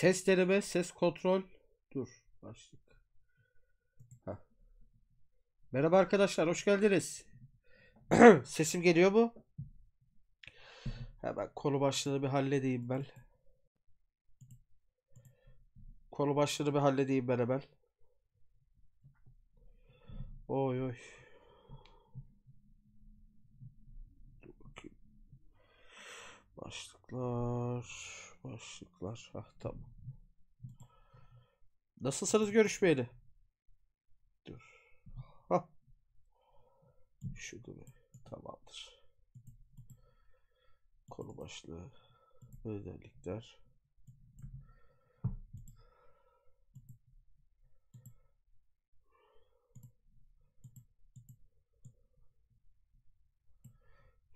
Ses deneme, ses kontrol. Dur, başlık. Merhaba arkadaşlar, hoş geldiniz. Sesim geliyor mu? Hemen konu başlığını bir halledeyim ben. Konu başlığını bir halledeyim ben hemen. Oy oy. Başlıklar. Başlıklar. Ah tamam. Nasılsınız görüşmeyeli? Dur. Ha. Şu değil Tamamdır. Konu başlığı. Özellikler.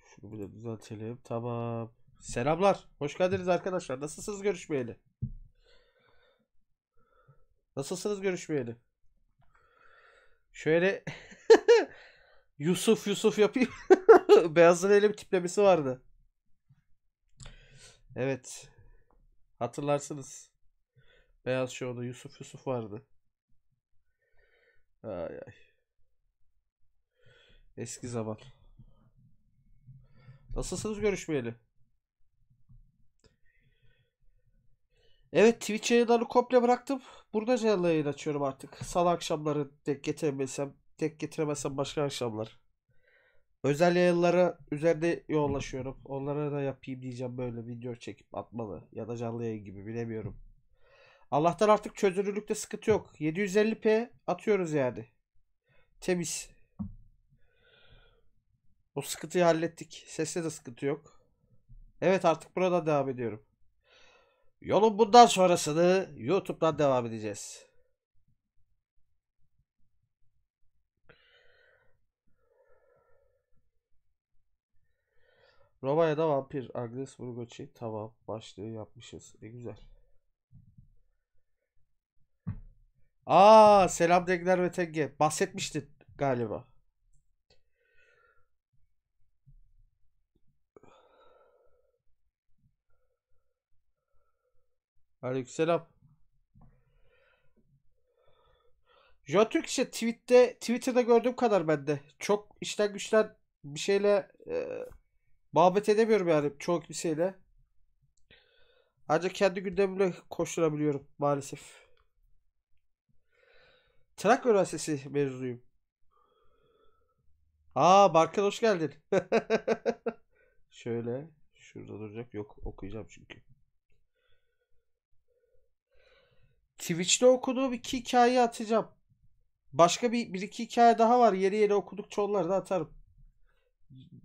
Şunu bir de düzeltelim. Tamam. Selamlar. Hoş geldiniz arkadaşlar. Nasılsınız görüşmeyeli? Nasılsınız görüşmeyeli? Şöyle Yusuf Yusuf yapayım. Beyazın öyle bir tiplemesi vardı. Evet. Hatırlarsınız. Beyaz Show'da Yusuf Yusuf vardı. Ay ay. Eski zaman. Nasılsınız görüşmeyeli? Evet Twitch yayınlarını komple bıraktım. Burada canlı yayın açıyorum artık. Salı akşamları tek getiremezsem tek getiremezsem başka akşamlar. Özel yayınlara üzerinde yoğunlaşıyorum. Onlara da yapayım diyeceğim böyle video çekip atmalı ya da canlı yayın gibi bilemiyorum. Allah'tan artık çözünürlükte sıkıntı yok. 750p atıyoruz yani. Temiz. O sıkıntıyı hallettik. Sesle de sıkıntı yok. Evet artık burada devam ediyorum. Yolun bundan sonrasını YouTube'dan devam edeceğiz. Romanya'da vampir Agnes Burgoçi tamam başlığı yapmışız. E güzel. Aa selam Degler ve Tenge bahsetmiştin galiba. Aleykümselam. JoTürk işte tweette, Twitter'da gördüğüm kadar bende. Çok işten güçten bir şeyle e, muhabbet edemiyorum yani çoğu kimseyle. Ancak kendi gündemimle koşturabiliyorum maalesef. Trak Üniversitesi mezunuyum. Aa Barkan hoş geldin. Şöyle şurada duracak. Yok okuyacağım çünkü. Twitch'te okuduğum iki hikayeyi atacağım. Başka bir, bir iki hikaye daha var. Yeri yeri okudukça onları da atarım.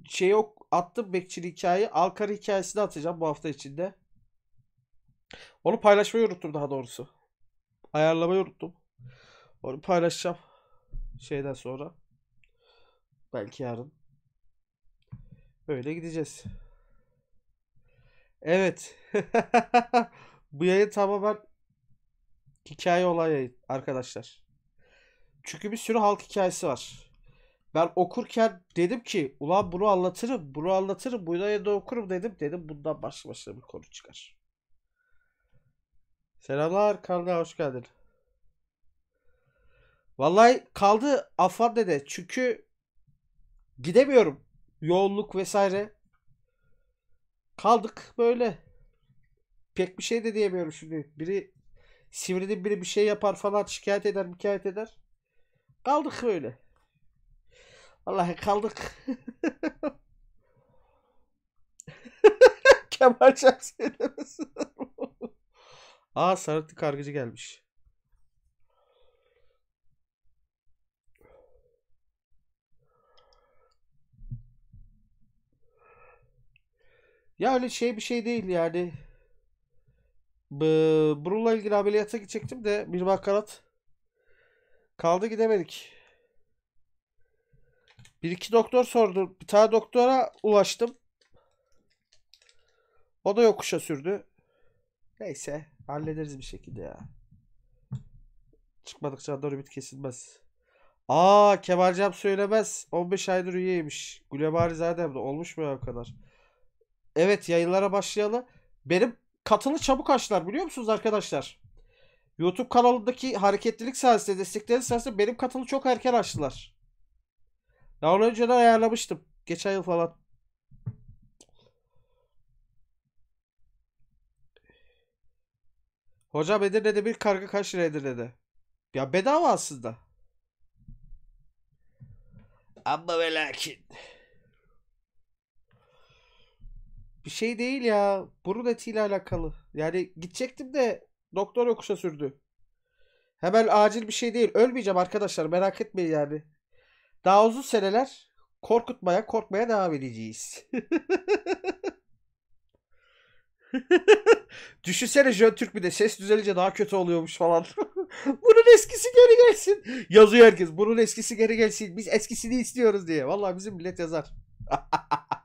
Şey yok attım bekçili hikayeyi. Alkar hikayesini atacağım bu hafta içinde. Onu paylaşmayı unuttum daha doğrusu. Ayarlamayı unuttum. Onu paylaşacağım. Şeyden sonra. Belki yarın. Öyle gideceğiz. Evet. bu yayın tamamen hikaye olayı arkadaşlar. Çünkü bir sürü halk hikayesi var. Ben okurken dedim ki ulan bunu anlatırım, bunu anlatırım, bu da okurum dedim. Dedim bundan baş başa bir konu çıkar. Selamlar Karna hoş geldin. Vallahi kaldı Afan dede çünkü gidemiyorum. Yoğunluk vesaire. Kaldık böyle. Pek bir şey de diyemiyorum şimdi. Biri Sivri'de biri bir şey yapar falan şikayet eder şikayet eder. Kaldık böyle. Vallahi kaldık. Kemal Şahsiye Aa sarıklı kargıcı gelmiş. Ya öyle şey bir şey değil yani. Bununla ilgili ameliyata gidecektim de bir vakarat kaldı gidemedik. Bir iki doktor sordu. Bir tane doktora ulaştım. O da yokuşa sürdü. Neyse hallederiz bir şekilde ya. Çıkmadıkça doğru bit kesilmez. Aa Kemalcam söylemez. 15 aydır üyeymiş. Gulebari zaten de olmuş mu ya o kadar? Evet yayınlara başlayalım Benim katını çabuk aşlar biliyor musunuz arkadaşlar? YouTube kanalındaki hareketlilik sayesinde destekleri sayesinde benim katını çok erken açtılar. Daha önce de ayarlamıştım. Geçen yıl falan. Hocam Edirne'de bir karga kaç lira Edirne'de? Ya bedava aslında. Ama ve lakin. bir şey değil ya. Burun etiyle alakalı. Yani gidecektim de doktor yokuşa sürdü. Hemen acil bir şey değil. Ölmeyeceğim arkadaşlar merak etmeyin yani. Daha uzun seneler korkutmaya korkmaya devam edeceğiz. Düşünsene Jön Türk bir de ses düzelince daha kötü oluyormuş falan. bunun eskisi geri gelsin. Yazıyor herkes. Bunun eskisi geri gelsin. Biz eskisini istiyoruz diye. Vallahi bizim millet yazar.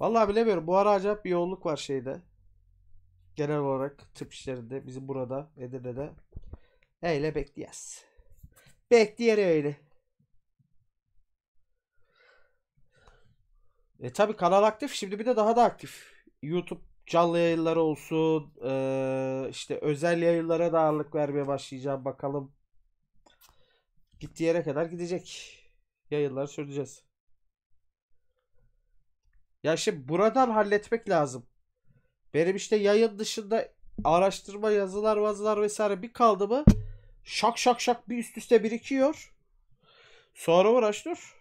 Vallahi bilemiyorum. Bu ara acayip bir yoğunluk var şeyde. Genel olarak tıp işlerinde. Bizi burada Edirne'de. Öyle bekleyeceğiz. Bekleyer öyle. E tabi kanal aktif. Şimdi bir de daha da aktif. YouTube canlı yayınları olsun. işte özel yayınlara da ağırlık vermeye başlayacağım. Bakalım Gittiği yere kadar gidecek. Yayınları sürdüreceğiz. Ya şimdi buradan halletmek lazım. Benim işte yayın dışında araştırma yazılar vazılar vesaire bir kaldı mı şak şak şak bir üst üste birikiyor. Sonra uğraş dur.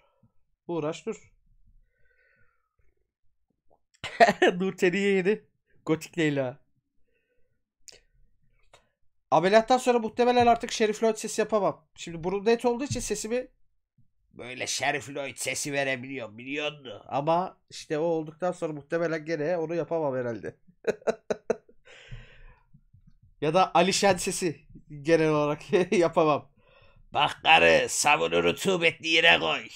Uğraş dur. Nurteni yeni. Gotik Leyla. Ameliyattan sonra muhtemelen artık Şerif Lloyd sesi yapamam. Şimdi burun net olduğu için sesimi böyle Şerif Lloyd sesi verebiliyor biliyordu. Ama işte o olduktan sonra muhtemelen gene onu yapamam herhalde. ya da Alişen sesi genel olarak yapamam. Bakları karı savunu rutubetli yere koy.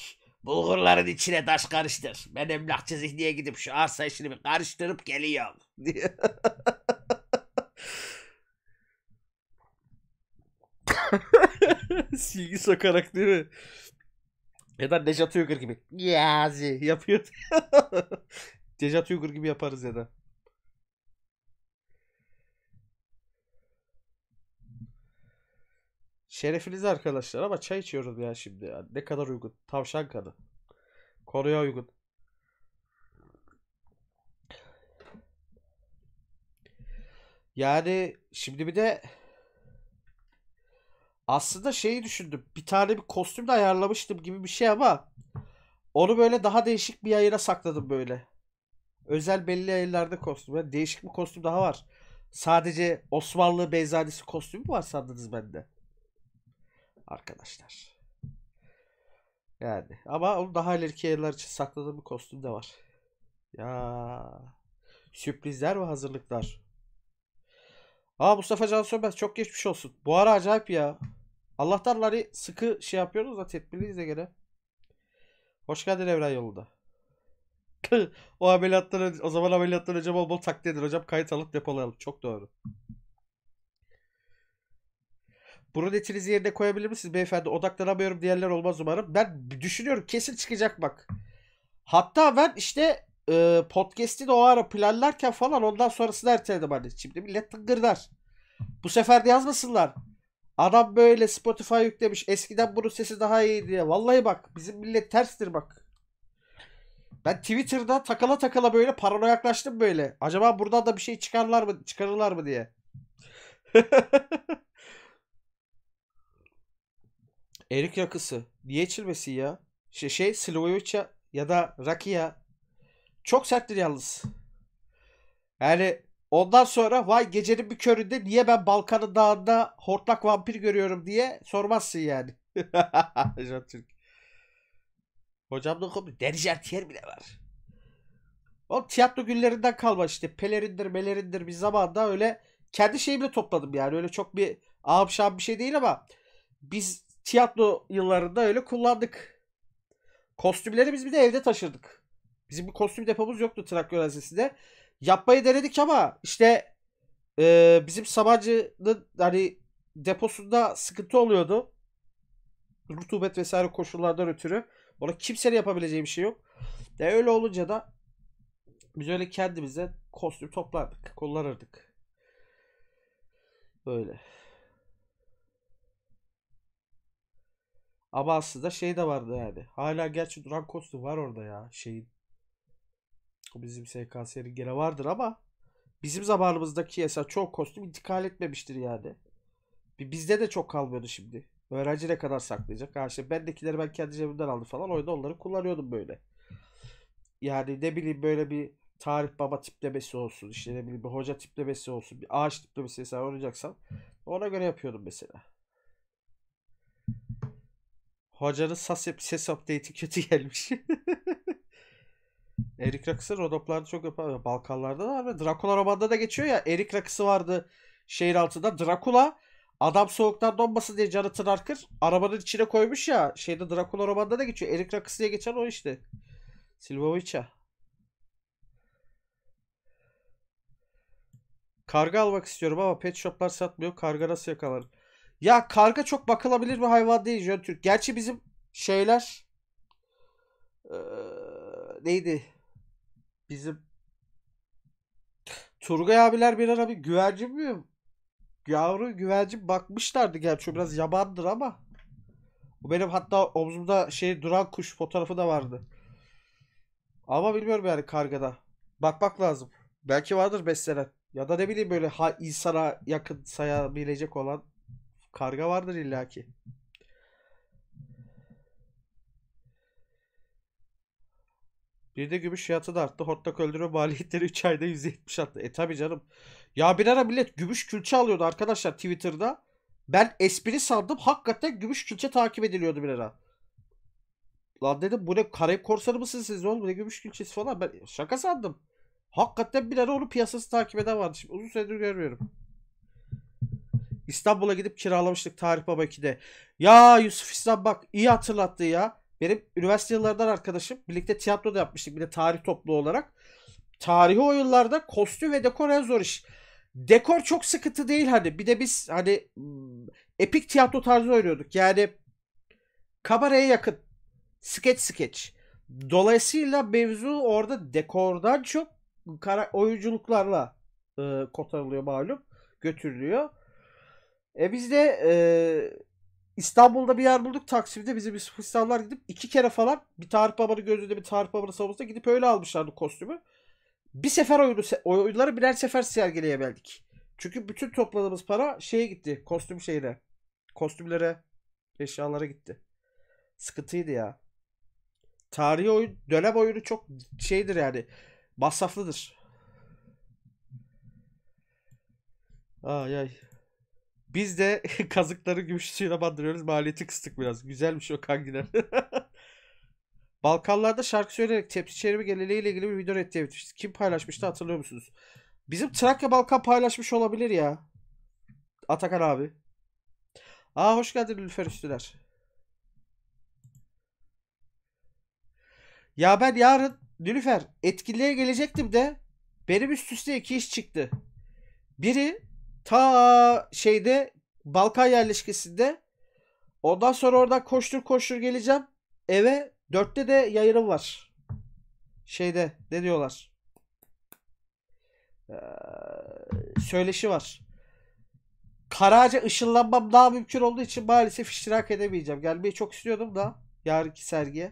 Bulgurların içine taş karıştır. Ben emlakçı zihniye gidip şu arsa işini bir karıştırıp geliyorum. Silgi sokarak değil mi? Ya da Nejat Uygur gibi. Yazi yapıyor. Nejat Uygur gibi yaparız ya da. Şerefiniz arkadaşlar ama çay içiyoruz ya şimdi. Ya. Ne kadar uygun. Tavşan kanı. Koruya uygun. Yani şimdi bir de aslında şeyi düşündüm. Bir tane bir kostüm de ayarlamıştım gibi bir şey ama onu böyle daha değişik bir yayına sakladım böyle. Özel belli yayınlarda kostüm. Yani değişik bir kostüm daha var. Sadece Osmanlı Beyzadesi kostümü mü var sandınız bende? Arkadaşlar. Yani ama onu daha ileriki yayınlar için sakladığım bir kostüm de var. Ya sürprizler ve hazırlıklar. Aa Mustafa Can Sönmez çok geçmiş olsun. Bu ara acayip ya. Allahtarları sıkı şey yapıyoruz da tedbirliyiz de gene. Hoş geldin Evren yolunda. o ameliyattan o zaman ameliyattan önce bol bol taklit hocam kayıt alıp depolayalım. Çok doğru. Burun etinizi yerine koyabilir misiniz beyefendi? Odaklanamıyorum diyenler olmaz umarım. Ben düşünüyorum kesin çıkacak bak. Hatta ben işte e, podcast'i de o ara planlarken falan ondan sonrasını erteledim hani. Şimdi millet tıngırlar. Bu sefer de yazmasınlar. Adam böyle Spotify yüklemiş. Eskiden bunun sesi daha iyi diye. Vallahi bak bizim millet terstir bak. Ben Twitter'da takala takala böyle paranoya yaklaştım böyle. Acaba buradan da bir şey çıkarlar mı, çıkarırlar mı diye. Erik yakısı, Niye içilmesi ya? Şey, şey Slovovica ya da Rakia. Çok serttir yalnız. Yani Ondan sonra vay gecenin bir köründe niye ben Balkan'ın dağında hortlak vampir görüyorum diye sormazsın yani. Jean Türk. Hocamda komik. Derjertiyer bile var. O tiyatro günlerinden kalma işte. Pelerindir melerindir bir zamanda öyle kendi şeyimle topladım yani. Öyle çok bir ağım bir şey değil ama biz tiyatro yıllarında öyle kullandık. Kostümleri biz bir de evde taşırdık. Bizim bir kostüm depomuz yoktu Trakya Üniversitesi'nde yapmayı denedik ama işte e, bizim Sabancı'nın hani deposunda sıkıntı oluyordu. Rutubet vesaire koşullardan ötürü. Ona kimsenin yapabileceği bir şey yok. De öyle olunca da biz öyle kendimize kostüm toplardık. Kullanırdık. Böyle. Ama aslında şey de vardı yani. Hala gerçi duran kostüm var orada ya. Şeyin. Bizim SKS'nin gene vardır ama bizim zamanımızdaki mesela çok kostüm intikal etmemiştir yani. Bizde de çok kalmıyordu şimdi. Öğrenci ne kadar saklayacak? Ha işte bendekileri ben kendi cebimden aldım falan. Oyunda onları kullanıyordum böyle. Yani ne bileyim böyle bir tarih baba tiplemesi olsun. işte ne bileyim bir hoca tiplemesi olsun. Bir ağaç tiplemesi mesela oynayacaksan ona göre yapıyordum mesela. Hocanın ses, ses update'i kötü gelmiş. Erik rakısı Rodoplarda çok yapar. Balkanlarda da var Drakula romanında da geçiyor ya. Erik rakısı vardı şehir altında. Drakula adam soğuktan donmasın diye canı tırarkır. Arabanın içine koymuş ya. Şeyde Drakula romanında da geçiyor. Erik rakısı diye geçen o işte. Silvovica. Karga almak istiyorum ama pet shoplar satmıyor. Karga nasıl yakalar? Ya karga çok bakılabilir bir hayvan değil Jön Türk. Gerçi bizim şeyler ee, neydi? Bizim Turgay abiler bir ara bir güvercin mi? Yavru güvercin bakmışlardı gerçi o biraz yabandır ama. Bu benim hatta omzumda şey duran kuş fotoğrafı da vardı. Ama bilmiyorum yani kargada. Bakmak lazım. Belki vardır beslenen. Ya da ne bileyim böyle ha, insana yakın sayabilecek olan karga vardır illaki. Bir de gümüş fiyatı da arttı. Hortlak öldürme maliyetleri 3 ayda %70 arttı. E tabi canım. Ya bir ara millet gümüş külçe alıyordu arkadaşlar Twitter'da. Ben espri sandım. Hakikaten gümüş külçe takip ediliyordu bir ara. Lan dedim bu ne Karayip korsanı mısınız siz oğlum? Ne gümüş külçesi falan. Ben e, şaka sandım. Hakikaten bir ara onu piyasası takip eden vardı. Şimdi uzun süredir görmüyorum. İstanbul'a gidip kiralamıştık Tarih Baba 2'de. Ya Yusuf İslam bak iyi hatırlattı ya. Benim üniversite yıllarından arkadaşım. Birlikte tiyatro da yapmıştık. Bir de tarih toplu olarak. Tarihi o yıllarda kostüm ve dekor en zor iş. Dekor çok sıkıntı değil hani. Bir de biz hani hmm, epik tiyatro tarzı oynuyorduk. Yani kabareye yakın. Skeç skeç. Dolayısıyla mevzu orada dekordan çok kara- oyunculuklarla e, kotarılıyor malum. Götürülüyor. E biz de e, İstanbul'da bir yer bulduk. Taksim'de bizi bir Sıfistanlar gidip iki kere falan bir Tarık Baba'nın gözünde bir Tarık Baba'nın savunmasına gidip öyle almışlardı kostümü. Bir sefer oyunu, oyunları birer sefer sergileyebildik. Çünkü bütün topladığımız para şeye gitti. Kostüm şeyine. Kostümlere, eşyalara gitti. Sıkıntıydı ya. Tarihi oyun, dönem oyunu çok şeydir yani. Masraflıdır. Ay ay. Biz de kazıkları gümüş suyuna bandırıyoruz. Maliyeti kıstık biraz. Güzelmiş o kangiler. Balkanlarda şarkı söyleyerek tepsi çevirme geleneğiyle ilgili bir video reddetmiştik. Kim paylaşmıştı hatırlıyor musunuz? Bizim Trakya Balkan paylaşmış olabilir ya. Atakan abi. Aa hoş geldin Lüfer Üstüler. Ya ben yarın Nilüfer etkinliğe gelecektim de benim üst üste iki iş çıktı. Biri Ta şeyde Balkan yerleşkesinde. Ondan sonra orada koştur koştur geleceğim. Eve dörtte de yayınım var. Şeyde ne diyorlar? Ee, söyleşi var. Karaca ışınlanmam daha mümkün olduğu için maalesef iştirak edemeyeceğim. Gelmeyi çok istiyordum da yarınki sergiye.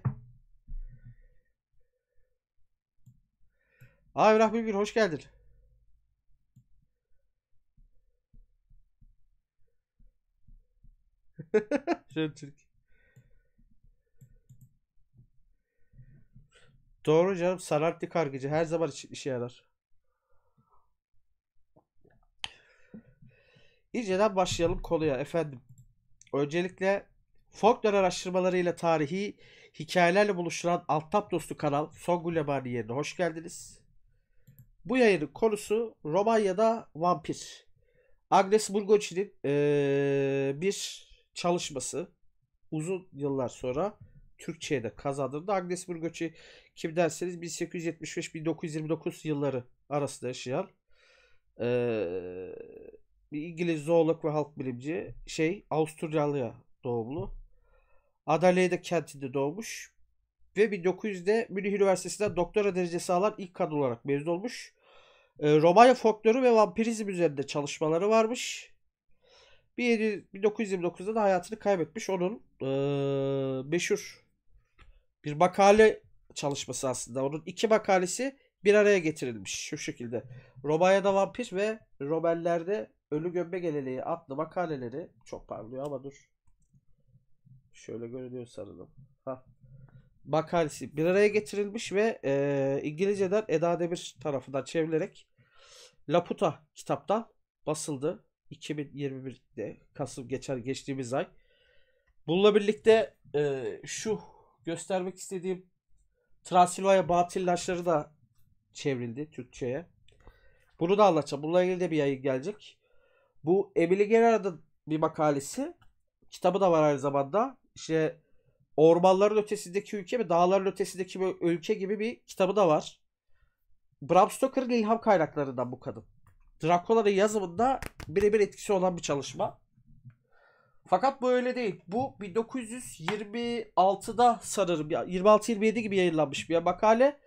Abi Rahmi bir hoş geldin. Şöyle Türk. Doğru canım sarartlı kargıcı her zaman işe yarar. İnceden başlayalım konuya efendim. Öncelikle folklor araştırmalarıyla tarihi hikayelerle buluşturan Altap Dostu kanal Songül Yabani yerine hoş geldiniz. Bu yayının konusu Romanya'da vampir. Agnes Burgoçi'nin ee, bir çalışması uzun yıllar sonra Türkçe'ye de kazandırdı. Agnes Burgoç'u kim derseniz 1875-1929 yılları arasında yaşayan e, bir İngiliz zoolog ve halk bilimci şey Avustralya doğumlu. Adelaide kentinde doğmuş ve 1900'de Münih Üniversitesi'nden doktora derecesi alan ilk kadın olarak mezun olmuş. E, Romanya folkloru ve vampirizm üzerinde çalışmaları varmış. 1929'da da hayatını kaybetmiş. Onun e, meşhur bir makale çalışması aslında. Onun iki makalesi bir araya getirilmiş şu şekilde. Romanya'da vampir ve romellerde ölü gömbe geleneği adlı makaleleri çok parlıyor ama dur. Şöyle görünüyor sanırım. Ha. Makalesi bir araya getirilmiş ve e, İngilizceden Eda Demir tarafından çevrilerek Laputa kitaptan basıldı. 2021'de Kasım geçer geçtiğimiz ay. Bununla birlikte e, şu göstermek istediğim Transilvanya Batillaşları da çevrildi Türkçe'ye. Bunu da anlatacağım. Bununla ilgili de bir yayın gelecek. Bu Emily Gerard'ın bir makalesi. Kitabı da var aynı zamanda. İşte ormanların ötesindeki ülke mi dağların ötesindeki bir ülke gibi bir kitabı da var. Bram Stoker'ın ilham kaynaklarından bu kadın. Drakola'da yazımında birebir etkisi olan bir çalışma. Fakat bu öyle değil. Bu 1926'da sanırım 26-27 gibi yayınlanmış bir makale.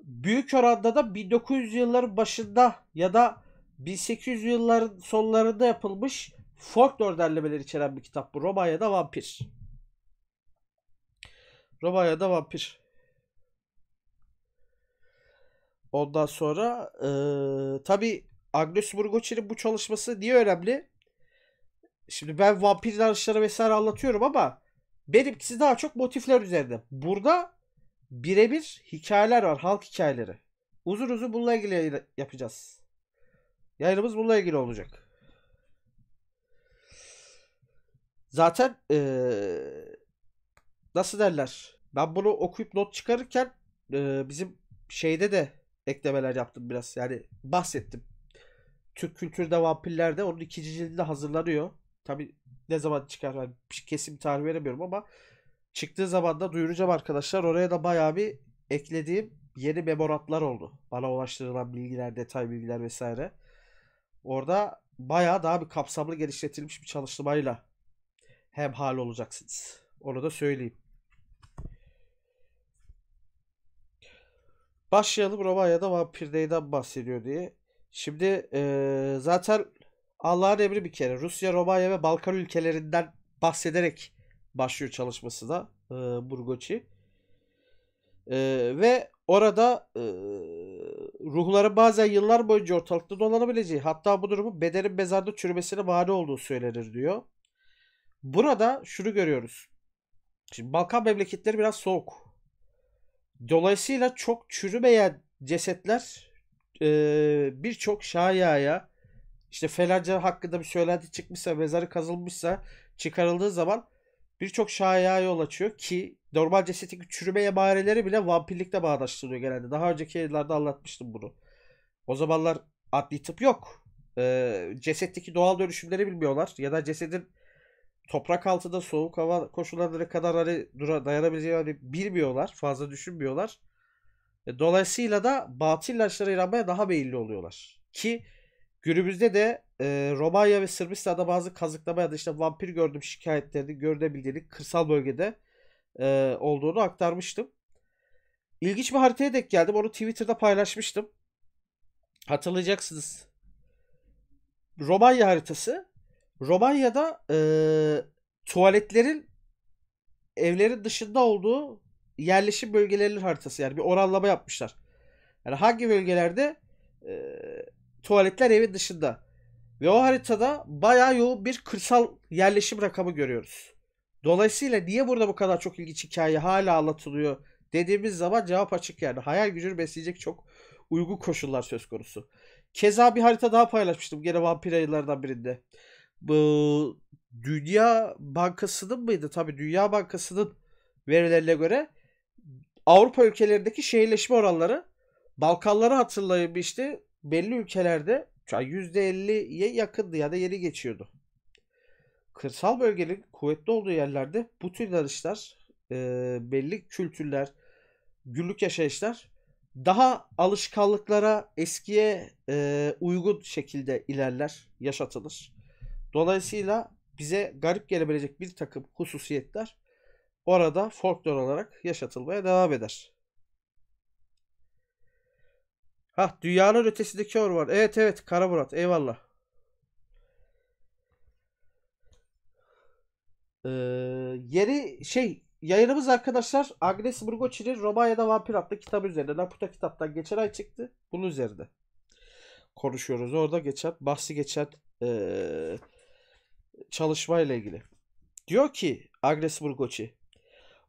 Büyük oranda da 1900 yılların başında ya da 1800 yılların sonlarında yapılmış folklor derlemeleri içeren bir kitap bu. Romanya'da vampir. Romanya'da vampir. Ondan sonra e, tabi Agnes Burgoçer'in bu çalışması niye önemli? Şimdi ben vampir yarışları vesaire anlatıyorum ama benimkisi daha çok motifler üzerinde. Burada birebir hikayeler var. Halk hikayeleri. Uzun uzun bununla ilgili yapacağız. Yayınımız bununla ilgili olacak. Zaten ee, nasıl derler? Ben bunu okuyup not çıkarırken e, bizim şeyde de eklemeler yaptım biraz. Yani bahsettim. Türk kültürü de vampirlerde onun ikinci cildi hazırlanıyor. Tabi ne zaman çıkar yani şey, kesin bir tarih veremiyorum ama çıktığı zaman da duyuracağım arkadaşlar. Oraya da bayağı bir eklediğim yeni memoratlar oldu. Bana ulaştırılan bilgiler, detay bilgiler vesaire. Orada bayağı daha bir kapsamlı genişletilmiş bir çalışmayla hem hal olacaksınız. Onu da söyleyeyim. Başlayalım Romanya'da Vampir Day'den bahsediyor diye. Şimdi e, zaten Allah'ın emri bir kere Rusya, Romanya ve Balkan ülkelerinden bahsederek başlıyor çalışması da e, Burgoçi. E, ve orada e, ruhların bazen yıllar boyunca ortalıkta dolanabileceği hatta bu durumu bedenin mezarda çürümesine mani olduğu söylenir diyor. Burada şunu görüyoruz. Şimdi Balkan memleketleri biraz soğuk. Dolayısıyla çok çürümeyen cesetler e, birçok şayaya işte felanca hakkında bir söylenti çıkmışsa mezarı kazılmışsa çıkarıldığı zaman birçok şayaya yol açıyor ki normal cesetteki çürüme emareleri bile vampirlikle bağdaştırılıyor genelde. Daha önceki yıllarda anlatmıştım bunu. O zamanlar adli tıp yok. E, cesetteki doğal dönüşümleri bilmiyorlar. Ya da cesedin toprak altında soğuk hava koşullarına kadar hani dura, dayanabileceğini hani bilmiyorlar. Fazla düşünmüyorlar. E, dolayısıyla da batıl ilaçlara inanmaya daha meyilli oluyorlar. Ki günümüzde de e, Romanya ve Sırbistan'da bazı kazıklama ya da işte vampir gördüm şikayetlerini görünebildiğini kırsal bölgede e, olduğunu aktarmıştım. İlginç bir haritaya denk geldim. Onu Twitter'da paylaşmıştım. Hatırlayacaksınız. Romanya haritası. Romanya'da e, tuvaletlerin evlerin dışında olduğu yerleşim bölgeleri haritası yani bir oranlama yapmışlar. Yani hangi bölgelerde e, tuvaletler evin dışında. Ve o haritada bayağı yoğun bir kırsal yerleşim rakamı görüyoruz. Dolayısıyla niye burada bu kadar çok ilginç hikaye hala anlatılıyor dediğimiz zaman cevap açık yani. Hayal gücünü besleyecek çok uygun koşullar söz konusu. Keza bir harita daha paylaşmıştım gene vampir ayılarından birinde. Bu Dünya Bankası'nın mıydı? Tabii Dünya Bankası'nın verilerine göre Avrupa ülkelerindeki şehirleşme oranları Balkanları hatırlayıp işte belli ülkelerde %50'ye yakındı ya da yeri geçiyordu. Kırsal bölgenin kuvvetli olduğu yerlerde bu tür yarışlar, e, belli kültürler, günlük yaşayışlar daha alışkanlıklara, eskiye e, uygun şekilde ilerler, yaşatılır. Dolayısıyla bize garip gelebilecek bir takım hususiyetler orada folklor olarak yaşatılmaya devam eder. Ha dünyanın ötesindeki or var. Evet evet Kara Murat eyvallah. Ee, yeni şey yayınımız arkadaşlar Agnes Murgoçi'nin Romanya'da Vampir adlı kitabı üzerine. Laputa kitaptan geçen ay çıktı. Bunun üzerinde konuşuyoruz. Orada geçen bahsi geçen ee, çalışmayla ilgili. Diyor ki Agnes Murgoçi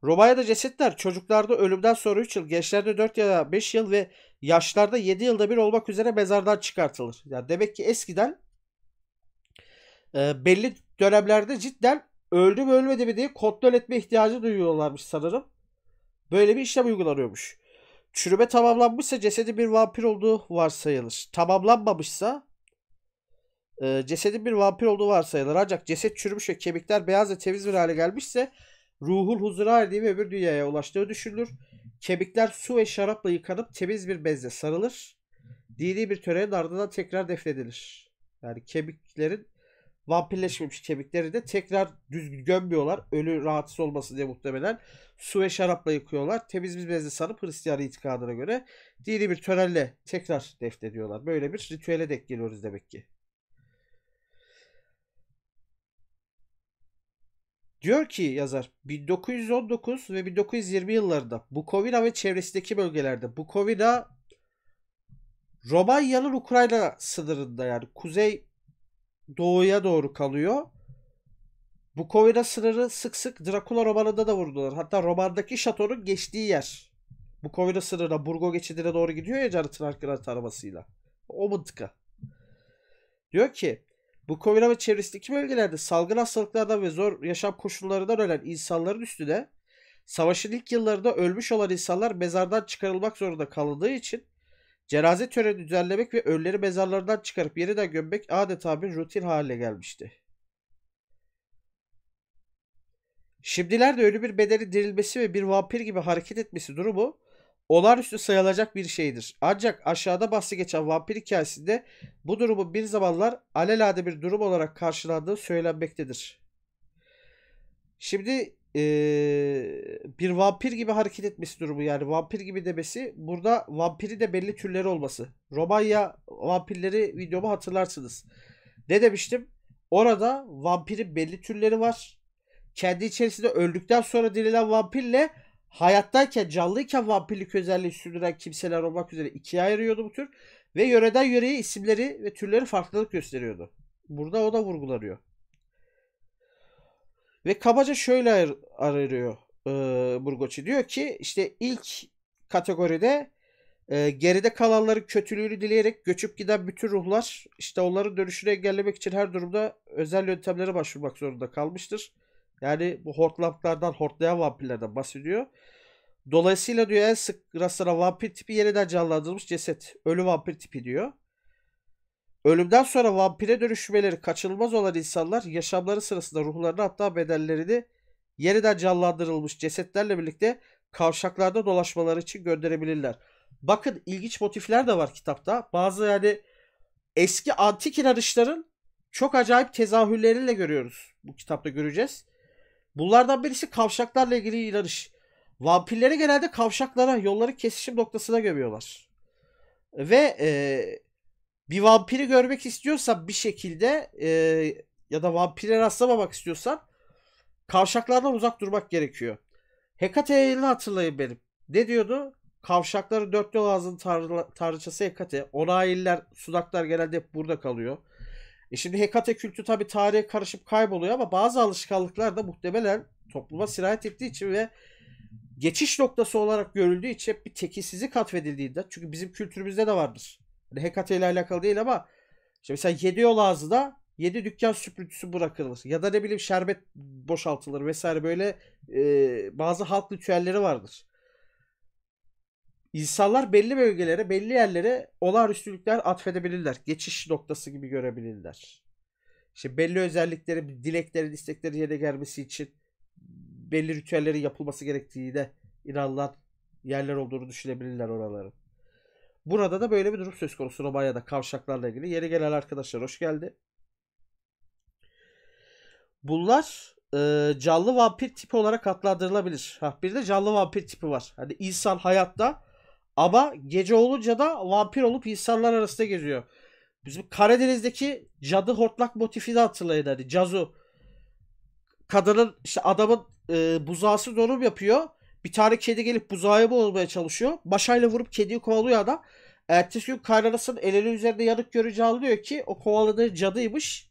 Robaya'da cesetler çocuklarda ölümden sonra 3 yıl, gençlerde 4 ya da 5 yıl ve yaşlarda 7 yılda bir olmak üzere mezardan çıkartılır. Yani demek ki eskiden e, belli dönemlerde cidden öldü mü ölmedi mi diye kontrol etme ihtiyacı duyuyorlarmış sanırım. Böyle bir işlem uygulanıyormuş. Çürüme tamamlanmışsa cesedi bir vampir olduğu varsayılır. Tamamlanmamışsa e, cesedin bir vampir olduğu varsayılır. Ancak ceset çürümüş ve kemikler beyaz ve temiz bir hale gelmişse ruhul huzura erdiği ve bir dünyaya ulaştığı düşünülür. Kemikler su ve şarapla yıkanıp temiz bir bezle sarılır. Dini bir törenin ardından tekrar defnedilir. Yani kemiklerin vampirleşmemiş kemikleri de tekrar düzgün gömmüyorlar. Ölü rahatsız olmasın diye muhtemelen. Su ve şarapla yıkıyorlar. Temiz bir bezle sarıp Hristiyan itikadına göre dini bir törenle tekrar defnediyorlar. Böyle bir ritüele denk geliyoruz demek ki. Diyor ki yazar 1919 ve 1920 yıllarında Bukovina ve çevresindeki bölgelerde Bukovina Romanya'nın Ukrayna sınırında yani kuzey doğuya doğru kalıyor. Bukovina sınırı sık sık Drakula romanında da vurdular. Hatta romandaki şatonun geçtiği yer. Bukovina sınırına, Burgo geçidine doğru gidiyor ya Jonathan Harker'ın taramasıyla. O mıntıka. Diyor ki bu Kovira ve çevresindeki bölgelerde salgın hastalıklardan ve zor yaşam koşullarından ölen insanların üstüne savaşın ilk yıllarında ölmüş olan insanlar mezardan çıkarılmak zorunda kalındığı için cenaze töreni düzenlemek ve ölüleri mezarlarından çıkarıp yeniden gömmek adeta bir rutin haline gelmişti. Şimdilerde ölü bir bedeni dirilmesi ve bir vampir gibi hareket etmesi durumu olağanüstü sayılacak bir şeydir. Ancak aşağıda bahsi geçen vampir hikayesinde bu durumu bir zamanlar alelade bir durum olarak karşılandığı söylenmektedir. Şimdi ee, bir vampir gibi hareket etmesi durumu yani vampir gibi demesi burada vampiri de belli türleri olması. Romanya vampirleri videomu hatırlarsınız. Ne demiştim? Orada vampirin belli türleri var. Kendi içerisinde öldükten sonra dirilen vampirle Hayattayken canlıyken vampirlik özelliği sürdüren kimseler olmak üzere ikiye ayırıyordu bu tür. Ve yöreden yöreye isimleri ve türleri farklılık gösteriyordu. Burada o da vurgularıyor Ve kabaca şöyle ayır, ayırıyor e, Burgoçi. Diyor ki işte ilk kategoride e, geride kalanların kötülüğünü dileyerek göçüp giden bütün ruhlar işte onların dönüşünü engellemek için her durumda özel yöntemlere başvurmak zorunda kalmıştır. Yani bu hortlaklardan hortlayan vampirlerden bahsediyor. Dolayısıyla diyor en sık rastlanan vampir tipi yeniden canlandırılmış ceset. Ölü vampir tipi diyor. Ölümden sonra vampire dönüşmeleri kaçınılmaz olan insanlar yaşamları sırasında ruhlarını hatta bedellerini yeniden canlandırılmış cesetlerle birlikte kavşaklarda dolaşmaları için gönderebilirler. Bakın ilginç motifler de var kitapta. Bazı yani eski antik inanışların çok acayip de görüyoruz. Bu kitapta göreceğiz. Bunlardan birisi kavşaklarla ilgili inanış. Vampirleri genelde kavşaklara, yolların kesişim noktasına gömüyorlar. Ve e, bir vampiri görmek istiyorsan bir şekilde e, ya da vampire rastlamamak istiyorsan kavşaklardan uzak durmak gerekiyor. Hekate yayını hatırlayın benim. Ne diyordu? Kavşakların dört yol ağzının tanrı, tanrıçası Hekate. Ona ayiller, sudaklar genelde hep burada kalıyor. E şimdi Hekate kültü tabi tarihe karışıp kayboluyor ama bazı alışkanlıklar da muhtemelen topluma sirayet ettiği için ve geçiş noktası olarak görüldüğü için hep bir tekilsizlik katfedildiğinde çünkü bizim kültürümüzde de vardır. Hani Hekate ile alakalı değil ama işte mesela 7 yol ağzıda 7 dükkan süpürücüsü bırakılır. Ya da ne bileyim şerbet boşaltılır vesaire böyle e, bazı halk ritüelleri vardır. İnsanlar belli bölgelere, belli yerlere olağanüstülükler atfedebilirler. Geçiş noktası gibi görebilirler. İşte belli özellikleri, dileklerin, isteklerin yerine gelmesi için belli ritüellerin yapılması gerektiğine inanılan yerler olduğunu düşünebilirler oraların. Burada da böyle bir durum söz konusu Romanya'da kavşaklarla ilgili. Yeni gelen arkadaşlar hoş geldi. Bunlar e, canlı vampir tipi olarak adlandırılabilir. Ha, bir de canlı vampir tipi var. Hani insan hayatta ama gece olunca da vampir olup insanlar arasında geziyor. Bizim Karadeniz'deki cadı hortlak motifini hatırlayın hani cazu. Kadının işte adamın e, buzağısı donum yapıyor. Bir tane kedi gelip buzağı mı olmaya çalışıyor. Maşayla vurup kediyi kovalıyor adam. Ertesi gün kaynanasının elini üzerinde yanık görünce anlıyor ki o kovaladığı cadıymış.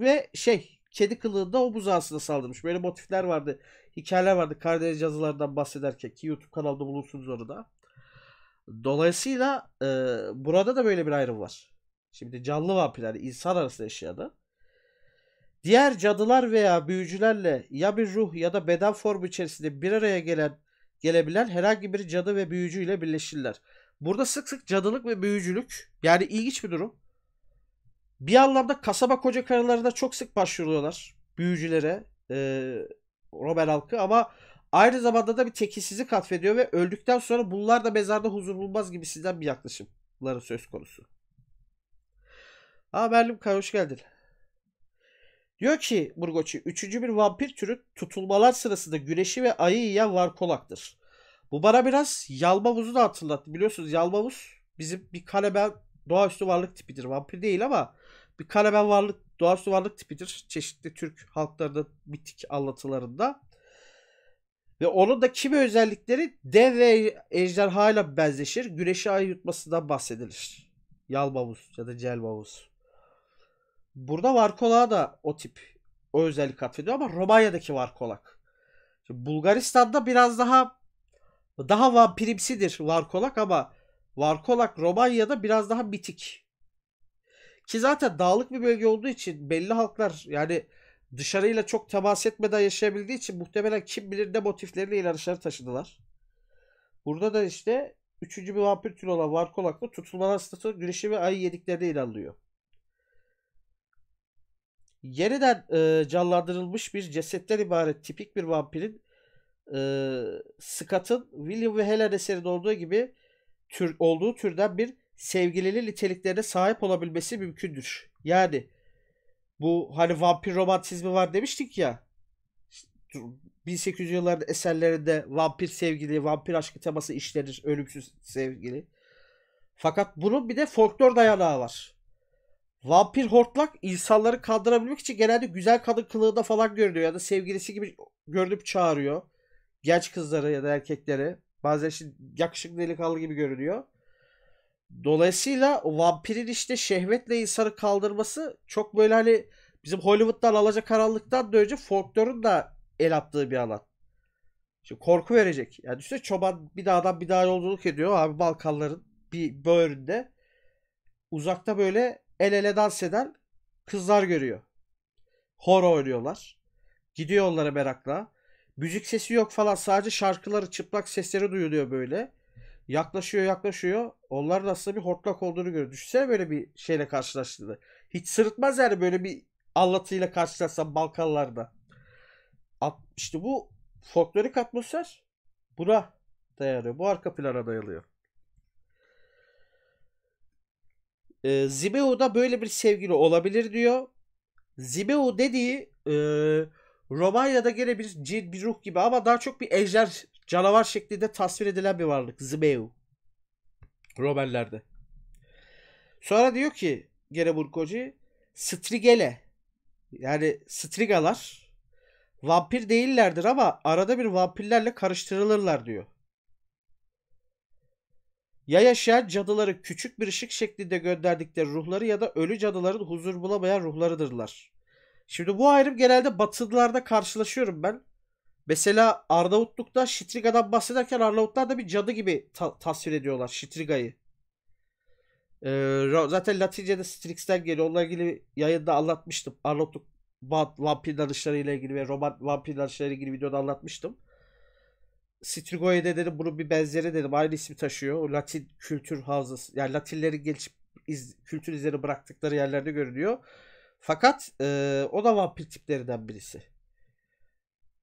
Ve şey kedi kılığında o buzağısına saldırmış. Böyle motifler vardı. Hikayeler vardı Karadeniz yazılardan bahsederken ki YouTube kanalda bulursunuz onu da. Dolayısıyla e, burada da böyle bir ayrım var. Şimdi canlı vampirler insan arasında yaşayanı. Diğer cadılar veya büyücülerle ya bir ruh ya da beden formu içerisinde bir araya gelen gelebilen herhangi bir cadı ve büyücü ile birleşirler. Burada sık sık cadılık ve büyücülük yani ilginç bir durum. Bir anlamda kasaba koca karılarına çok sık başvuruyorlar büyücülere e, Roman halkı ama Aynı zamanda da bir tekilsizlik katfediyor ve öldükten sonra bunlar da mezarda huzur bulmaz gibi sizden bir yaklaşımları söz konusu. Aa Merlim Kaya hoş geldin. Diyor ki Burgoçi, üçüncü bir vampir türü tutulmalar sırasında güneşi ve ayı yiyen varkolaktır. Bu bana biraz yalmavuz'u da hatırlattı. Biliyorsunuz yalmavuz bizim bir kaleben doğaüstü varlık tipidir. Vampir değil ama bir kaleben varlık, doğaüstü varlık tipidir. Çeşitli Türk halklarının mitik anlatılarında. Ve onun da kimi özellikleri dev ve ejderhayla benzeşir. Güneşi ay yutmasından bahsedilir. Yalbavuz ya da Celbavuz. Burada Varkolak'a da o tip o özellik atfediyor ama Romanya'daki Varkolak. Şimdi Bulgaristan'da biraz daha daha vampirimsidir Varkolak ama Varkolak Romanya'da biraz daha mitik. Ki zaten dağlık bir bölge olduğu için belli halklar yani dışarıyla çok temas etmeden yaşayabildiği için muhtemelen kim bilir ne motifleriyle ilaçları taşıdılar. Burada da işte üçüncü bir vampir türü olan varkolaklı tutulmalar statü güneşi ve ayı yediklerine inanılıyor. Yeniden e, canlandırılmış bir cesetten ibaret tipik bir vampirin e, Scott'ın William ve Helen eserinde olduğu gibi tür, olduğu türden bir sevgilili niteliklerine sahip olabilmesi mümkündür. Yani bu hani vampir romantizmi var demiştik ya. 1800 yılların eserlerinde vampir sevgili, vampir aşkı teması işlenir. Ölümsüz sevgili. Fakat bunun bir de folklor dayanağı var. Vampir hortlak insanları kandırabilmek için genelde güzel kadın kılığında falan görünüyor. Ya da sevgilisi gibi görünüp çağırıyor. Genç kızları ya da erkekleri. Bazen şimdi yakışıklı delikanlı gibi görünüyor. Dolayısıyla vampirin işte şehvetle insanı kaldırması çok böyle hani bizim Hollywood'dan alaca karanlıktan da önce folklorun da el attığı bir alan. Şimdi korku verecek. Yani işte çoban bir dağdan bir daha yolculuk ediyor abi Balkanların bir böğründe. Uzakta böyle el ele dans eden kızlar görüyor. Horo oynuyorlar. Gidiyor onlara merakla. Müzik sesi yok falan sadece şarkıları çıplak sesleri duyuluyor böyle. Yaklaşıyor yaklaşıyor. Onlar da aslında bir hortlak olduğunu görüyor. Düşünsene böyle bir şeyle karşılaştığını. Hiç sırıtmaz yani böyle bir allatıyla karşılaşsam Balkanlarda. İşte bu folklorik atmosfer buna dayanıyor. Bu arka plana dayalıyor. E, ee, Zibeu da böyle bir sevgili olabilir diyor. Zibeu dediği e, Romanya'da gene bir cin, bir ruh gibi ama daha çok bir ejder Canavar şeklinde tasvir edilen bir varlık. Zmeu. Romerlerde. Sonra diyor ki gene Burkoci Strigele yani Strigalar vampir değillerdir ama arada bir vampirlerle karıştırılırlar diyor. Ya yaşayan cadıları küçük bir ışık şeklinde gönderdikleri ruhları ya da ölü cadıların huzur bulamayan ruhlarıdırlar. Şimdi bu ayrım genelde batılılarda karşılaşıyorum ben. Mesela Arnavutluk'ta Şitriga'dan bahsederken Arnavutlar da bir cadı gibi ta- tasvir ediyorlar Şitriga'yı. Ee, zaten Latince'de Strix'ten geliyor. Onunla ilgili yayında anlatmıştım. Arnavutluk vampir danışlarıyla ilgili ve Roman vampir danışlarıyla ilgili videoda anlatmıştım. Strigo'ya de dedim bunun bir benzeri dedim. Aynı ismi taşıyor. O Latin kültür havzası. Yani Latinlerin gelişip iz, kültür izleri bıraktıkları yerlerde görünüyor. Fakat e, o da vampir tiplerinden birisi.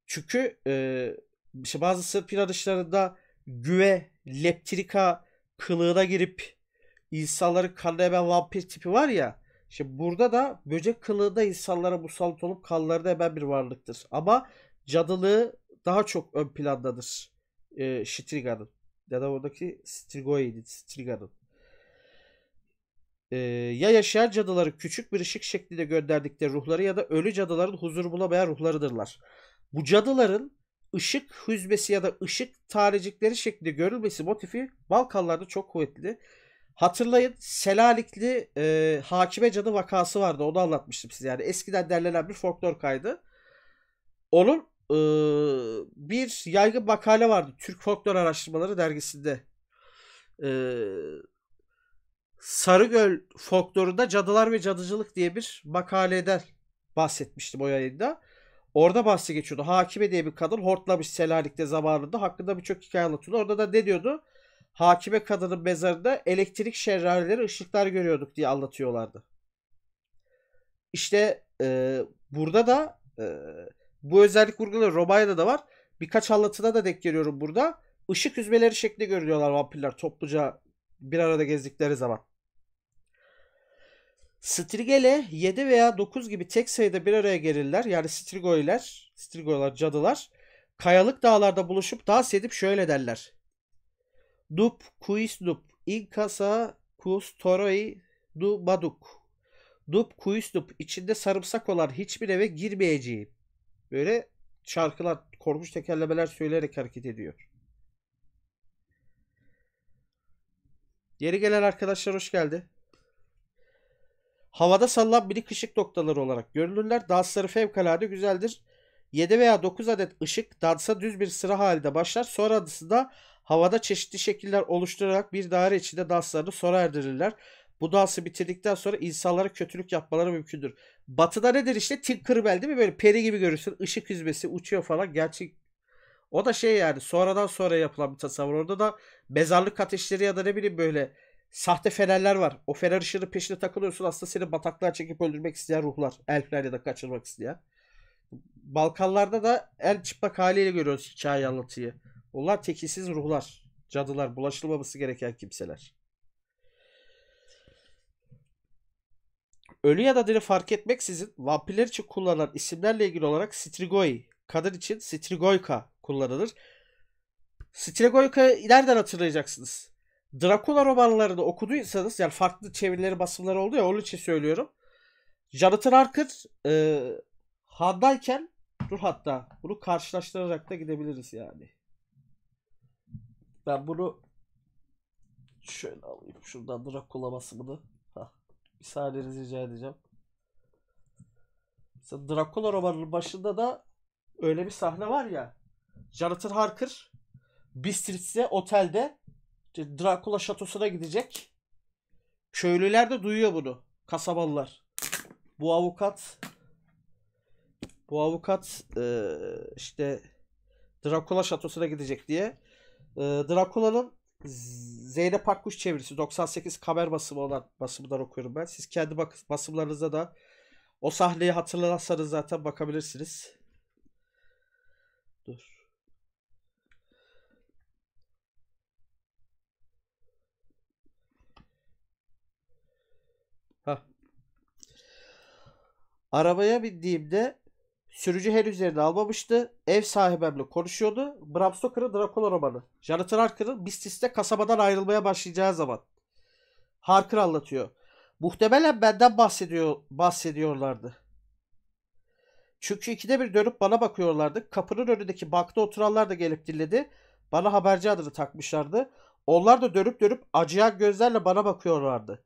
Çünkü e, işte bazı Sırp yarışlarında güve, leptirika kılığına girip insanları kanlayan vampir tipi var ya. İşte burada da böcek kılığı da insanlara musallat olup kanlarına hemen bir varlıktır. Ama cadılığı daha çok ön plandadır. E, Şitriga'nın. Ya da oradaki Strigoy'di. Striga'nın. E, ya yaşayan cadıları küçük bir ışık şeklinde gönderdikleri ruhları ya da ölü cadıların huzur bulamayan ruhlarıdırlar. Bu cadıların ışık hüzmesi ya da ışık tarecikleri şeklinde görülmesi motifi Balkanlarda çok kuvvetli. Hatırlayın selalikli e, hakime cadı vakası vardı onu anlatmıştım size yani eskiden derlenen bir folklor kaydı. Onun e, bir yaygın makale vardı Türk Folklor Araştırmaları dergisinde. E, Sarıgöl folklorunda cadılar ve cadıcılık diye bir makaleden bahsetmiştim o yayında. Orada bahsi geçiyordu. Hakime diye bir kadın hortlamış Selanik'te zamanında. Hakkında birçok hikaye anlatıyordu. Orada da ne diyordu? Hakibe kadının mezarında elektrik şerrareleri ışıklar görüyorduk diye anlatıyorlardı. İşte e, burada da e, bu özellik vurguları Romanya'da da var. Birkaç anlatıda da denk geliyorum burada. Işık hüzmeleri şeklinde görüyorlar vampirler topluca bir arada gezdikleri zaman. Strigele 7 veya 9 gibi tek sayıda bir araya gelirler. Yani Strigoiler, Strigolar, cadılar kayalık dağlarda buluşup dans edip şöyle derler. Dup kuis dup inkasa kus toroi du baduk. Dup kuis dup içinde sarımsak olan hiçbir eve girmeyeceği. Böyle şarkılar, korkunç tekerlemeler söyleyerek hareket ediyor. Yeri gelen arkadaşlar hoş geldi. Havada salınan minik ışık noktaları olarak görülürler. Dansları fevkalade güzeldir. 7 veya 9 adet ışık dansa düz bir sıra halinde başlar. Sonrasında havada çeşitli şekiller oluşturarak bir daire içinde danslarını sona erdirirler. Bu dansı bitirdikten sonra insanlara kötülük yapmaları mümkündür. Batıda nedir işte Tinkerbell değil mi? Böyle peri gibi görürsün. Işık yüzmesi uçuyor falan. Gerçek o da şey yani sonradan sonra yapılan bir tasavvur. Orada da mezarlık ateşleri ya da ne bileyim böyle sahte fenerler var. O fener ışığının peşine takılıyorsun. Aslında seni bataklığa çekip öldürmek isteyen ruhlar. Elfler ya da kaçırmak isteyen. Balkanlarda da en çıplak haliyle görüyoruz hikaye anlatıyı. Onlar tekilsiz ruhlar. Cadılar. Bulaşılmaması gereken kimseler. Ölü ya da diri fark etmeksizin vampirler için kullanılan isimlerle ilgili olarak Strigoi, kadın için Strigoika kullanılır. Strigoika'yı nereden hatırlayacaksınız? Dracula romanlarını okuduysanız yani farklı çevirileri basımları oldu ya onun için söylüyorum. Jonathan Harker e, Handayken dur hatta bunu karşılaştırarak da gidebiliriz yani. Ben bunu şöyle alayım şuradan Drakula basımını. Hah, bir saniyenizi rica edeceğim. Mesela Dracula romanının başında da öyle bir sahne var ya. Jonathan Harker Bistritz'e otelde Drakula şatosuna gidecek. Köylüler de duyuyor bunu. Kasabalılar. Bu avukat bu avukat e, işte Drakula şatosuna gidecek diye. E, Drakula'nın Zeynep Akkuş çevirisi 98 kamer basımı olan basımından okuyorum ben. Siz kendi basımlarınızda da o sahneyi hatırlarsanız zaten bakabilirsiniz. Dur. Arabaya bindiğimde sürücü henüz üzerine almamıştı. Ev sahibimle konuşuyordu. Bram Stoker'ın Drakula romanı. Jonathan Harker'ın Mistis'te kasabadan ayrılmaya başlayacağı zaman. Harker anlatıyor. Muhtemelen benden bahsediyor, bahsediyorlardı. Çünkü ikide bir dönüp bana bakıyorlardı. Kapının önündeki bankta oturanlar da gelip dinledi. Bana haberci adını takmışlardı. Onlar da dönüp dönüp acıyan gözlerle bana bakıyorlardı.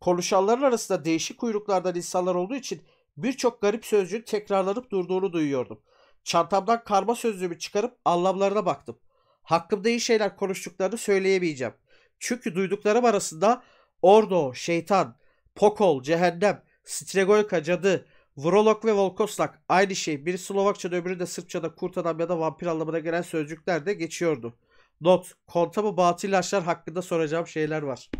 Konuşanların arasında değişik kuyruklardan insanlar olduğu için Birçok garip sözcük tekrarlanıp durduğunu duyuyordum. Çantamdan karma sözlüğümü çıkarıp anlamlarına baktım. Hakkımda iyi şeyler konuştuklarını söyleyemeyeceğim. Çünkü duyduklarım arasında Ordo, Şeytan, Pokol, Cehennem, stregoyka, Cadı, Vrolok ve Volkoslak aynı şey. Biri Slovakça'da öbürü de Sırpça'da kurt adam ya da vampir anlamına gelen sözcükler de geçiyordu. Not. Kontamı batıl aşlar hakkında soracağım şeyler var.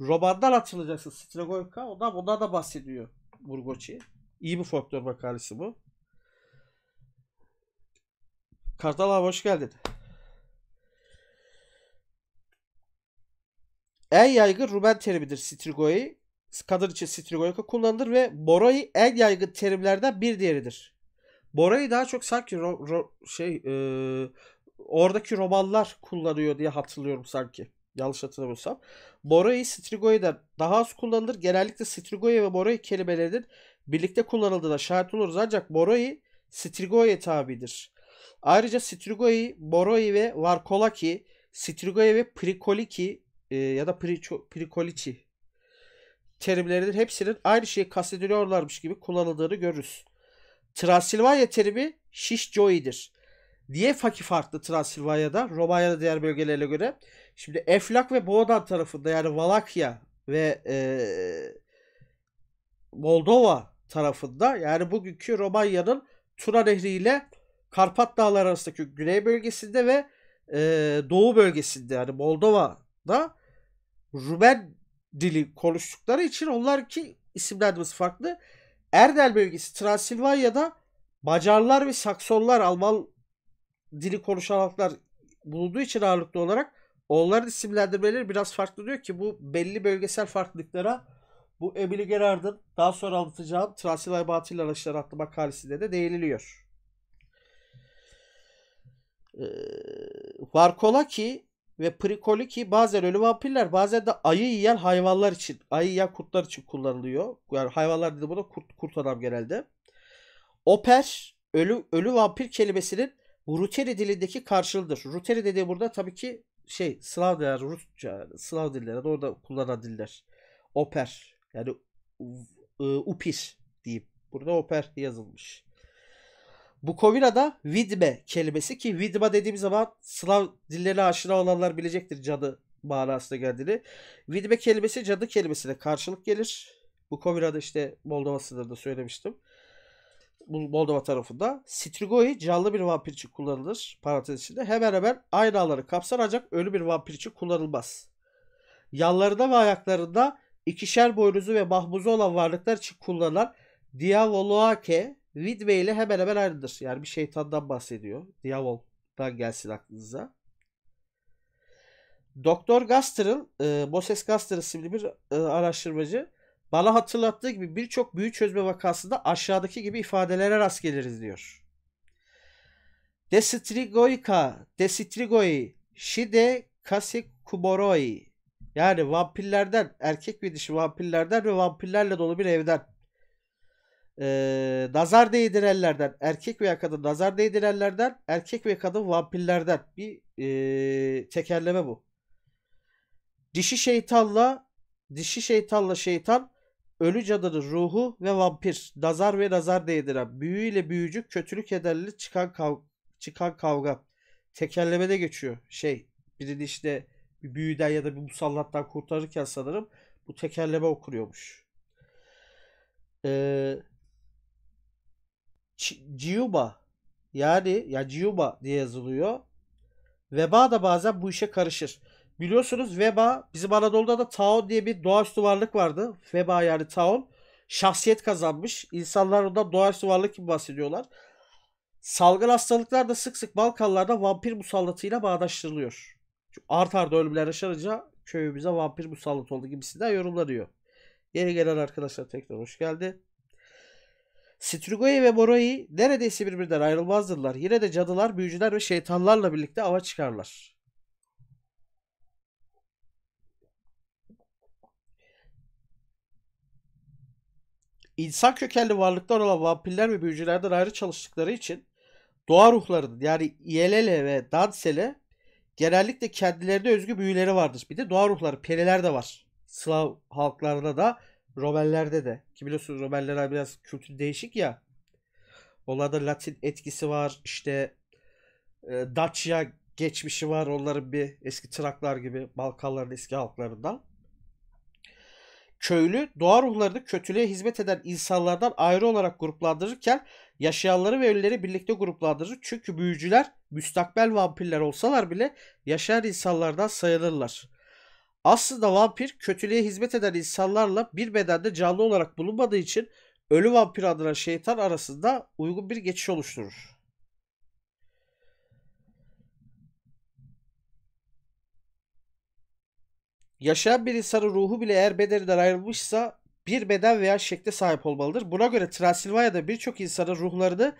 Romandan hatırlayacaksın. Strigolka. Ondan, bundan da bahsediyor Burgoçi. İyi bir folklor makalesi bu. Kartal abi hoş geldin. En yaygın Rumen terimidir Strigoi. Kadın için Strigoika kullanılır ve Borai en yaygın terimlerden bir diğeridir. Bora'yı daha çok sanki ro, ro, şey e, oradaki Romalılar kullanıyor diye hatırlıyorum sanki. Yanlış hatırlamıyorsam. Bora'yı Strigoi'den daha az kullanılır. Genellikle Strigoi ve Bora'yı kelimelerinin birlikte kullanıldığına şahit oluruz ancak Boroi, Strigoi tabidir. Ayrıca Strigoi, Boroi ve Varkolaki, Strigoi ve Prikoliki e, ya da Priço, Prikolici terimlerinin hepsinin aynı şeyi kastediliyorlarmış gibi kullanıldığını görürüz. Transilvanya terimi Şişjoi'dir. Niye fakir farklı Transilvanya'da? Romanya'da diğer bölgelerine göre. Şimdi Eflak ve Boğdan tarafında yani Valakya ve e, Moldova tarafında yani bugünkü Romanya'nın Tuna Nehri ile Karpat Dağları arasındaki güney bölgesinde ve e, doğu bölgesinde yani Moldova'da Rumen dili konuştukları için onlar ki isimlendirmesi farklı. Erdel bölgesi Transilvanya'da Macarlar ve Saksonlar Alman dili konuşan halklar bulunduğu için ağırlıklı olarak onların isimlendirmeleri biraz farklı diyor ki bu belli bölgesel farklılıklara bu Emily Gerard'ın daha sonra anlatacağım Transilay Batil Araçları adlı makalesinde de değiniliyor. Ee, Varkolaki ve Prikoliki bazen ölü vampirler bazen de ayı yiyen hayvanlar için, ayı yiyen kurtlar için kullanılıyor. Yani hayvanlar dedi buna kurt, kurt adam genelde. Oper ölü, ölü vampir kelimesinin Ruteri dilindeki karşılığıdır. Ruteri dediği burada tabii ki şey Slav değer Rusça, Slav dilleri de orada kullanan diller. Oper. Yani e, upir deyip burada oper yazılmış. Bukovina'da vidme kelimesi ki vidma dediğim zaman Slav dillerine aşina olanlar bilecektir cadı manasına geldiğini. Vidme kelimesi cadı kelimesine karşılık gelir. Bukovina'da işte Moldova sınırında söylemiştim. Moldova tarafında. Strigoi canlı bir vampir için kullanılır. Parantez içinde. Hemen hemen aynı alanı kapsar ancak ölü bir vampir için kullanılmaz. Yanlarında ve ayaklarında İkişer boynuzu ve mahmuzu olan varlıklar için kullanılan Diavoloake Widway ile hemen hemen aynıdır. Yani bir şeytandan bahsediyor. Diavol'dan gelsin aklınıza. Doktor Gaster'ın, e, Moses Gaster isimli bir e, araştırmacı bana hatırlattığı gibi birçok büyü çözme vakasında aşağıdaki gibi ifadelere rast geliriz diyor. Destrigoika, destrigoi, shide kase kuboroi, yani vampirlerden, erkek ve dişi vampirlerden ve vampirlerle dolu bir evden. Ee, nazar değdirenlerden, erkek veya kadın nazar değdirenlerden, erkek ve kadın vampirlerden bir ee, tekerleme bu. Dişi şeytanla, dişi şeytanla şeytan, ölü cadının ruhu ve vampir, nazar ve nazar değdiren, büyüyle büyücü, kötülük ederli çıkan, kav çıkan kavga. Tekerlemede geçiyor şey. Birinin işte bir büyüden ya da bir musallattan kurtarırken sanırım bu tekerleme okuruyormuş. Ee, Ciuba yani ya Ciuba diye yazılıyor. Veba da bazen bu işe karışır. Biliyorsunuz veba bizim Anadolu'da da taon diye bir doğaüstü varlık vardı. Veba yani taon. Şahsiyet kazanmış. İnsanlar ondan doğaüstü varlık gibi bahsediyorlar. Salgın hastalıklar da sık sık Balkanlarda vampir musallatıyla bağdaştırılıyor art arda ölümler yaşanınca köyümüze vampir musallat oldu gibisinden yorumlanıyor. Yeni gelen arkadaşlar tekrar hoş geldi. Strigoi ve Moroi neredeyse birbirinden ayrılmazdırlar. Yine de cadılar, büyücüler ve şeytanlarla birlikte ava çıkarlar. İnsan kökenli varlıklar olan vampirler ve büyücülerden ayrı çalıştıkları için doğa ruhlarının yani Yelele ve Dansele genellikle kendilerine özgü büyüleri vardır. Bir de doğa ruhları, periler de var. Slav halklarında da, Romellerde de. Ki biliyorsunuz Romeller biraz kültür değişik ya. Onlarda Latin etkisi var. İşte e, Dacia geçmişi var. Onların bir eski Traklar gibi Balkanların eski halklarından köylü doğa ruhları kötülüğe hizmet eden insanlardan ayrı olarak gruplandırırken yaşayanları ve ölüleri birlikte gruplandırır. Çünkü büyücüler müstakbel vampirler olsalar bile yaşayan insanlardan sayılırlar. Aslında vampir kötülüğe hizmet eden insanlarla bir bedende canlı olarak bulunmadığı için ölü vampir adına şeytan arasında uygun bir geçiş oluşturur. Yaşayan bir insanın ruhu bile eğer bedeninden ayrılmışsa bir beden veya şekle sahip olmalıdır. Buna göre Transilvanya'da birçok insanın ruhlarını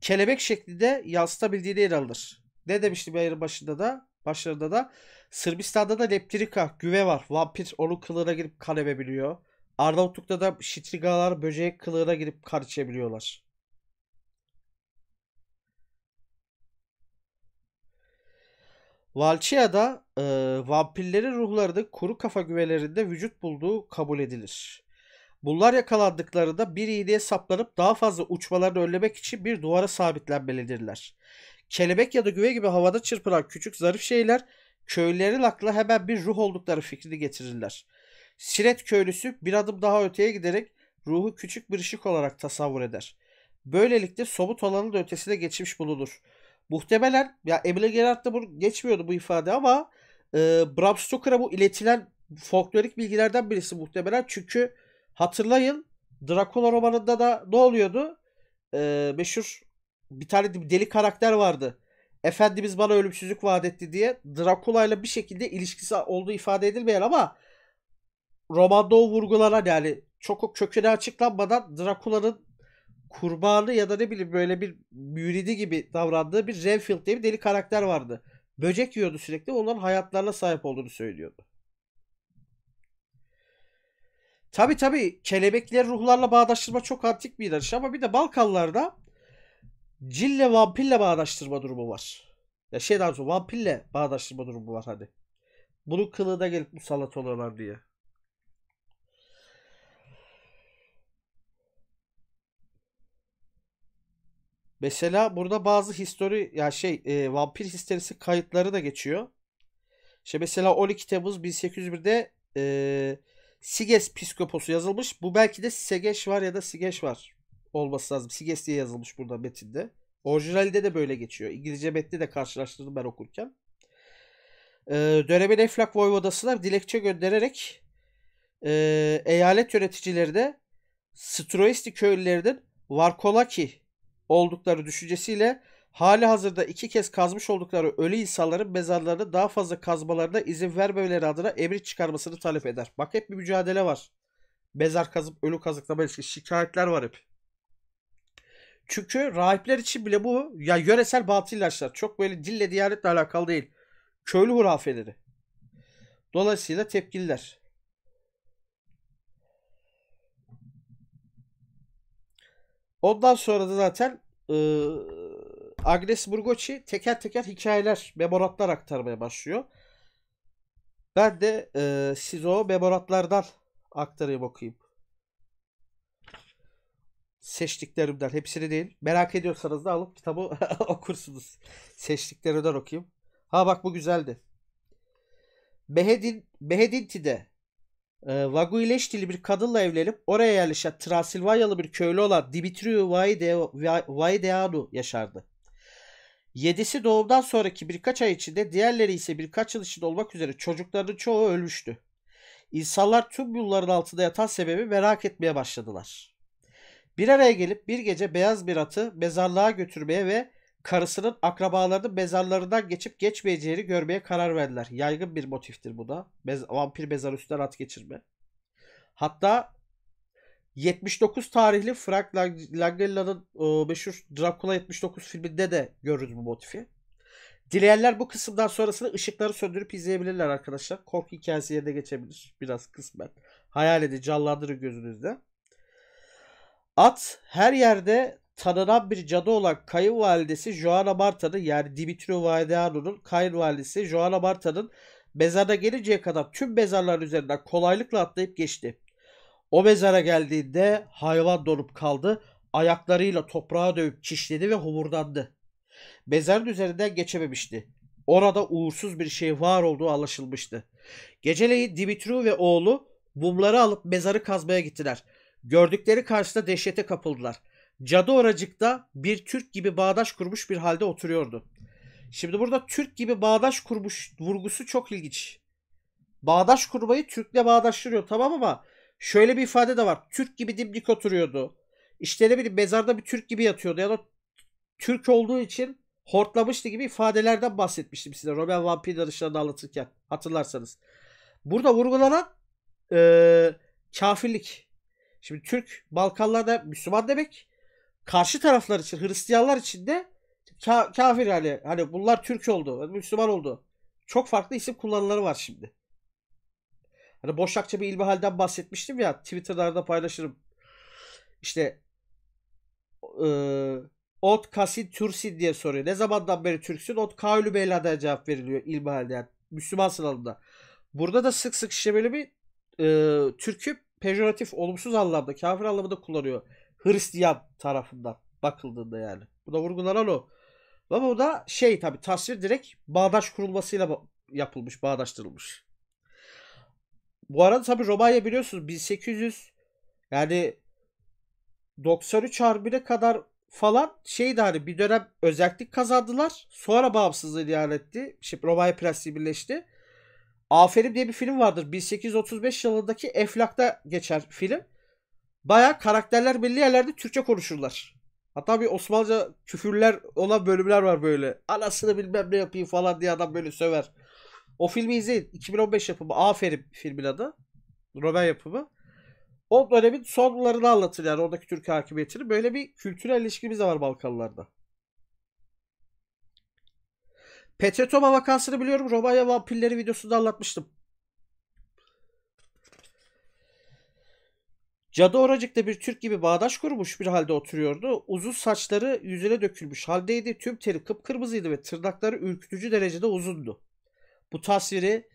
kelebek şeklinde yansıtabildiğine inanılır. Ne demiştim yayının başında da? Başlarında da. Sırbistan'da da leptirika, güve var. Vampir onun kılığına girip kan emebiliyor. Arnavutluk'ta da şitrigalar böcek kılığına girip kan içebiliyorlar. Valçia'da e, vampirlerin ruhları da kuru kafa güvelerinde vücut bulduğu kabul edilir. Bunlar yakalandıklarında bir iğneye saplanıp daha fazla uçmalarını önlemek için bir duvara sabitlenmelidirler. Kelebek ya da güve gibi havada çırpınan küçük zarif şeyler köylülerin akla hemen bir ruh oldukları fikrini getirirler. Siret köylüsü bir adım daha öteye giderek ruhu küçük bir ışık olarak tasavvur eder. Böylelikle somut olanın ötesine geçmiş bulunur. Muhtemelen ya Emile Gerard'da bunu geçmiyordu bu ifade ama e, Bram Stoker'a bu iletilen folklorik bilgilerden birisi muhtemelen. Çünkü hatırlayın Dracula romanında da ne oluyordu? E, meşhur bir tane deli karakter vardı. Efendimiz bana ölümsüzlük vaat etti diye Dracula ile bir şekilde ilişkisi olduğu ifade edilmeyen ama romanda o vurgulanan yani çok köküne açıklanmadan Dracula'nın kurbağalı ya da ne bileyim böyle bir müridi gibi davrandığı bir Renfield diye bir deli karakter vardı. Böcek yiyordu sürekli. Onların hayatlarına sahip olduğunu söylüyordu. Tabi tabi kelebekler ruhlarla bağdaştırma çok antik bir inanış ama bir de Balkanlarda cille vampirle bağdaştırma durumu var. Ya şey daha doğrusu vampirle bağdaştırma durumu var hadi. Bunu kılığına gelip musallat oluyorlar diye. Mesela burada bazı histori ya şey e, vampir histerisi kayıtları da geçiyor. İşte mesela 12 Temmuz 1801'de e, Siges Piskoposu yazılmış. Bu belki de Segeş var ya da Sigeş var olması lazım. Siges diye yazılmış burada metinde. Orijinalde de böyle geçiyor. İngilizce metni de karşılaştırdım ben okurken. E, dönemin Eflak Voyvodası'na dilekçe göndererek e, eyalet yöneticileri de Stroisti köylülerinin Varkolaki oldukları düşüncesiyle hali hazırda iki kez kazmış oldukları ölü insanların mezarlarını daha fazla kazmalarına izin vermemeleri adına emir çıkarmasını talep eder. Bak hep bir mücadele var. Mezar kazıp ölü kazıklama ilişkin şikayetler var hep. Çünkü rahipler için bile bu ya yöresel batıl ilaçlar. Çok böyle dille diyanetle alakalı değil. Köylü hurafeleri. Dolayısıyla tepkililer. Ondan sonra da zaten e, Agnes Murgoçi teker teker hikayeler, memoratlar aktarmaya başlıyor. Ben de e, size o memoratlardan aktarayım okuyayım. Seçtiklerimden hepsini değil. Merak ediyorsanız da alıp kitabı okursunuz. Seçtiklerimden okuyayım. Ha bak bu güzeldi. Mehedin, Mehedinti'de e, ee, Vaguileştili bir kadınla evlenip oraya yerleşen Transilvanyalı bir köylü olan Dimitriu Vaideanu yaşardı. Yedisi doğumdan sonraki birkaç ay içinde diğerleri ise birkaç yıl içinde olmak üzere çocukların çoğu ölmüştü. İnsanlar tüm bunların altında yatan sebebi merak etmeye başladılar. Bir araya gelip bir gece beyaz bir atı mezarlığa götürmeye ve karısının akrabalarının mezarlarından geçip geçmeyeceğini görmeye karar verdiler. Yaygın bir motiftir bu da. Bez, vampir mezar üstüne at geçirme. Hatta 79 tarihli Frank Langella'nın e, meşhur Dracula 79 filminde de görürüz bu motifi. Dileyenler bu kısımdan sonrasını ışıkları söndürüp izleyebilirler arkadaşlar. Korku hikayesi yerine geçebilir biraz kısmen. Hayal edin canlandırın gözünüzde. At her yerde tanınan bir cadı olan kayınvalidesi Joana Marta'nın yani Dimitrio Valdeano'nun kayınvalidesi Joana Marta'nın mezarına gelinceye kadar tüm mezarlar üzerinden kolaylıkla atlayıp geçti. O mezara geldiğinde hayvan donup kaldı, ayaklarıyla toprağa dövüp çişledi ve homurdandı. Mezarın üzerinden geçememişti. Orada uğursuz bir şey var olduğu anlaşılmıştı. Geceleyin Dimitru ve oğlu mumları alıp mezarı kazmaya gittiler. Gördükleri karşısında dehşete kapıldılar. Cadı oracıkta bir Türk gibi bağdaş kurmuş bir halde oturuyordu. Şimdi burada Türk gibi bağdaş kurmuş vurgusu çok ilginç. Bağdaş kurmayı Türk'le bağdaştırıyor tamam ama şöyle bir ifade de var. Türk gibi dimdik oturuyordu. İşte ne bileyim mezarda bir Türk gibi yatıyordu ya da Türk olduğu için hortlamıştı gibi ifadelerden bahsetmiştim size. Roman vampir yarışlarını anlatırken hatırlarsanız. Burada vurgulanan e, kafirlik. Şimdi Türk Balkanlarda Müslüman demek karşı taraflar için Hristiyanlar için de ka- kafir yani hani bunlar Türk oldu, Müslüman oldu. Çok farklı isim kullanıları var şimdi. Hani boşakça bir ilmihalden bahsetmiştim ya Twitter'da Twitter'larda paylaşırım. İşte e, Ot Kasin Türsin diye soruyor. Ne zamandan beri Türksün? Ot Kaülü Beyla'dan cevap veriliyor ilmihalde. Yani Müslüman sınavında. Burada da sık sık işte böyle bir e, Türk'ü pejoratif, olumsuz anlamda, kafir anlamında kullanıyor Hristiyan tarafından bakıldığında yani. Bu da vurgulanan o. Ama bu da şey tabi tasvir direkt bağdaş kurulmasıyla yapılmış, bağdaştırılmış. Bu arada tabi Romanya biliyorsunuz 1800 yani 93 harbine kadar falan şeydi hani bir dönem özellik kazandılar. Sonra bağımsızlığı ilan etti. Şimdi şey, Romanya Prensliği birleşti. Aferin diye bir film vardır. 1835 yılındaki Eflak'ta geçer film baya karakterler belli yerlerde Türkçe konuşurlar. Hatta bir Osmanlıca küfürler olan bölümler var böyle. Anasını bilmem ne yapayım falan diye adam böyle söver. O filmi izleyin. 2015 yapımı. Aferin filmin adı. Roman yapımı. O dönemin sonlarını anlatır yani oradaki Türk hakimiyetini. Böyle bir kültürel ilişkimiz de var Balkanlarda. Petrotoma vakasını biliyorum. Romanya vampirleri videosunda anlatmıştım. Cadı oracıkta bir Türk gibi bağdaş kurmuş bir halde oturuyordu. Uzun saçları yüzüne dökülmüş haldeydi. Tüm teri kıpkırmızıydı ve tırnakları ürkütücü derecede uzundu. Bu tasviri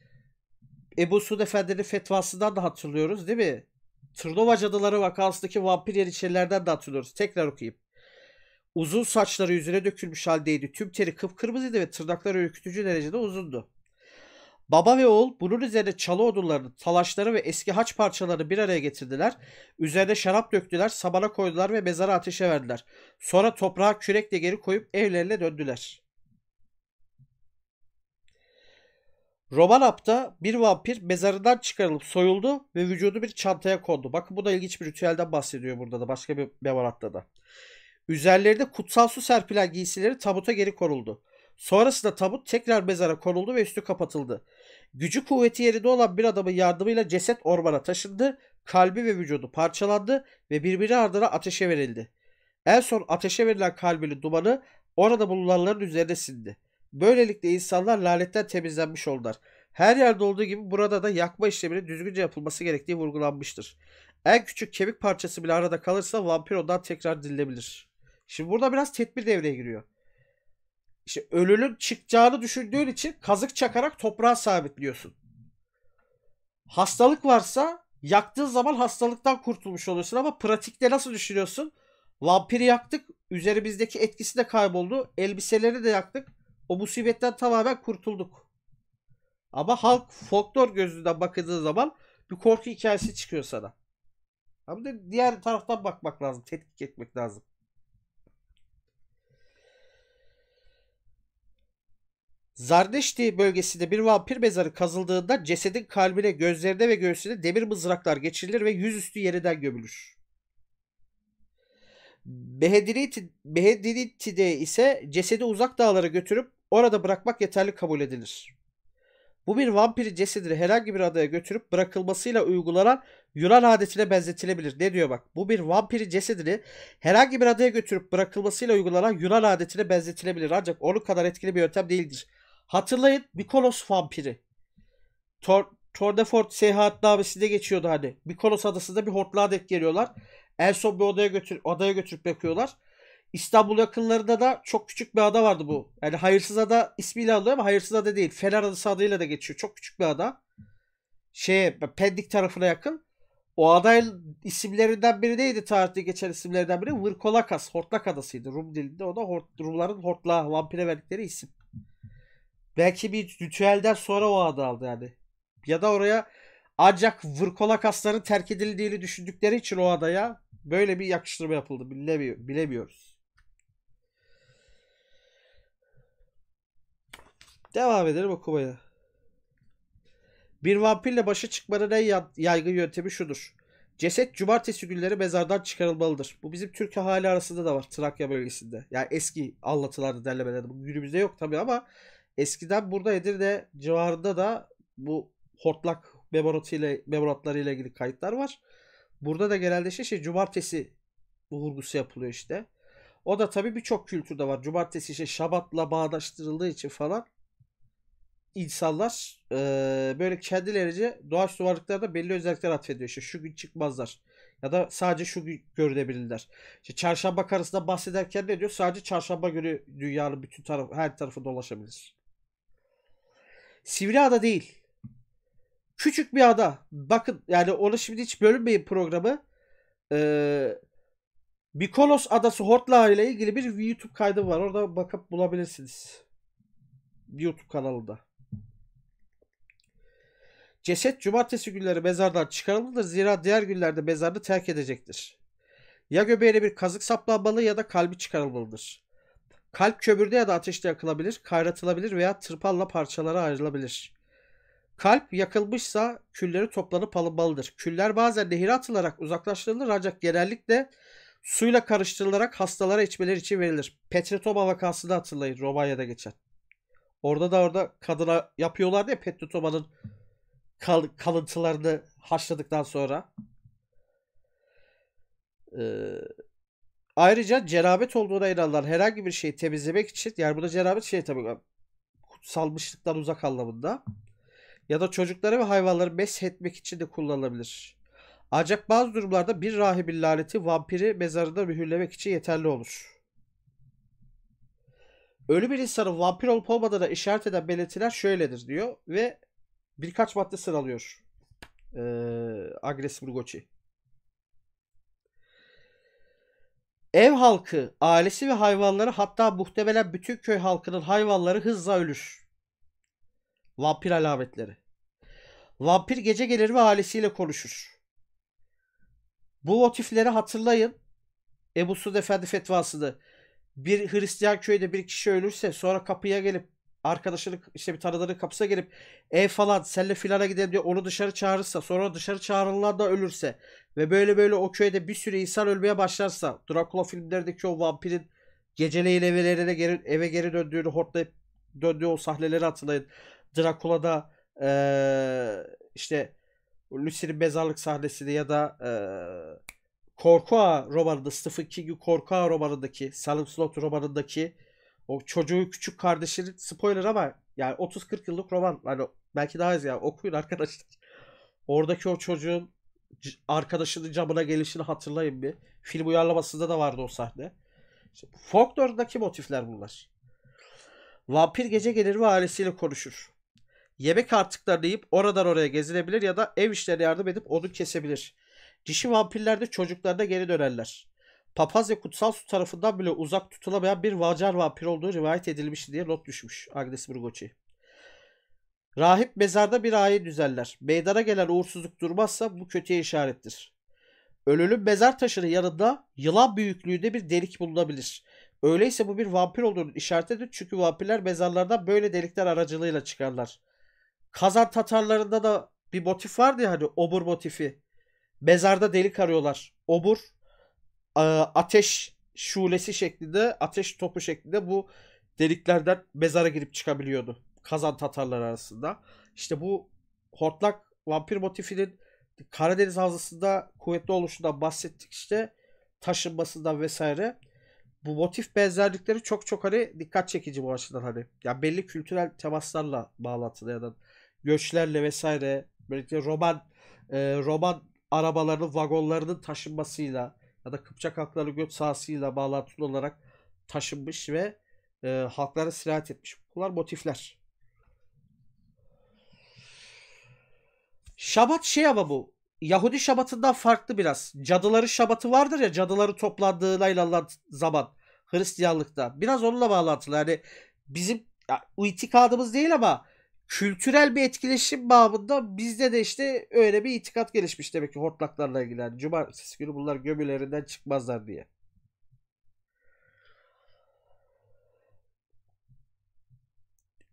Ebu Suud Efendi'nin fetvasından da hatırlıyoruz değil mi? Tırnova cadıları vakasındaki vampir yeniçerilerden de hatırlıyoruz. Tekrar okuyayım. Uzun saçları yüzüne dökülmüş haldeydi. Tüm teri kıpkırmızıydı ve tırnakları ürkütücü derecede uzundu. Baba ve oğul bunun üzerine çalı odunlarını, talaşları ve eski haç parçalarını bir araya getirdiler. Üzerine şarap döktüler, sabana koydular ve mezara ateşe verdiler. Sonra toprağa kürekle geri koyup evlerine döndüler. Roman Romanap'ta bir vampir mezarından çıkarılıp soyuldu ve vücudu bir çantaya kondu. Bakın bu da ilginç bir ritüelden bahsediyor burada da başka bir mevaratta da. Üzerlerinde kutsal su serpilen giysileri tabuta geri koruldu. Sonrasında tabut tekrar mezara konuldu ve üstü kapatıldı. Gücü kuvveti yerinde olan bir adamın yardımıyla ceset ormana taşındı, kalbi ve vücudu parçalandı ve birbiri ardına ateşe verildi. En son ateşe verilen kalbinin dumanı orada bulunanların üzerine sindi. Böylelikle insanlar lanetten temizlenmiş oldular. Her yerde olduğu gibi burada da yakma işleminin düzgünce yapılması gerektiği vurgulanmıştır. En küçük kemik parçası bile arada kalırsa vampir ondan tekrar dirilebilir. Şimdi burada biraz tedbir devreye giriyor işte ölünün çıkacağını düşündüğün için kazık çakarak toprağa sabitliyorsun. Hastalık varsa yaktığın zaman hastalıktan kurtulmuş oluyorsun ama pratikte nasıl düşünüyorsun? Vampiri yaktık, üzerimizdeki etkisi de kayboldu, elbiseleri de yaktık. O musibetten tamamen kurtulduk. Ama halk folklor gözünden bakıldığı zaman bir korku hikayesi çıkıyor sana. Ama diğer taraftan bakmak lazım, tetkik etmek lazım. Zardeşti bölgesinde bir vampir mezarı kazıldığında cesedin kalbine, gözlerine ve göğsüne demir mızraklar geçirilir ve yüzüstü yeriden gömülür. Mehedinitti'de ise cesedi uzak dağlara götürüp orada bırakmak yeterli kabul edilir. Bu bir vampiri cesedini herhangi bir adaya götürüp bırakılmasıyla uygulanan Yunan adetine benzetilebilir. Ne diyor bak? Bu bir vampiri cesedini herhangi bir adaya götürüp bırakılmasıyla uygulanan Yunan adetine benzetilebilir. Ancak onun kadar etkili bir yöntem değildir. Hatırlayın Mikolos vampiri. Tor Tordefort seyahat davetinde geçiyordu hani. Mikolos adasında bir hortluğa denk geliyorlar. En son bir odaya, götür odaya götürüp yakıyorlar. İstanbul yakınlarında da çok küçük bir ada vardı bu. Yani Hayırsız Ada ismiyle anılıyor ama Hayırsız Ada değil. Fener Adası adıyla da geçiyor. Çok küçük bir ada. Şey, Pendik tarafına yakın. O aday isimlerinden biri neydi tarihte geçen isimlerden biri? Vırkolakas, Hortlak Adası'ydı. Rum dilinde o da Hort, Rumların Hortla, vampire verdikleri isim. Belki bir ritüelden sonra o adı aldı yani. Ya da oraya ancak vırkola kasların terk edildiğini düşündükleri için o adaya böyle bir yakıştırma yapıldı. Bilemiyor, bilemiyoruz. Devam edelim okumaya. Bir vampirle başa çıkmanın en yaygın yöntemi şudur. Ceset cumartesi günleri mezardan çıkarılmalıdır. Bu bizim Türk hali arasında da var Trakya bölgesinde. Yani eski anlatılarda derlemelerde. Bu günümüzde yok tabii ama Eskiden burada Edirne civarında da bu hortlak bebaratı ile bebaratları ile ilgili kayıtlar var. Burada da genelde şey, şey cumartesi vurgusu yapılıyor işte. O da tabii birçok kültürde var. Cumartesi işte şabatla bağdaştırıldığı için falan insanlar e, böyle kendilerince doğaç duvarlıklarda belli özellikler atfediyor. İşte şu gün çıkmazlar. Ya da sadece şu gün görünebilirler. İşte çarşamba karısında bahsederken ne diyor? Sadece çarşamba günü dünyanın bütün tarafı her tarafı dolaşabilir. Sivri ada değil. Küçük bir ada. Bakın yani onu şimdi hiç bölünmeyin programı. Ee, Mikolos adası Hortla ile ilgili bir YouTube kaydı var. Orada bakıp bulabilirsiniz. YouTube kanalında. Ceset cumartesi günleri mezardan çıkarılır zira diğer günlerde mezarını terk edecektir. Ya göbeğine bir kazık saplanmalı ya da kalbi çıkarılmalıdır. Kalp köbürde ya da ateşte yakılabilir, kayratılabilir veya tırpalla parçalara ayrılabilir. Kalp yakılmışsa külleri toplanıp alınmalıdır. Küller bazen nehire atılarak uzaklaştırılır ancak genellikle suyla karıştırılarak hastalara içmeleri için verilir. Petritoma vakasını hatırlayın Romanya'da geçen. Orada da orada kadına yapıyorlar ya Petritoma'nın kal- kalıntılarını haşladıktan sonra. Ee, Ayrıca cerabet olduğuna inanılan herhangi bir şeyi temizlemek için yani burada cerabet şey tabii kutsalmışlıktan uzak anlamında ya da çocukları ve hayvanları mesh etmek için de kullanılabilir. Ancak bazı durumlarda bir rahibin laneti vampiri mezarında mühürlemek için yeterli olur. Ölü bir insanın vampir olup olmadığına işaret eden belirtiler şöyledir diyor ve birkaç madde sıralıyor. Ee, Agres Burgoçi. Ev halkı, ailesi ve hayvanları hatta muhtemelen bütün köy halkının hayvanları hızla ölür. Vampir alametleri. Vampir gece gelir ve ailesiyle konuşur. Bu motifleri hatırlayın. Ebu Suud Efendi fetvasını. Bir Hristiyan köyde bir kişi ölürse sonra kapıya gelip arkadaşını işte bir tanıdığının kapısına gelip ev falan senle filana gidelim diye onu dışarı çağırırsa sonra dışarı çağrılan da ölürse ve böyle böyle o köyde bir sürü insan ölmeye başlarsa Dracula filmlerdeki o vampirin geceleyin evlerine geri, eve geri döndüğünü hortlayıp döndüğü o sahneleri hatırlayın. Dracula'da ee, işte Lucy'nin mezarlık sahnesini ya da ee, Korku Ağa romanında Stephen King'in Korku Ağa romanındaki Salim Slot romanındaki o çocuğu küçük kardeşini spoiler ama yani 30-40 yıllık roman. Hani belki daha az ya okuyun arkadaşlar. Oradaki o çocuğun arkadaşının camına gelişini hatırlayın bir. Film uyarlamasında da vardı o sahne. İşte, Folklor'daki motifler bunlar. Vampir gece gelir ve ailesiyle konuşur. Yemek artıklarını yiyip oradan oraya gezinebilir ya da ev işlerine yardım edip onu kesebilir. Dişi vampirler de çocuklarına geri dönerler. Papaz ve kutsal su tarafından bile uzak tutulamayan bir vacar vampir olduğu rivayet edilmiş diye not düşmüş Agnes Burgoci. Rahip mezarda bir ayet düzenler. Meydana gelen uğursuzluk durmazsa bu kötüye işarettir. Ölülün mezar taşının yanında yılan büyüklüğünde bir delik bulunabilir. Öyleyse bu bir vampir olduğunu işaretidir çünkü vampirler mezarlardan böyle delikler aracılığıyla çıkarlar. Kazan Tatarlarında da bir motif vardı ya hani obur motifi. Mezarda delik arıyorlar. Obur e, ateş şulesi şeklinde, ateş topu şeklinde bu deliklerden mezara girip çıkabiliyordu. Kazan Tatarlar arasında. İşte bu hortlak vampir motifinin Karadeniz havzasında kuvvetli oluşundan bahsettik işte taşınmasından vesaire. Bu motif benzerlikleri çok çok hani dikkat çekici bu açıdan hani. Ya yani belli kültürel temaslarla bağlantılı ya da göçlerle vesaire böylelikle Roman e, Roman arabalarının vagonlarının taşınmasıyla ya da Kıpçak halkları göç sahasıyla bağlantılı olarak taşınmış ve e, halklara sirayet etmiş. Bunlar motifler. Şabat şey ama bu. Yahudi Şabat'ından farklı biraz. Cadıları Şabat'ı vardır ya cadıları topladığıyla toplandığıyla zaman Hristiyanlıkta. Biraz onunla bağlantılı. Yani bizim ya, itikadımız değil ama kültürel bir etkileşim bağımında bizde de işte öyle bir itikat gelişmiş demek ki hortlaklarla ilgili. Yani cumartesi günü bunlar gömülerinden çıkmazlar diye.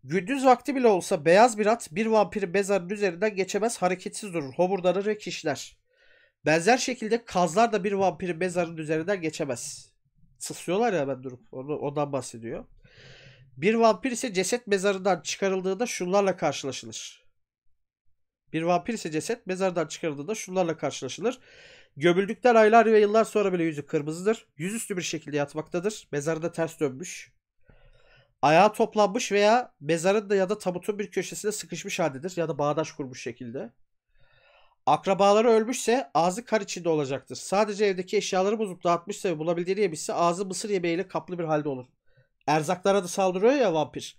Gündüz vakti bile olsa beyaz bir at bir vampiri mezarın üzerinden geçemez hareketsiz durur. Homurdanır ve kişiler. Benzer şekilde kazlar da bir vampiri mezarın üzerinden geçemez. Sısıyorlar ya ben durup. Onu, ondan bahsediyor. Bir vampir ise ceset mezarından çıkarıldığında şunlarla karşılaşılır. Bir vampir ise ceset mezardan çıkarıldığında şunlarla karşılaşılır. Gömüldükten aylar ve yıllar sonra bile yüzü kırmızıdır. Yüzüstü bir şekilde yatmaktadır. Mezarda ters dönmüş ayağa toplanmış veya mezarın da ya da tabutun bir köşesinde sıkışmış haldedir ya da bağdaş kurmuş şekilde. Akrabaları ölmüşse ağzı kar içinde olacaktır. Sadece evdeki eşyaları bozup dağıtmışsa ve bulabildiğini yemişse ağzı mısır yemeğiyle kaplı bir halde olur. Erzaklara da saldırıyor ya vampir.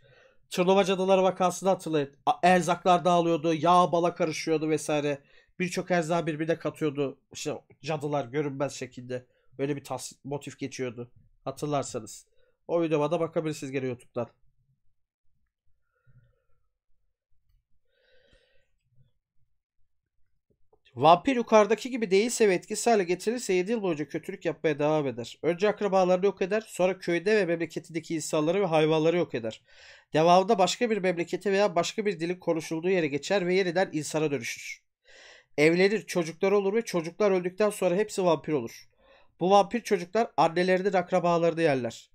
Tırnava cadıları vakasını hatırlayın. Erzaklar dağılıyordu, yağ bala karışıyordu vesaire. Birçok erzak birbirine katıyordu. İşte cadılar görünmez şekilde. Böyle bir tas motif geçiyordu. Hatırlarsanız. O videoma da bakabilirsiniz gene YouTube'dan. Vampir yukarıdaki gibi değilse ve etkisiz hale getirirse 7 yıl boyunca kötülük yapmaya devam eder. Önce akrabalarını yok eder, sonra köyde ve memleketindeki insanları ve hayvanları yok eder. Devamında başka bir memlekete veya başka bir dilin konuşulduğu yere geçer ve yeniden insana dönüşür. Evlenir, çocuklar olur ve çocuklar öldükten sonra hepsi vampir olur. Bu vampir çocuklar annelerini akrabalarını yerler.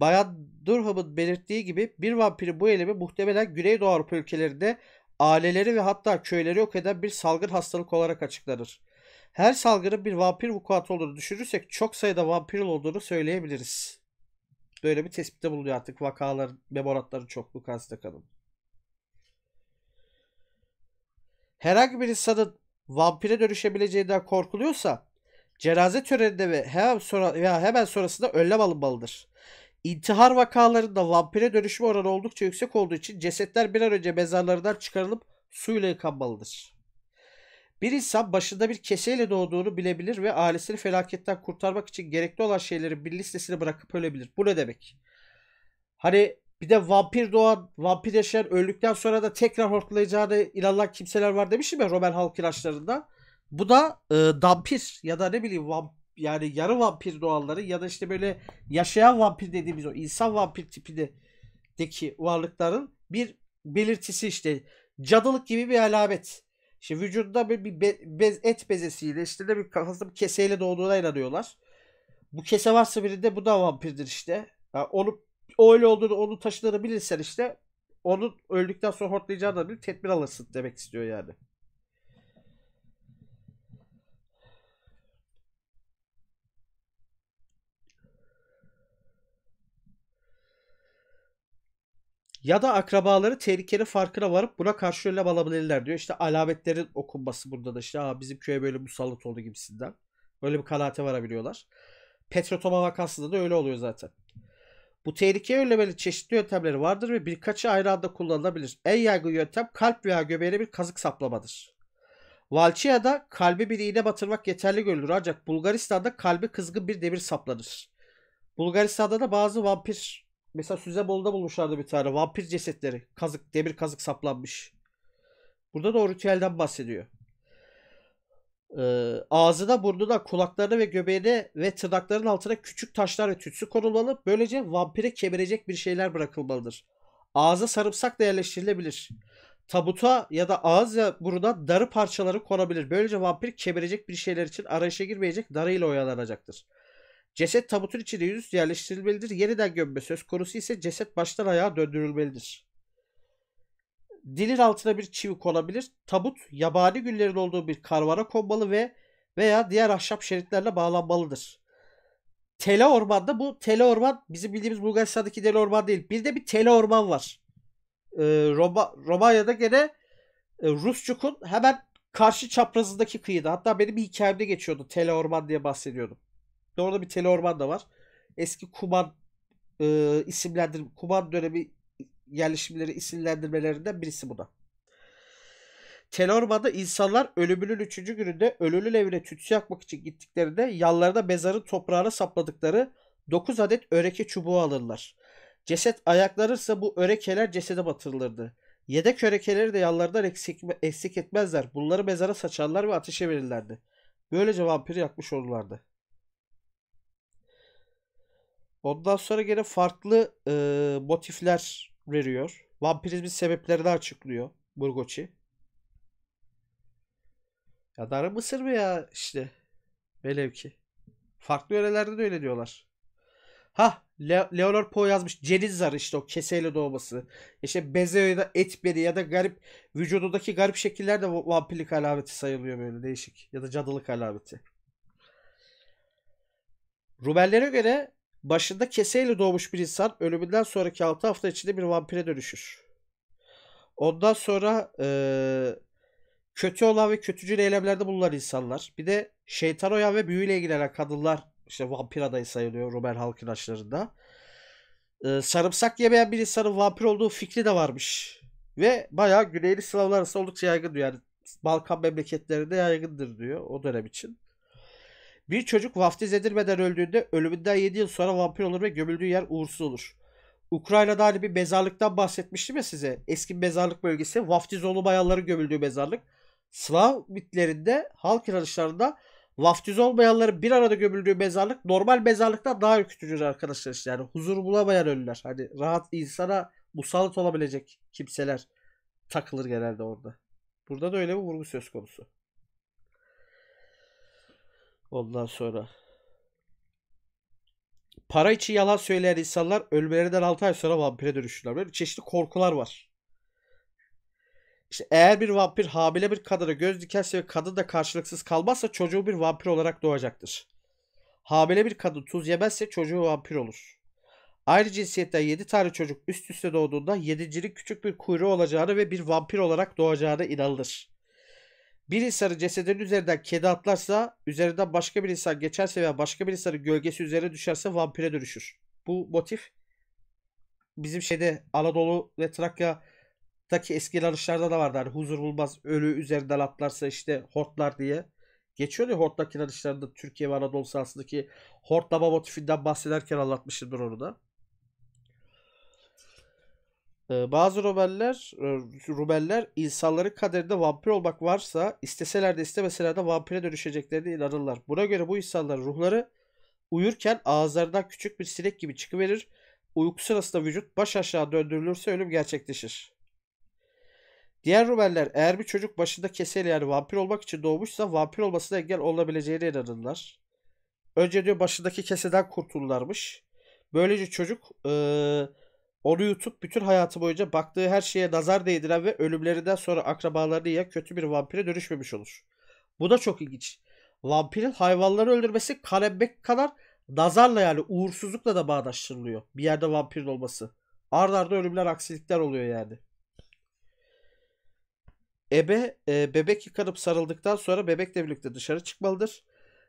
Bayan Durham'ın belirttiği gibi bir vampirin bu eylemi muhtemelen Güneydoğu Avrupa ülkelerinde aileleri ve hatta köyleri yok eden bir salgın hastalık olarak açıklanır. Her salgının bir vampir vukuatı olduğunu düşünürsek çok sayıda vampir olduğunu söyleyebiliriz. Böyle bir tespitte bulunuyor artık vakaların, memoratların çokluğu Kazdak Hanım. Herhangi bir insanın vampire dönüşebileceğinden korkuluyorsa cenaze töreninde ve hemen, sonra, veya hemen sonrasında önlem alınmalıdır. İntihar vakalarında vampire dönüşme oranı oldukça yüksek olduğu için cesetler bir an önce mezarlarından çıkarılıp suyla yıkanmalıdır. Bir insan başında bir keseyle doğduğunu bilebilir ve ailesini felaketten kurtarmak için gerekli olan şeyleri bir listesine bırakıp ölebilir. Bu ne demek? Hani bir de vampir doğan, vampir yaşayan öldükten sonra da tekrar hortlayacağına inanılan kimseler var demiştim ya Roman halk ilaçlarında. Bu da e, dampir ya da ne bileyim vamp yani yarı vampir doğalları ya da işte böyle yaşayan vampir dediğimiz o insan vampir tipindeki varlıkların bir belirtisi işte cadılık gibi bir alamet. İşte vücudunda bir, bir be, bez, et bezesiyle işte de bir kafasında bir keseyle doğduğuna inanıyorlar. Bu kese varsa birinde bu da vampirdir işte. Yani onu öyle olduğunu onu taşıdığını bilirsen işte onun öldükten sonra hortlayacağını da bir tedbir alırsın demek istiyor yani. Ya da akrabaları tehlikeli farkına varıp buna karşı önlem alabilirler diyor. İşte alametlerin okunması burada da işte ha bizim köye böyle musallat oldu gibisinden. Böyle bir kanaate varabiliyorlar. Petrotoma vakasında da öyle oluyor zaten. Bu tehlikeye önlemeli çeşitli yöntemleri vardır ve birkaçı ayrı anda kullanılabilir. En yaygın yöntem kalp veya göbeğine bir kazık saplamadır. Valçiya'da kalbi bir iğne batırmak yeterli görülür ancak Bulgaristan'da kalbi kızgın bir demir saplanır. Bulgaristan'da da bazı vampir Mesela Süzebol'da bulmuşlardı bir tane. Vampir cesetleri. Kazık, demir kazık saplanmış. Burada da o ritüelden bahsediyor. Ee, ağzına, burnuna, kulaklarına ve göbeğine ve tırnakların altına küçük taşlar ve tütsü konulmalı. Böylece vampire kemirecek bir şeyler bırakılmalıdır. Ağza sarımsak da yerleştirilebilir. Tabuta ya da ağız ya buruna darı parçaları konabilir. Böylece vampir kemirecek bir şeyler için arayışa girmeyecek, darıyla oyalanacaktır. Ceset tabutun içine yüz yerleştirilmelidir. Yeniden gömme söz konusu ise ceset baştan ayağa döndürülmelidir. Dilin altına bir çivi konabilir. Tabut yabani güllerin olduğu bir karvana konmalı ve veya diğer ahşap şeritlerle bağlanmalıdır. Tele ormanda bu tele orman bizim bildiğimiz Bulgaristan'daki tele orman değil. Bir de bir tele orman var. Ee, Roma, Romanya'da gene e, Rusçuk'un hemen karşı çaprazındaki kıyıda. Hatta benim bir hikayemde geçiyordu. Tele orman diye bahsediyordum. Ve orada bir Teli Orman da var. Eski Kuban e, isimlendir Kuban dönemi yerleşimleri isimlendirmelerinden birisi bu da. Teli Orman'da insanlar ölümünün üçüncü gününde ölülü evine tütsü yakmak için gittiklerinde yanlarına mezarın toprağına sapladıkları 9 adet öreke çubuğu alırlar. Ceset ayaklanırsa bu örekeler cesede batırılırdı. Yedek örekeleri de yanlarından eksik, eksik etmezler. Bunları mezara saçarlar ve ateşe verirlerdi. Böylece vampiri yakmış olurlardı. Ondan sonra gene farklı e, motifler veriyor. Vampirizmin sebeplerini açıklıyor Burgoçi. Ya Darı Mısır mı ya işte. Velev ki. Farklı yörelerde de öyle diyorlar. Ha Le Leonor Poe yazmış. Ceniz zarı işte o keseyle doğması. İşte beze ya da et beri ya da garip vücudundaki garip şekiller de vampirlik alameti sayılıyor böyle değişik. Ya da cadılık alameti. Rumellere göre Başında keseyle doğmuş bir insan ölümünden sonraki 6 hafta içinde bir vampire dönüşür. Ondan sonra e, kötü olan ve kötücül eylemlerde bulunan insanlar. Bir de şeytan oyan ve büyüyle ilgilenen kadınlar işte vampir adayı sayılıyor Roman halk ilaçlarında. E, sarımsak yemeyen bir insanın vampir olduğu fikri de varmış. Ve bayağı güneyli Slavlar arasında oldukça yaygın diyor. Yani Balkan memleketlerinde yaygındır diyor o dönem için. Bir çocuk vaftiz edilmeden öldüğünde ölümünden 7 yıl sonra vampir olur ve gömüldüğü yer uğursuz olur. Ukrayna'da hani bir mezarlıktan bahsetmiştim ya size. Eski mezarlık bölgesi. Vaftiz olmayanların gömüldüğü mezarlık. Slav mitlerinde, halk inanışlarında vaftiz olmayanların bir arada gömüldüğü mezarlık normal mezarlıkta daha ürkütücü arkadaşlar işte. Yani huzur bulamayan ölüler. Hani rahat insana musallat olabilecek kimseler takılır genelde orada. Burada da öyle bir vurgu söz konusu. Ondan sonra para için yalan söyleyen insanlar ölmelerinden 6 ay sonra vampire dönüşürler. Böyle çeşitli korkular var. İşte eğer bir vampir hamile bir kadına göz dikerse ve kadın da karşılıksız kalmazsa çocuğu bir vampir olarak doğacaktır. Hamile bir kadın tuz yemezse çocuğu vampir olur. Ayrı cinsiyetten 7 tane çocuk üst üste doğduğunda 7.nin küçük bir kuyruğu olacağını ve bir vampir olarak doğacağına inanılır. Bir hisarı cesedin üzerinden kedi atlarsa, üzerinden başka bir insan geçerse veya başka bir hisarı gölgesi üzerine düşerse vampire dönüşür. Bu motif bizim şeyde Anadolu ve Trakya'daki eski inanışlarda da vardı. Hani huzur bulmaz ölü üzerinden atlarsa işte hortlar diye. Geçiyor ya hortlak inanışlarında Türkiye ve Anadolu sahasındaki hortlama motifinden bahsederken anlatmışımdır onu da. Ee, bazı rubeller, e, rubeller insanların kaderinde vampir olmak varsa isteseler de istemeseler de vampire dönüşeceklerine inanırlar. Buna göre bu insanlar ruhları uyurken ağızlarından küçük bir sinek gibi çıkıverir. Uyku sırasında vücut baş aşağı döndürülürse ölüm gerçekleşir. Diğer rubeller eğer bir çocuk başında keseyle yani vampir olmak için doğmuşsa vampir olmasına engel olabileceğine inanırlar. Önce diyor başındaki keseden kurtulurlarmış. Böylece çocuk ee, onu yutup bütün hayatı boyunca baktığı her şeye nazar değdiren ve ölümlerinden sonra akrabalarını yiyen kötü bir vampire dönüşmemiş olur. Bu da çok ilginç. Vampirin hayvanları öldürmesi kalemmek kadar nazarla yani uğursuzlukla da bağdaştırılıyor. Bir yerde vampirin olması. Ard arda ölümler aksilikler oluyor yani. Ebe e, bebek yıkanıp sarıldıktan sonra bebekle birlikte dışarı çıkmalıdır.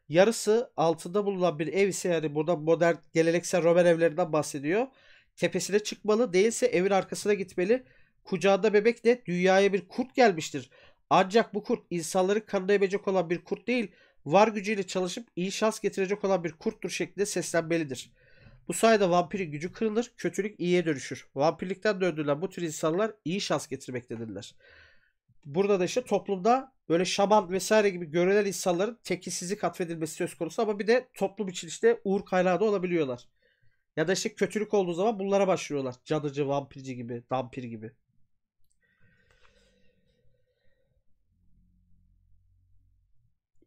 Yarısı altında bulunan bir ev ise yani burada modern geleneksel Roman evlerinden bahsediyor Tepesine çıkmalı değilse evin arkasına gitmeli. Kucağında bebekle dünyaya bir kurt gelmiştir. Ancak bu kurt insanların kanına emecek olan bir kurt değil, var gücüyle çalışıp iyi şans getirecek olan bir kurttur şeklinde seslenmelidir. Bu sayede vampirin gücü kırılır, kötülük iyiye dönüşür. Vampirlikten döndürülen bu tür insanlar iyi şans getirmektedirler. Burada da işte toplumda böyle şaman vesaire gibi görülen insanların tekilsizlik atfedilmesi söz konusu ama bir de toplum için işte uğur kaynağı da olabiliyorlar. Ya da işte kötülük olduğu zaman bunlara başvuruyorlar. Cadıcı, vampirci gibi, dampir gibi.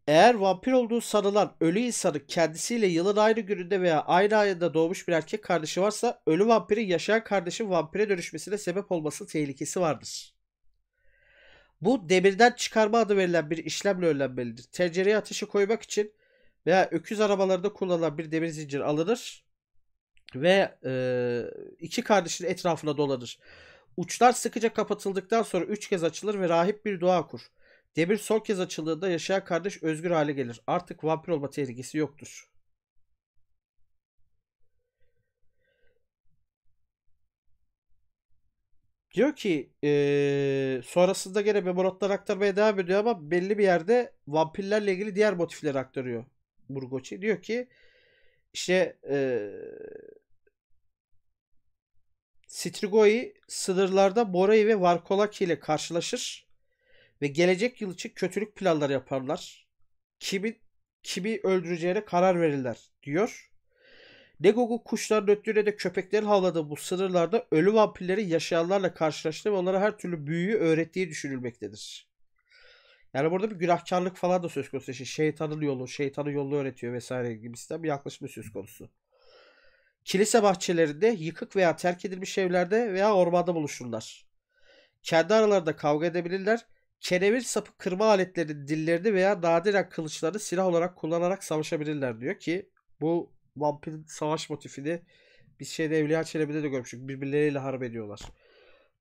Eğer vampir olduğu sanılan ölü insanı kendisiyle yılın ayrı gününde veya aynı ayında doğmuş bir erkek kardeşi varsa ölü vampirin yaşayan kardeşin vampire dönüşmesine sebep olması tehlikesi vardır. Bu demirden çıkarma adı verilen bir işlemle önlenmelidir. Tencereye ateşi koymak için veya öküz arabalarında kullanılan bir demir zincir alınır ve e, iki kardeşin etrafına dolanır. Uçlar sıkıca kapatıldıktan sonra üç kez açılır ve rahip bir dua okur. Demir son kez açıldığında yaşayan kardeş özgür hale gelir. Artık vampir olma tehlikesi yoktur. Diyor ki e, sonrasında gene memoratlar aktarmaya devam ediyor ama belli bir yerde vampirlerle ilgili diğer motifleri aktarıyor Burgoçi. Diyor ki işte e, Strigoi sınırlarda Borei ve Varkolaki ile karşılaşır ve gelecek yıl için kötülük planları yaparlar. Kimi, kimi öldüreceğine karar verirler diyor. Negog'un kuşların öttüğüne de köpeklerin havladığı bu sınırlarda ölü vampirleri yaşayanlarla karşılaştığı ve onlara her türlü büyüyü öğrettiği düşünülmektedir. Yani burada bir günahkarlık falan da söz konusu. İşte şeytanın yolu, şeytanın yolu öğretiyor vesaire gibi bir yaklaşım söz konusu. Kilise bahçelerinde, yıkık veya terk edilmiş evlerde veya ormanda buluşurlar. Kendi aralarında kavga edebilirler. Kenevir sapı kırma aletleri dillerini veya nadiren kılıçları silah olarak kullanarak savaşabilirler diyor ki bu vampirin savaş motifini biz şeyde Evliya Çelebi'de de görmüştük. Birbirleriyle harp ediyorlar.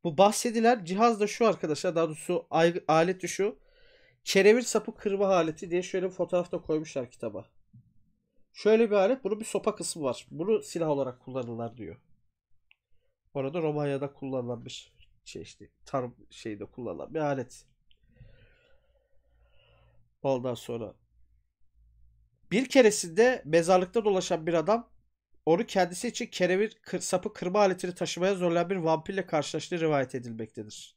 Bu bahsedilen cihaz da şu arkadaşlar. Daha doğrusu alet de şu. Kerevir sapı kırma aleti diye şöyle bir fotoğrafta koymuşlar kitaba. Şöyle bir alet. Bunun bir sopa kısmı var. Bunu silah olarak kullanırlar diyor. Bu arada Romanya'da kullanılan bir şey işte tarım şeyde kullanılan bir alet. Ondan sonra bir keresinde mezarlıkta dolaşan bir adam onu kendisi için kerevir kır, sapı kırma aletini taşımaya zorlayan bir vampirle karşılaştığı rivayet edilmektedir.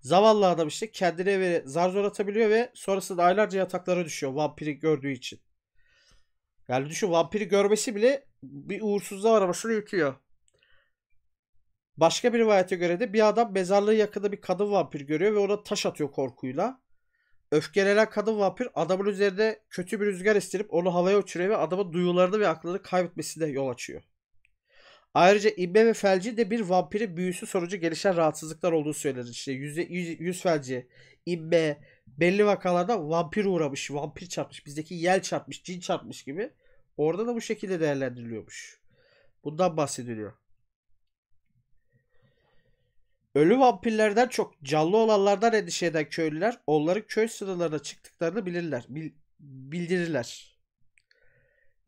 Zavallı adam işte kendine zar zor atabiliyor ve sonrasında aylarca yataklara düşüyor vampiri gördüğü için. Yani düşün vampiri görmesi bile bir uğursuzluğa aramasını yutuyor. Başka bir rivayete göre de bir adam mezarlığı yakında bir kadın vampir görüyor ve ona taş atıyor korkuyla. Öfkelenen kadın vampir adamın üzerinde kötü bir rüzgar estirip onu havaya uçuruyor ve adamın duyularını ve aklını kaybetmesine yol açıyor. Ayrıca inme ve felci de bir vampirin büyüsü sonucu gelişen rahatsızlıklar olduğu söylenir. İşte yüz, yüz, yüz felci, inme, belli vakalarda vampir uğramış, vampir çarpmış, bizdeki yel çarpmış, cin çarpmış gibi. Orada da bu şekilde değerlendiriliyormuş. Bundan bahsediliyor. Ölü vampirlerden çok canlı olanlardan endişe eden köylüler onları köy sınırlarına çıktıklarını bilirler, bil, bildirirler.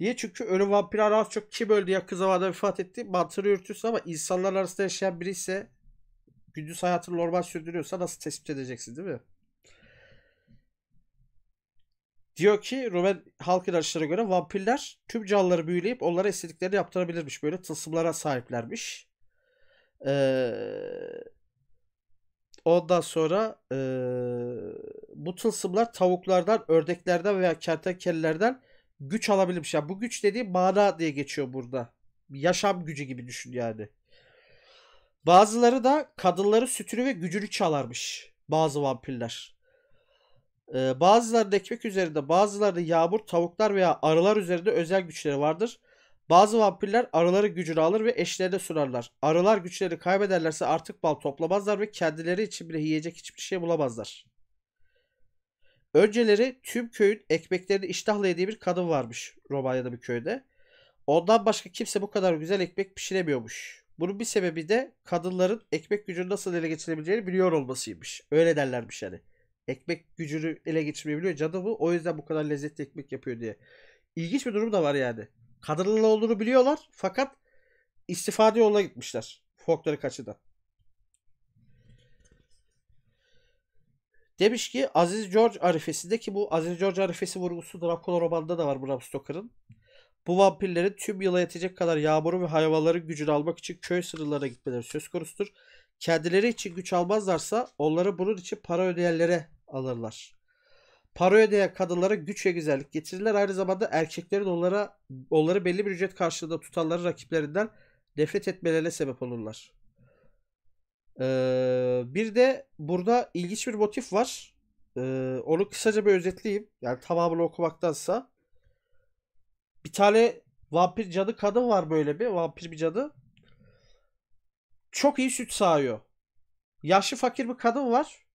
Niye? Çünkü ölü vampir az çok kim öldü yakın zamanda vefat etti mantığını yürütürsün ama insanlar arasında yaşayan biri ise gündüz hayatını normal sürdürüyorsa nasıl tespit edeceksin değil mi? Diyor ki Roman halk ilaçlara göre vampirler tüm canlıları büyüleyip onlara istediklerini yaptırabilirmiş. Böyle tılsımlara sahiplermiş. Ee, ondan sonra e, bu tılsımlar tavuklardan, ördeklerden veya kertenkelelerden güç alabilmiş. Yani bu güç dediği mana diye geçiyor burada. Yaşam gücü gibi düşün yani. Bazıları da kadınları sütünü ve gücünü çalarmış. Bazı vampirler. Ee, bazıları da ekmek üzerinde, bazıları da yağmur, tavuklar veya arılar üzerinde özel güçleri vardır. Bazı vampirler arıları gücünü alır ve eşlerine sunarlar. Arılar güçlerini kaybederlerse artık bal toplamazlar ve kendileri için bile yiyecek hiçbir şey bulamazlar. Önceleri tüm köyün ekmeklerini iştahla yediği bir kadın varmış Romanya'da bir köyde. Ondan başka kimse bu kadar güzel ekmek pişiremiyormuş. Bunun bir sebebi de kadınların ekmek gücünü nasıl ele geçirebileceğini biliyor olmasıymış. Öyle derlermiş yani ekmek gücünü ele geçirmeyebiliyor. Cadı bu. O yüzden bu kadar lezzetli ekmek yapıyor diye. İlginç bir durum da var yani. Kadrolu olduğunu biliyorlar fakat istifade yoluna gitmişler. Folkları kaçıda. Demiş ki Aziz George arifesinde ki bu Aziz George arifesi vurgusu Dracula romanında da var Bram Stoker'ın. Bu vampirlerin tüm yıla yetecek kadar yağmuru ve hayvanların gücünü almak için köy sınırlarına gitmeleri söz konusudur. Kendileri için güç almazlarsa onları bunun için para ödeyenlere alırlar. Paraya ödeyen kadınlara güç ve güzellik getirirler. Aynı zamanda erkeklerin onlara onları belli bir ücret karşılığında tutanları rakiplerinden nefret etmelerine sebep olurlar. Ee, bir de burada ilginç bir motif var. Ee, onu kısaca bir özetleyeyim. Yani tamamını okumaktansa. Bir tane vampir cadı kadın var böyle bir. Vampir bir cadı. Çok iyi süt sağıyor. Yaşlı fakir bir kadın var.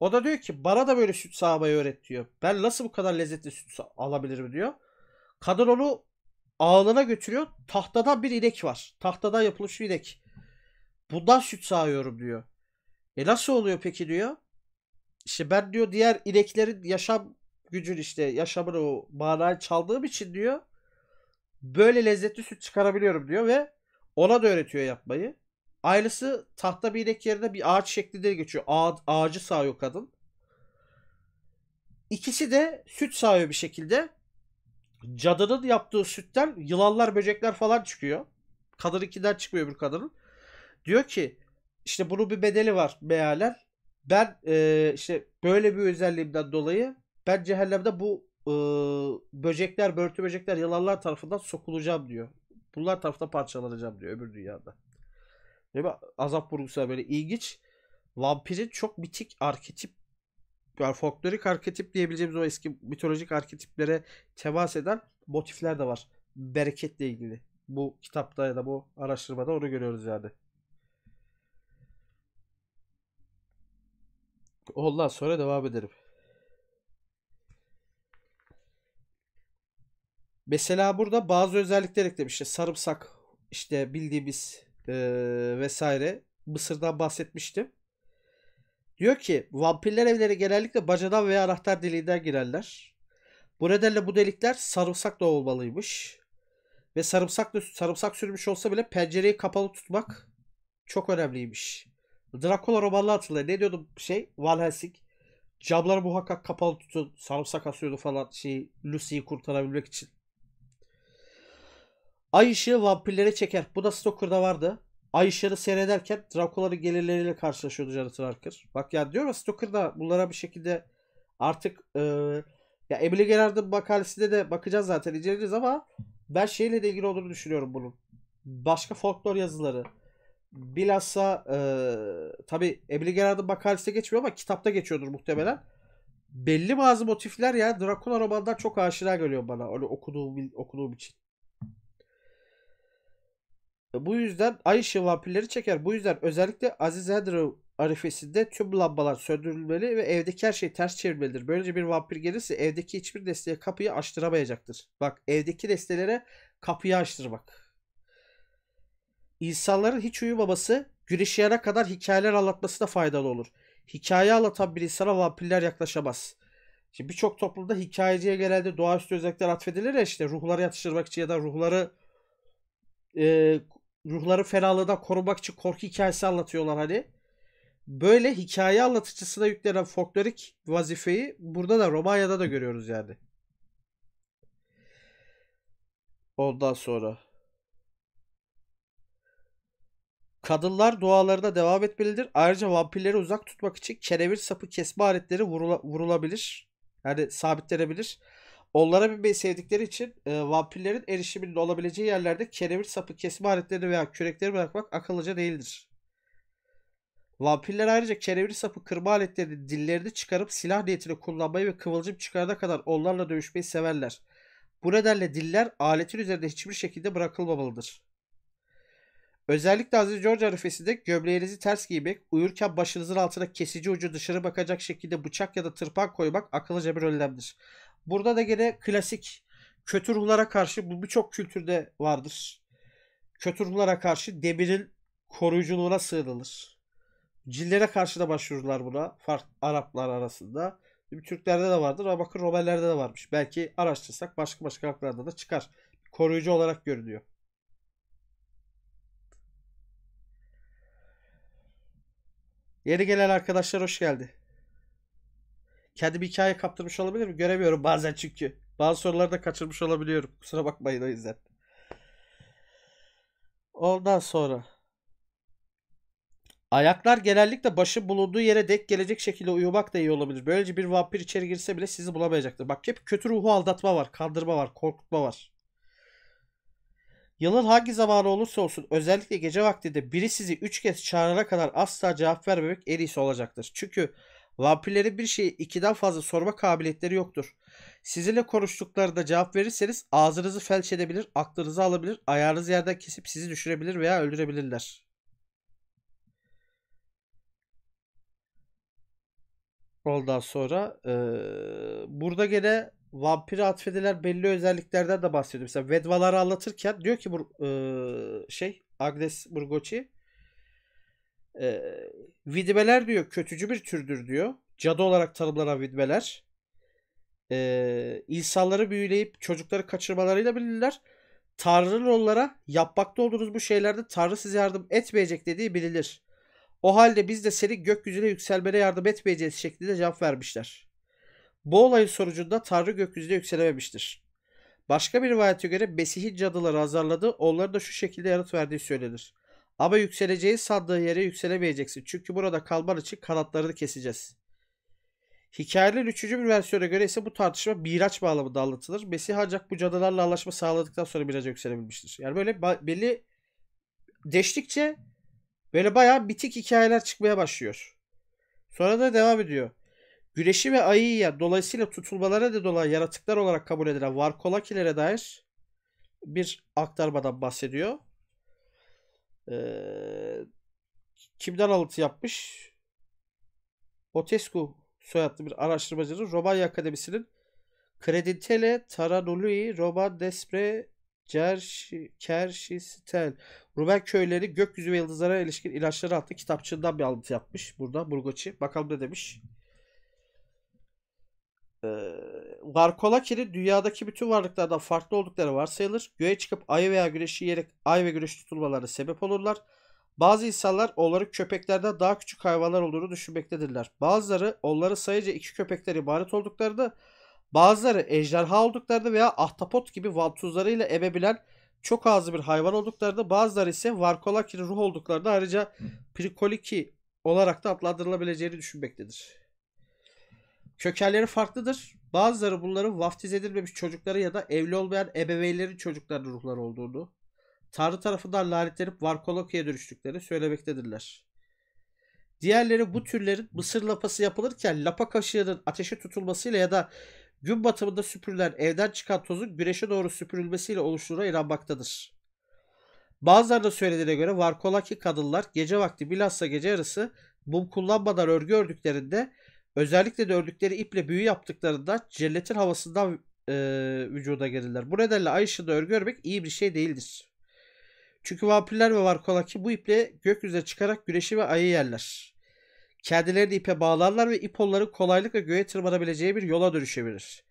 O da diyor ki bana da böyle süt sağmayı öğret diyor. Ben nasıl bu kadar lezzetli süt alabilirim diyor. Kadın onu ağlına götürüyor. Tahtada bir inek var. Tahtada yapılmış bir inek. Bundan süt sağıyorum diyor. E nasıl oluyor peki diyor. İşte ben diyor diğer ineklerin yaşam gücün işte yaşamını o manayı çaldığım için diyor. Böyle lezzetli süt çıkarabiliyorum diyor ve ona da öğretiyor yapmayı. Aylısı tahta bir inek yerine bir ağaç şeklinde geçiyor. Ağa, ağacı sağıyor kadın. İkisi de süt sağıyor bir şekilde. Cadının yaptığı sütten yılanlar, böcekler falan çıkıyor. Kadın ikinden çıkmıyor bir kadının. Diyor ki işte bunun bir bedeli var mealen. Ben e, işte böyle bir özelliğimden dolayı ben cehennemde bu e, böcekler, börtü böcekler, yılanlar tarafından sokulacağım diyor. Bunlar tarafta parçalanacağım diyor öbür dünyada. Ve bir azap vurgusu böyle ilginç. Vampirin çok bitik arketip yani folklorik arketip diyebileceğimiz o eski mitolojik arketiplere temas eden motifler de var. Bereketle ilgili. Bu kitapta ya da bu araştırmada onu görüyoruz yani. Ondan sonra devam ederim. Mesela burada bazı özellikler eklemiş. İşte sarımsak, işte bildiğimiz e, vesaire Mısır'dan bahsetmiştim. Diyor ki vampirler evlere genellikle bacadan veya anahtar deliğinden girerler. Bu nedenle bu delikler sarımsak da olmalıymış. Ve sarımsak da, sarımsak sürmüş olsa bile pencereyi kapalı tutmak çok önemliymiş. Dracula Romanlı hatırlayın. Ne diyordum şey? Van Helsing. Camları muhakkak kapalı tutun. Sarımsak asıyordu falan. Şey, Lucy'yi kurtarabilmek için. Ay ışığı vampirlere çeker. Bu da Stoker'da vardı. Ay ışığını seyrederken Drakuların gelirleriyle karşılaşıyordu Janet Harker. Bak ya diyor ya Stoker'da bunlara bir şekilde artık e, ya Emily Gerard'ın makalesinde de bakacağız zaten inceleyeceğiz ama ben şeyle de ilgili olduğunu düşünüyorum bunun. Başka folklor yazıları. Bilhassa e, tabi Emily Gerard'ın makalesinde geçmiyor ama kitapta geçiyordur muhtemelen. Belli bazı motifler ya drakula romandan çok aşina geliyor bana öyle okuduğum, okuduğum için. Bu yüzden ay ışığı vampirleri çeker. Bu yüzden özellikle Aziz Andrew arifesinde tüm lambalar söndürülmeli ve evdeki her şey ters çevrilmelidir. Böylece bir vampir gelirse evdeki hiçbir nesneye kapıyı açtıramayacaktır. Bak evdeki nesnelere kapıyı açtırmak. İnsanların hiç uyumaması güneş yana kadar hikayeler anlatması da faydalı olur. Hikaye anlatan bir insana vampirler yaklaşamaz. Şimdi birçok toplumda hikayeciye genelde doğaüstü özellikler atfedilir ya işte ruhları yatıştırmak için ya da ruhları e, ruhları ferahlığından korumak için korku hikayesi anlatıyorlar hani. Böyle hikaye anlatıcısına yüklenen folklorik vazifeyi burada da Romanya'da da görüyoruz yani. Ondan sonra. Kadınlar dualarına devam etmelidir. Ayrıca vampirleri uzak tutmak için kerevir sapı kesme aletleri vurula, vurulabilir. Yani sabitlenebilir. Onlara binmeyi sevdikleri için e, vampirlerin erişiminin olabileceği yerlerde kerevir sapı kesme aletlerini veya kürekleri bırakmak akıllıca değildir. Vampirler ayrıca kerevir sapı kırma aletlerini dillerini çıkarıp silah niyetine kullanmayı ve kıvılcım çıkarana kadar onlarla dövüşmeyi severler. Bu nedenle diller aletin üzerinde hiçbir şekilde bırakılmamalıdır. Özellikle Aziz George arifesinde gömleğinizi ters giymek, uyurken başınızın altına kesici ucu dışarı bakacak şekilde bıçak ya da tırpan koymak akıllıca bir önlemdir. Burada da gene klasik kötü ruhlara karşı bu birçok kültürde vardır. Kötü ruhlara karşı demirin koruyuculuğuna sığınılır. Cillere karşı da başvururlar buna farklı Araplar arasında. Türklerde de vardır ama bakın Romerlerde de varmış. Belki araştırsak başka başka halklarda da çıkar. Koruyucu olarak görünüyor. Yeni gelen arkadaşlar hoş geldi kendi bir hikaye kaptırmış olabilir mi? Göremiyorum bazen çünkü. Bazı soruları da kaçırmış olabiliyorum. Kusura bakmayın o yüzden. Ondan sonra Ayaklar genellikle başı bulunduğu yere dek gelecek şekilde uyumak da iyi olabilir. Böylece bir vampir içeri girse bile sizi bulamayacaktır. Bak hep kötü ruhu aldatma var, kandırma var, korkutma var. Yılın hangi zamanı olursa olsun özellikle gece vaktinde biri sizi 3 kez çağırana kadar asla cevap vermemek en iyisi olacaktır. Çünkü Vampirlerin bir şeyi ikiden fazla sorma kabiliyetleri yoktur. Sizinle konuştuklarında cevap verirseniz ağzınızı felç edebilir, aklınızı alabilir, ayağınızı yerden kesip sizi düşürebilir veya öldürebilirler. Ondan sonra e, burada gene vampiri atfediler belli özelliklerden de bahsediyor. Mesela Vedvaları anlatırken diyor ki bu e, şey Agnes Burgoci e, vidibeler diyor kötücü bir türdür diyor. Cadı olarak tanımlanan vidmeler, E, insanları büyüleyip çocukları kaçırmalarıyla bilinirler. Tanrı rollara yapmakta olduğunuz bu şeylerde Tanrı size yardım etmeyecek dediği bilinir. O halde biz de seni gökyüzüne yükselmene yardım etmeyeceğiz şeklinde cevap vermişler. Bu olayın sonucunda Tanrı gökyüzüne yükselememiştir. Başka bir rivayete göre Mesih'in cadıları azarladı, onları da şu şekilde yanıt verdiği söylenir. Ama yükseleceği sandığı yere yükselemeyeceksin. Çünkü burada kalman için kanatlarını keseceğiz. Hikayenin üçüncü bir versiyona göre ise bu tartışma Miraç bağlamında anlatılır. Mesih ancak bu cadılarla anlaşma sağladıktan sonra Miraç'a yükselebilmiştir. Yani böyle belli deştikçe böyle bayağı bitik hikayeler çıkmaya başlıyor. Sonra da devam ediyor. Güneşi ve ayıyı ya dolayısıyla tutulmalara da dolayı yaratıklar olarak kabul edilen Varkolakilere dair bir aktarmadan bahsediyor. Ee, kimden alıntı yapmış? Otescu soyadlı bir araştırmacının Romanya Akademisi'nin Creditele Taranului Roman Despre Kerşistel Rumen köyleri gökyüzü ve yıldızlara ilişkin ilaçları adlı kitapçığından bir alıntı yapmış. Burada Burgoçi. Bakalım ne demiş. Varkolakeri ee, dünyadaki bütün varlıklardan farklı oldukları varsayılır. Göğe çıkıp ay veya güneşi yiyerek ay ve güneş tutulmalarına sebep olurlar. Bazı insanlar onların köpeklerden daha küçük hayvanlar olduğunu düşünmektedirler. Bazıları onları sayıca iki köpekten ibaret olduklarını, bazıları ejderha olduklarını veya ahtapot gibi vantuzlarıyla ebebilen çok ağzı bir hayvan olduklarını, bazıları ise varkolakiri ruh olduklarını ayrıca prikoliki olarak da adlandırılabileceğini düşünmektedir. Kökenleri farklıdır. Bazıları bunların vaftiz edilmemiş çocukları ya da evli olmayan ebeveynlerin çocukları ruhları olduğunu, Tanrı tarafından lanetlenip varkolokiye dönüştüklerini söylemektedirler. Diğerleri bu türlerin mısır lapası yapılırken lapa kaşığının ateşe tutulmasıyla ya da gün batımında süpürülen evden çıkan tozun güneşe doğru süpürülmesiyle oluştuğuna inanmaktadır. Bazılarına söylediğine göre varkolaki kadınlar gece vakti bilhassa gece yarısı mum kullanmadan örgü ördüklerinde Özellikle de ördükleri iple büyü yaptıklarında jelatin havasından e, vücuda gelirler. Bu nedenle ay ışığında örgü örmek iyi bir şey değildir. Çünkü vampirler ve varkolaki bu iple gökyüzüne çıkarak güneşi ve ayı yerler. Kendilerini ipe bağlarlar ve ip onların kolaylıkla göğe tırmanabileceği bir yola dönüşebilir.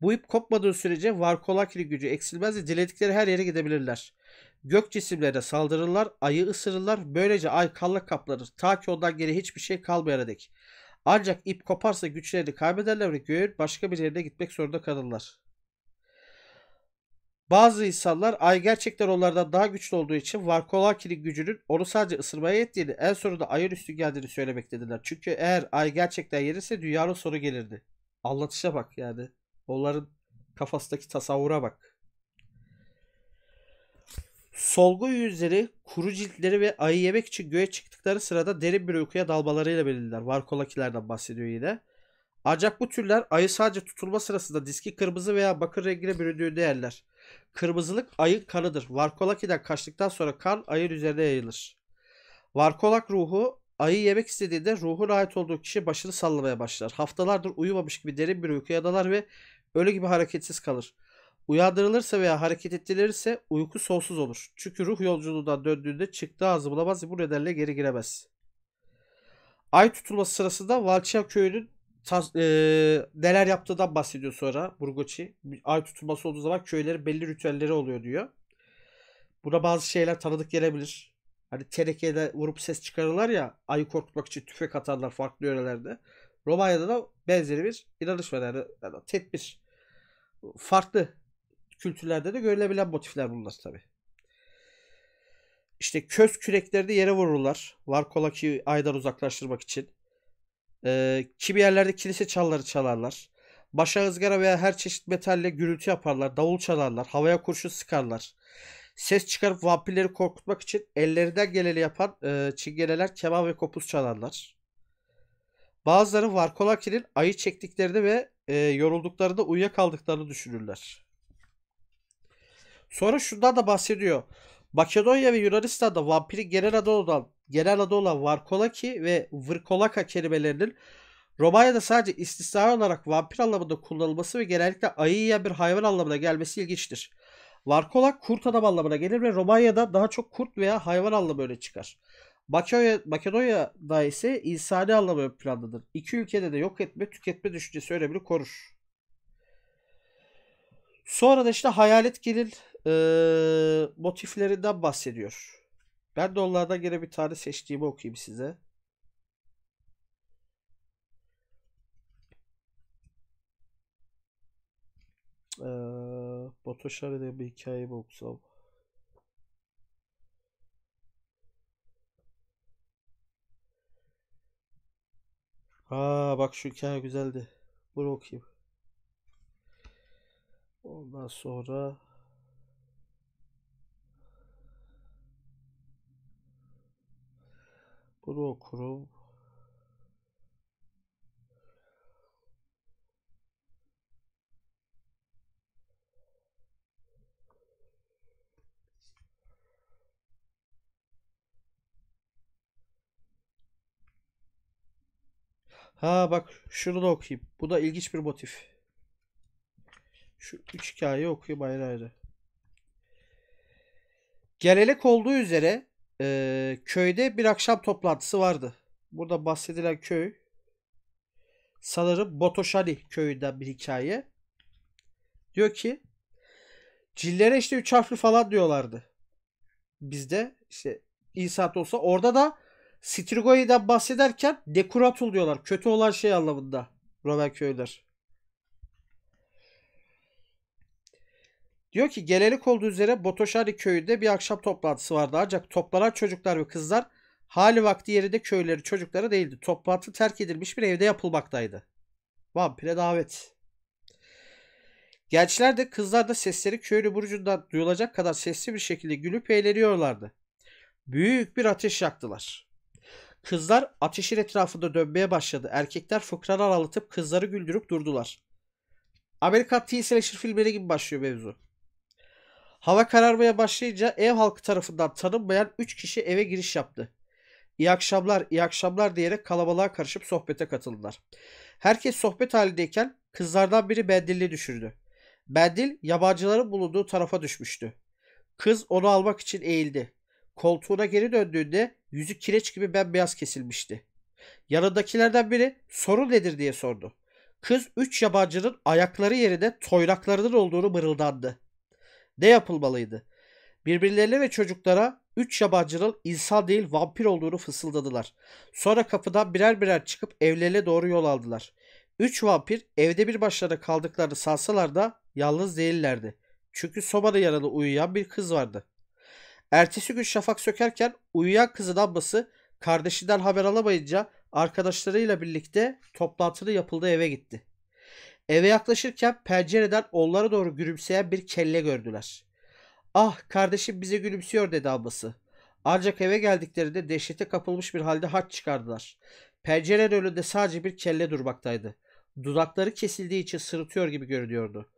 Bu ip kopmadığı sürece varkolakili gücü eksilmez ve diledikleri her yere gidebilirler. Gök cisimlerine saldırırlar, ayı ısırırlar. Böylece ay kalla kaplanır. Ta ki ondan geri hiçbir şey kalmayana dek. Ancak ip koparsa güçlerini kaybederler ve göğün başka bir yerine gitmek zorunda kalırlar. Bazı insanlar ay gerçekten onlardan daha güçlü olduğu için Varkolaki'nin gücünün onu sadece ısırmaya yettiğini en sonunda ayın üstü geldiğini söylemektediler. Çünkü eğer ay gerçekten yerirse dünyanın sonu gelirdi. Anlatışa bak yani. Onların kafasındaki tasavvura bak. Solgu yüzleri, kuru ciltleri ve ayı yemek için göğe çıktıkları sırada derin bir uykuya dalmalarıyla belirliler. Varkolakilerden bahsediyor yine. Ancak bu türler ayı sadece tutulma sırasında diski kırmızı veya bakır rengine büründüğünde değerler. Kırmızılık ayı kanıdır. Varkolaki'den kaçtıktan sonra kan ayı üzerine yayılır. Varkolak ruhu ayı yemek istediğinde ruhun ait olduğu kişi başını sallamaya başlar. Haftalardır uyumamış gibi derin bir uykuya dalar ve ölü gibi hareketsiz kalır. Uyandırılırsa veya hareket ettirilirse uyku sonsuz olur. Çünkü ruh yolculuğundan döndüğünde çıktığı ağzı bulamaz ve bu nedenle geri giremez. Ay tutulması sırasında Valçia köyünün tas, e, neler yaptığından bahsediyor sonra Burgoçi. Ay tutulması olduğu zaman köylerin belli ritüelleri oluyor diyor. Buna bazı şeyler tanıdık gelebilir. Hani tenekeyle vurup ses çıkarırlar ya ayı korkutmak için tüfek atarlar farklı yörelerde. Romanya'da da benzeri bir inanış var yani, yani tedbir. Farklı kültürlerde de görülebilen motifler bunlar tabi. İşte köz küreklerde yere vururlar. Varkolaki aydan uzaklaştırmak için. Ee, kimi yerlerde kilise çalları çalarlar. Başa ızgara veya her çeşit metalle gürültü yaparlar. Davul çalarlar. Havaya kurşun sıkarlar. Ses çıkarıp vampirleri korkutmak için ellerinden geleni yapan e, çingeneler keman ve kopuz çalarlar. Bazıları Varkolaki'nin ayı çektiklerini ve e, yorulduklarında uyuyakaldıklarını düşünürler. Sonra şundan da bahsediyor. Makedonya ve Yunanistan'da vampiri genel adı olan, genel adı olan Varkolaki ve Vrkolaka kelimelerinin Romanya'da sadece istisnai olarak vampir anlamında kullanılması ve genellikle ayı yiyen bir hayvan anlamına gelmesi ilginçtir. Varkolak kurt adam anlamına gelir ve Romanya'da daha çok kurt veya hayvan anlamı öne çıkar. Makedonya, Makedonya'da ise insani anlamı ön plandadır. İki ülkede de yok etme, tüketme düşüncesi önemini korur. Sonra da işte hayalet gelir e, motiflerinden bahsediyor. Ben de onlardan gene bir tane seçtiğimi okuyayım size. Ee, Botoşari'de bir hikaye mi okusam? Aa bak şu hikaye güzeldi. Bunu okuyayım. Ondan sonra Bunu okurum. Ha bak şunu da okuyayım. Bu da ilginç bir motif. Şu üç hikayeyi okuyayım ayrı ayrı. Gelenek olduğu üzere e, köyde bir akşam toplantısı vardı. Burada bahsedilen köy sanırım Botoşani köyünden bir hikaye. Diyor ki cillere işte üç harfli falan diyorlardı. Bizde işte insan olsa orada da Strigoi bahsederken dekuratul diyorlar. Kötü olan şey anlamında Roman köyler. Diyor ki gelelik olduğu üzere Botoşari köyünde bir akşam toplantısı vardı. Ancak toplanan çocuklar ve kızlar hali vakti yerinde köyleri çocuklara değildi. Toplantı terk edilmiş bir evde yapılmaktaydı. Vampire davet. Gençler de kızlar da sesleri köylü burcundan duyulacak kadar sesli bir şekilde gülüp eğleniyorlardı. Büyük bir ateş yaktılar. Kızlar ateşin etrafında dönmeye başladı. Erkekler fıkralar alatıp kızları güldürüp durdular. Amerikan T. Slasher filmleri gibi başlıyor mevzu. Hava kararmaya başlayınca ev halkı tarafından tanınmayan 3 kişi eve giriş yaptı. İyi akşamlar, iyi akşamlar diyerek kalabalığa karışıp sohbete katıldılar. Herkes sohbet halindeyken kızlardan biri mendilini düşürdü. Mendil yabancıların bulunduğu tarafa düşmüştü. Kız onu almak için eğildi. Koltuğuna geri döndüğünde yüzü kireç gibi bembeyaz kesilmişti. Yanındakilerden biri sorun nedir diye sordu. Kız üç yabancının ayakları yerine toynaklarının olduğunu mırıldandı ne yapılmalıydı? Birbirlerine ve çocuklara üç yabancının insan değil vampir olduğunu fısıldadılar. Sonra kapıdan birer birer çıkıp evlerine doğru yol aldılar. Üç vampir evde bir başlarına kaldıklarını sansalar da yalnız değillerdi. Çünkü sobada yaralı uyuyan bir kız vardı. Ertesi gün şafak sökerken uyuyan kızın ablası kardeşinden haber alamayınca arkadaşlarıyla birlikte toplantını yapıldığı eve gitti. Eve yaklaşırken pencereden onlara doğru gülümseyen bir kelle gördüler. Ah kardeşim bize gülümsüyor dedi ablası. Ancak eve geldiklerinde dehşete kapılmış bir halde harç çıkardılar. Pencerenin önünde sadece bir kelle durmaktaydı. Dudakları kesildiği için sırıtıyor gibi görünüyordu.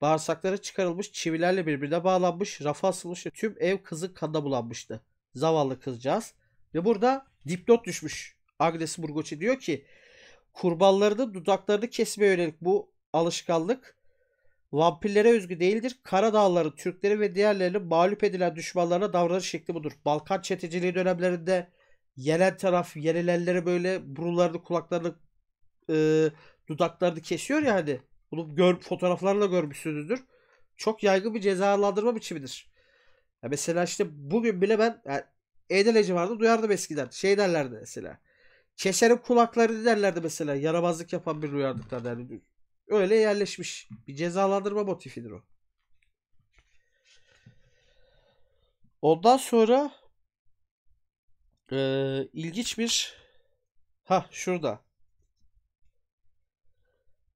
Bağırsakları çıkarılmış, çivilerle birbirine bağlanmış, rafa asılmış tüm ev kızın kanına bulanmıştı. Zavallı kızcağız. Ve burada dipnot düşmüş. Agnes Burgoçi diyor ki kurbanlarının dudaklarını kesmeye yönelik bu alışkanlık vampirlere özgü değildir. Karadağları, Türkleri ve diğerlerini mağlup edilen düşmanlarına davranış şekli budur. Balkan çeteciliği dönemlerinde yenen taraf yenilenleri böyle burunlarını, kulaklarını, e, dudaklarını kesiyor ya hani. Bunu gör, fotoğraflarla görmüşsünüzdür. Çok yaygın bir cezalandırma biçimidir. Ya mesela işte bugün bile ben yani Edeleci vardı duyardım eskiden. Şey derlerdi mesela. Keserim kulakları derlerdi mesela. Yaramazlık yapan bir duyardıklar derdi öyle yerleşmiş. Bir cezalandırma motifidir o. Ondan sonra e, ilginç bir ha şurada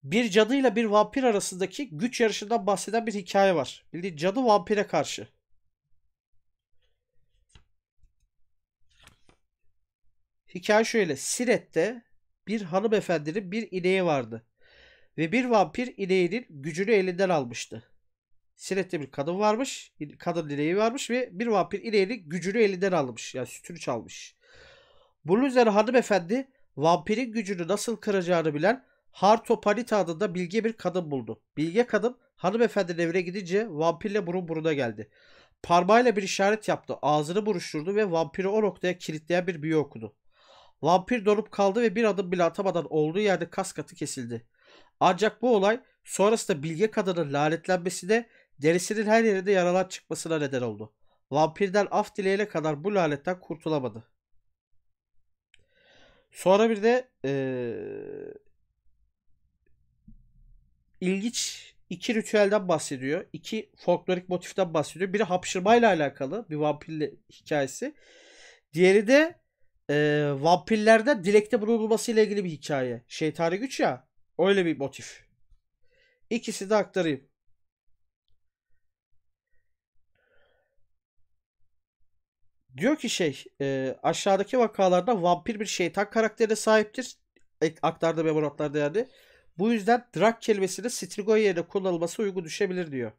bir cadıyla bir vampir arasındaki güç yarışından bahseden bir hikaye var. Bildiğin cadı vampire karşı. Hikaye şöyle. Siret'te bir hanımefendinin bir ineği vardı. Ve bir vampir ineğinin gücünü elinden almıştı. Sinette bir kadın varmış. Kadın dileği varmış ve bir vampir ineğinin gücünü elinden almış. Yani sütünü çalmış. Bunun üzerine hanımefendi vampirin gücünü nasıl kıracağını bilen Hartopanita adında bilge bir kadın buldu. Bilge kadın hanımefendinin evine gidince vampirle burun buruna geldi. Parmağıyla bir işaret yaptı. Ağzını buruşturdu ve vampiri o noktaya kilitleyen bir büyü okudu. Vampir donup kaldı ve bir adım bile atamadan olduğu yerde kas katı kesildi. Ancak bu olay sonrasında bilge kadının lanetlenmesi de derisinin her yerinde yaralar çıkmasına neden oldu. Vampirden af dileyene kadar bu lanetten kurtulamadı. Sonra bir de ee, ilginç iki ritüelden bahsediyor. İki folklorik motiften bahsediyor. Biri hapşırmayla alakalı bir vampirle hikayesi. Diğeri de e, vampirlerden dilekte bulunulması ile ilgili bir hikaye. Şeytani güç ya. Öyle bir motif. İkisi de aktarayım. Diyor ki şey e, aşağıdaki vakalarda vampir bir şeytan karakterine sahiptir. E, aktardı memoratlarda yani. Bu yüzden drak kelimesinin strigo yerine kullanılması uygun düşebilir diyor.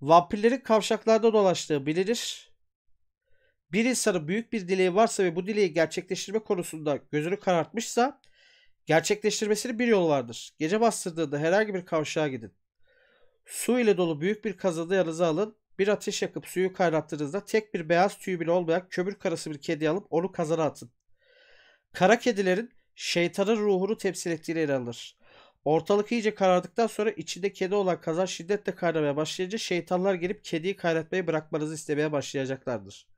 Vampirlerin kavşaklarda dolaştığı bilinir. Bir insanın büyük bir dileği varsa ve bu dileği gerçekleştirme konusunda gözünü karartmışsa Gerçekleştirmesinin bir yolu vardır. Gece bastırdığında herhangi bir kavşağa gidin. Su ile dolu büyük bir kazada yanınıza alın. Bir ateş yakıp suyu kaynattığınızda tek bir beyaz tüyü bile olmayan kömür karası bir kedi alıp onu kazana atın. Kara kedilerin şeytanın ruhunu temsil ettiğine inanılır. Ortalık iyice karardıktan sonra içinde kedi olan kazan şiddetle kaynamaya başlayınca şeytanlar gelip kediyi kaynatmayı bırakmanızı istemeye başlayacaklardır.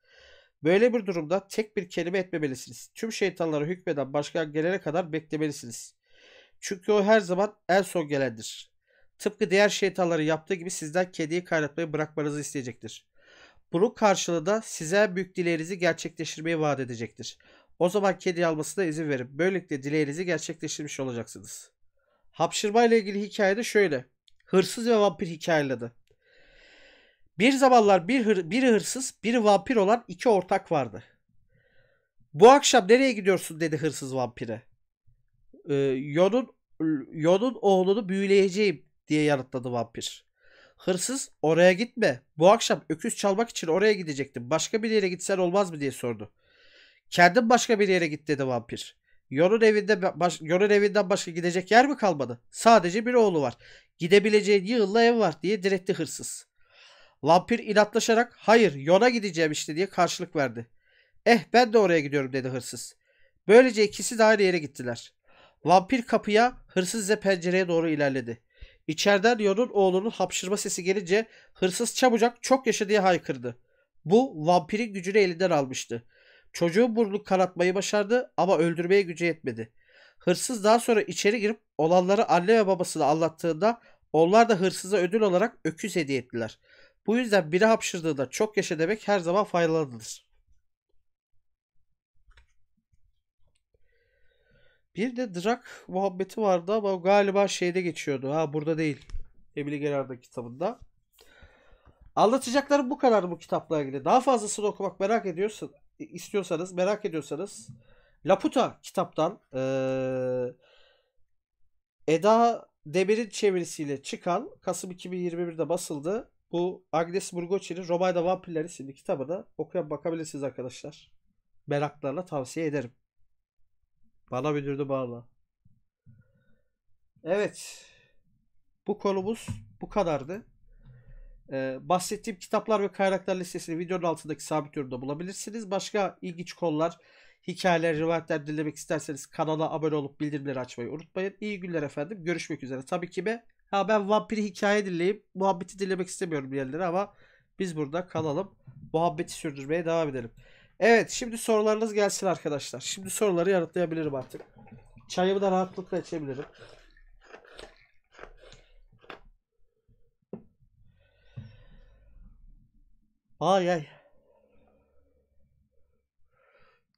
Böyle bir durumda tek bir kelime etmemelisiniz. Tüm şeytanlara hükmeden başka gelene kadar beklemelisiniz. Çünkü o her zaman en son gelendir. Tıpkı diğer şeytanları yaptığı gibi sizden kediyi kaynatmayı bırakmanızı isteyecektir. Bunun karşılığında size büyük dileğinizi gerçekleştirmeyi vaat edecektir. O zaman kedi almasına izin verip Böylelikle dileğinizi gerçekleştirmiş olacaksınız. Hapşırma ile ilgili hikaye de şöyle. Hırsız ve vampir hikayeli bir zavallar, bir hır, biri hırsız, biri vampir olan iki ortak vardı. Bu akşam nereye gidiyorsun dedi hırsız vampire. Ee, Yon'un Yon'un oğlunu büyüleyeceğim diye yanıtladı vampir. Hırsız oraya gitme. Bu akşam öküz çalmak için oraya gidecektim. Başka bir yere gitsen olmaz mı diye sordu. Kendin başka bir yere git dedi vampir. Yon'un evinde baş, Yon'un evinden başka gidecek yer mi kalmadı? Sadece bir oğlu var. Gidebileceğin yığınla ev var diye diretti hırsız. Lampir inatlaşarak hayır Yon'a gideceğim işte diye karşılık verdi. Eh ben de oraya gidiyorum dedi hırsız. Böylece ikisi de aynı yere gittiler. Vampir kapıya hırsız ise pencereye doğru ilerledi. İçeriden Yon'un oğlunun hapşırma sesi gelince hırsız çabucak çok yaşa diye haykırdı. Bu vampirin gücünü elinden almıştı. Çocuğun burnunu kanatmayı başardı ama öldürmeye gücü yetmedi. Hırsız daha sonra içeri girip olanları anne ve babasına anlattığında onlar da hırsıza ödül olarak öküz hediye ettiler. Bu yüzden biri hapşırdığında çok yaşa demek her zaman faydalıdır. Bir de Drak muhabbeti vardı ama galiba şeyde geçiyordu. Ha burada değil. Emily Gerard'ın kitabında. Anlatacaklarım bu kadar bu kitapla ilgili. Daha fazlasını okumak merak ediyorsun, istiyorsanız, merak ediyorsanız Laputa kitaptan ee, Eda Demir'in çevirisiyle çıkan Kasım 2021'de basıldı. Bu Agnes Murgoçi'nin Roma'da Vampirler isimli kitabı da okuyan bakabilirsiniz arkadaşlar. Meraklarla tavsiye ederim. Bana müdürdü bağla. Evet. Bu konumuz bu kadardı. Ee, bahsettiğim kitaplar ve kaynaklar listesini videonun altındaki sabit yorumda bulabilirsiniz. Başka ilginç konular, hikayeler, rivayetler dinlemek isterseniz kanala abone olup bildirimleri açmayı unutmayın. İyi günler efendim. Görüşmek üzere. Tabii ki be Ha ben vampiri hikaye dinleyip muhabbeti dinlemek istemiyorum diyenleri ama biz burada kalalım. Muhabbeti sürdürmeye devam edelim. Evet şimdi sorularınız gelsin arkadaşlar. Şimdi soruları yanıtlayabilirim artık. Çayımı da rahatlıkla içebilirim. Ay ay.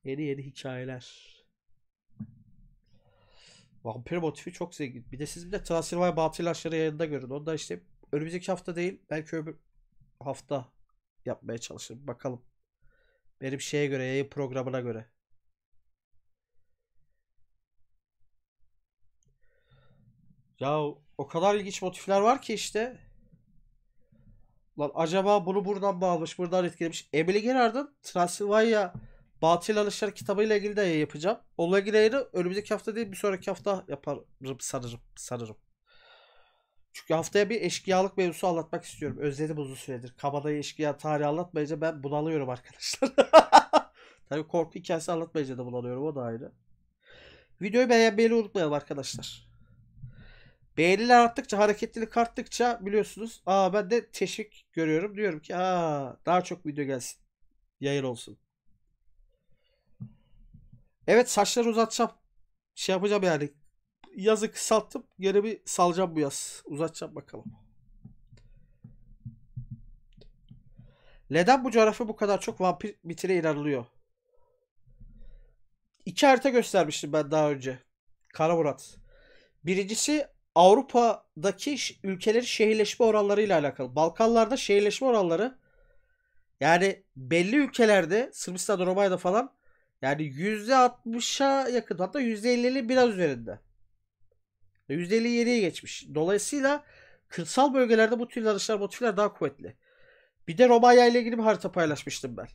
Yeni yeni hikayeler. Vampir motifi çok zengin. Bir de siz bir de Transylvanya Batı ilaçları yayında görün. Onu da işte önümüzdeki hafta değil. Belki öbür hafta yapmaya çalışırım. Bakalım. Benim şeye göre, yayın programına göre. Ya o kadar ilginç motifler var ki işte. Lan acaba bunu buradan mı almış, buradan etkilemiş. Emily Gerard'ın Transylvanya Batıl Alışlar kitabıyla ilgili de yapacağım. Onunla ilgili yayını önümüzdeki hafta değil bir sonraki hafta yaparım sanırım. sanırım. Çünkü haftaya bir eşkıyalık mevzusu anlatmak istiyorum. Özledim uzun süredir. Kabadayı eşkıya tarihi anlatmayınca ben bunalıyorum arkadaşlar. Tabi korku hikayesi anlatmayınca da bunalıyorum o da ayrı. Videoyu beğenmeyi unutmayalım arkadaşlar. Beğeniler arttıkça, hareketlilik arttıkça biliyorsunuz. Aa ben de teşvik görüyorum. Diyorum ki aa daha çok video gelsin. Yayın olsun. Evet saçları uzatacağım. Şey yapacağım yani. Yazı kısalttım. Geri bir salacağım bu yaz. Uzatacağım bakalım. Neden bu coğrafya bu kadar çok vampir mitine inanılıyor? İki harita göstermiştim ben daha önce. Kara Murat. Birincisi Avrupa'daki ülkelerin şehirleşme oranlarıyla alakalı. Balkanlarda şehirleşme oranları yani belli ülkelerde Sırbistan'da, Romanya'da falan yani %60'a yakın hatta %50'li biraz üzerinde. %57'ye geçmiş. Dolayısıyla kırsal bölgelerde bu tür yarışlar motifler daha kuvvetli. Bir de Romanya ile ilgili bir harita paylaşmıştım ben.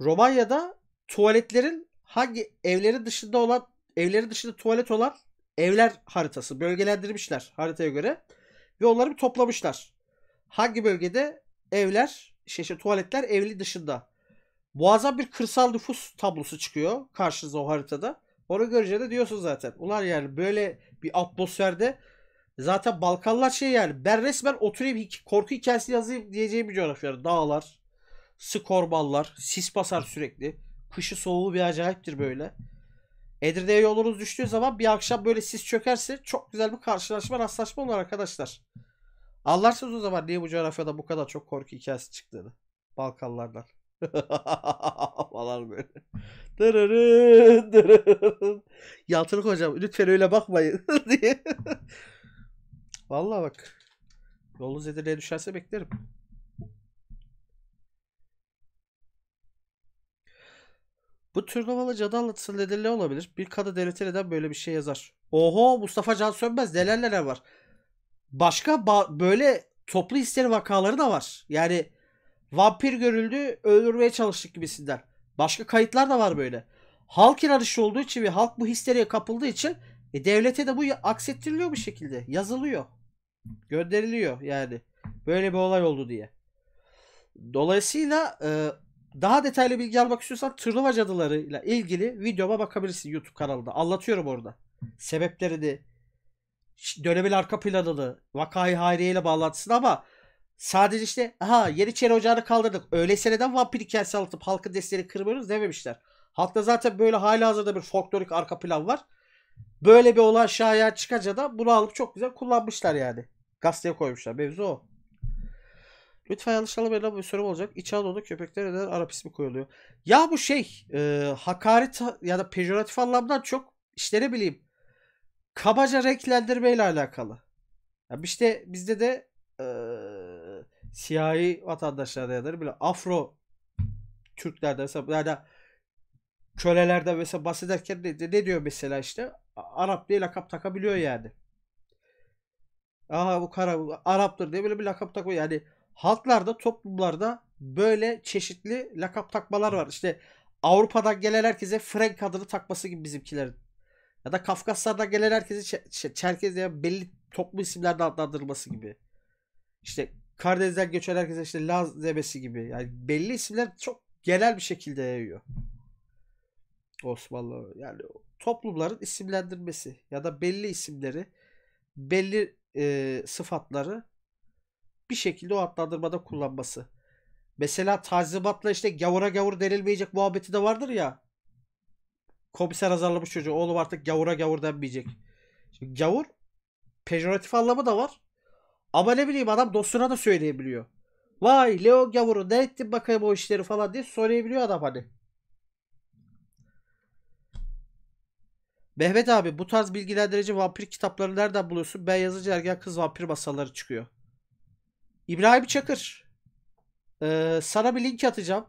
Romanya'da tuvaletlerin hangi evleri dışında olan evleri dışında tuvalet olan evler haritası bölgelendirmişler haritaya göre ve onları bir toplamışlar. Hangi bölgede evler, şey, şey tuvaletler evli dışında muazzam bir kırsal nüfus tablosu çıkıyor karşınıza o haritada. Onu görünce de diyorsun zaten. Ular yani böyle bir atmosferde zaten Balkanlar şey yani ben resmen oturayım korku hikayesi yazayım diyeceğim bir coğrafya. Dağlar, sık ormanlar, sis basar sürekli. Kışı soğuğu bir acayiptir böyle. Edirne'ye yolunuz düştüğü zaman bir akşam böyle sis çökerse çok güzel bir karşılaşma rastlaşma olur arkadaşlar. Anlarsınız o zaman niye bu coğrafyada bu kadar çok korku hikayesi çıktığını. Balkanlardan. falan böyle. Dırırın, hocam lütfen öyle bakmayın diye. Vallahi bak. Yolunuz Edirne'ye düşerse beklerim. Bu turnuvalı cadı anlatısı nedeni olabilir? Bir kadı devleti neden böyle bir şey yazar? Oho Mustafa Can Sönmez neler neler var. Başka ba- böyle toplu hisleri vakaları da var. Yani Vampir görüldü, öldürmeye çalıştık gibisinler. Başka kayıtlar da var böyle. Halk inanışı olduğu için ve halk bu hisleriye kapıldığı için e, devlete de bu aksettiriliyor bu şekilde. Yazılıyor. Gönderiliyor yani. Böyle bir olay oldu diye. Dolayısıyla e, daha detaylı bilgi almak istiyorsan Cadıları ile ilgili videoma bakabilirsin YouTube kanalında. Anlatıyorum orada. Sebeplerini, dönemin arka planını, vakayı hayriye ile bağlantısını ama Sadece işte aha Yeniçeri Ocağı'nı kaldırdık. Öyleyse neden vampir hikayesi anlatıp halkın desteğini kırmıyoruz dememişler. Hatta zaten böyle hala hazırda bir folklorik arka plan var. Böyle bir olay şaya çıkacak da bunu alıp çok güzel kullanmışlar yani. Gazeteye koymuşlar. Mevzu o. Lütfen yanlış anlamayın ama bir sorum olacak. İç Anadolu köpekler neden Arap ismi koyuluyor? Ya bu şey e, hakaret ya da pejoratif anlamdan çok işte ne bileyim kabaca renklendirmeyle alakalı. Ya işte bizde de e, siyahi vatandaşlarda ya da böyle Afro Türklerde mesela ya da kölelerde mesela bahsederken ne, ne diyor mesela işte Arap diye lakap takabiliyor yani. Aha bu kara Arap'tır diye böyle bir lakap takıyor. Yani halklarda toplumlarda böyle çeşitli lakap takmalar var. İşte Avrupa'dan gelen herkese Frank adını takması gibi bizimkilerin. Ya da Kafkaslardan gelen herkese Çerkez ya belli toplu isimlerde adlandırılması gibi. İşte Karadeniz'den göçen herkese işte Laz zebesi gibi. Yani belli isimler çok genel bir şekilde yayıyor. Osmanlı yani toplumların isimlendirmesi ya da belli isimleri belli e, sıfatları bir şekilde o adlandırmada kullanması. Mesela tazimatla işte gavura gavur denilmeyecek muhabbeti de vardır ya. Komiser azarlamış çocuğu. Oğlum artık gavura gavur denmeyecek. Şimdi gavur pejoratif anlamı da var. Ama ne bileyim adam dostuna da söyleyebiliyor. Vay Leo gavuru ne ettin bakayım o işleri falan diye söyleyebiliyor adam hani. Mehmet abi bu tarz bilgilendirici vampir kitapları nereden buluyorsun? Ben yazıcı ergen kız vampir masalları çıkıyor. İbrahim Çakır. Ee, sana bir link atacağım.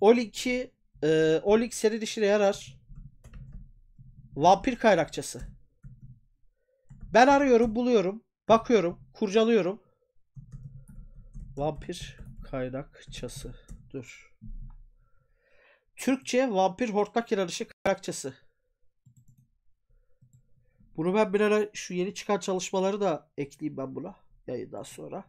O linki e, o link senin işine yarar. Vampir kayrakçası. Ben arıyorum buluyorum. Bakıyorum, kurcalıyorum. Vampir kaynakçası. Dur. Türkçe vampir hortlak yararışı kaynakçası. Bunu ben bir ara şu yeni çıkan çalışmaları da ekleyeyim ben buna yayından sonra.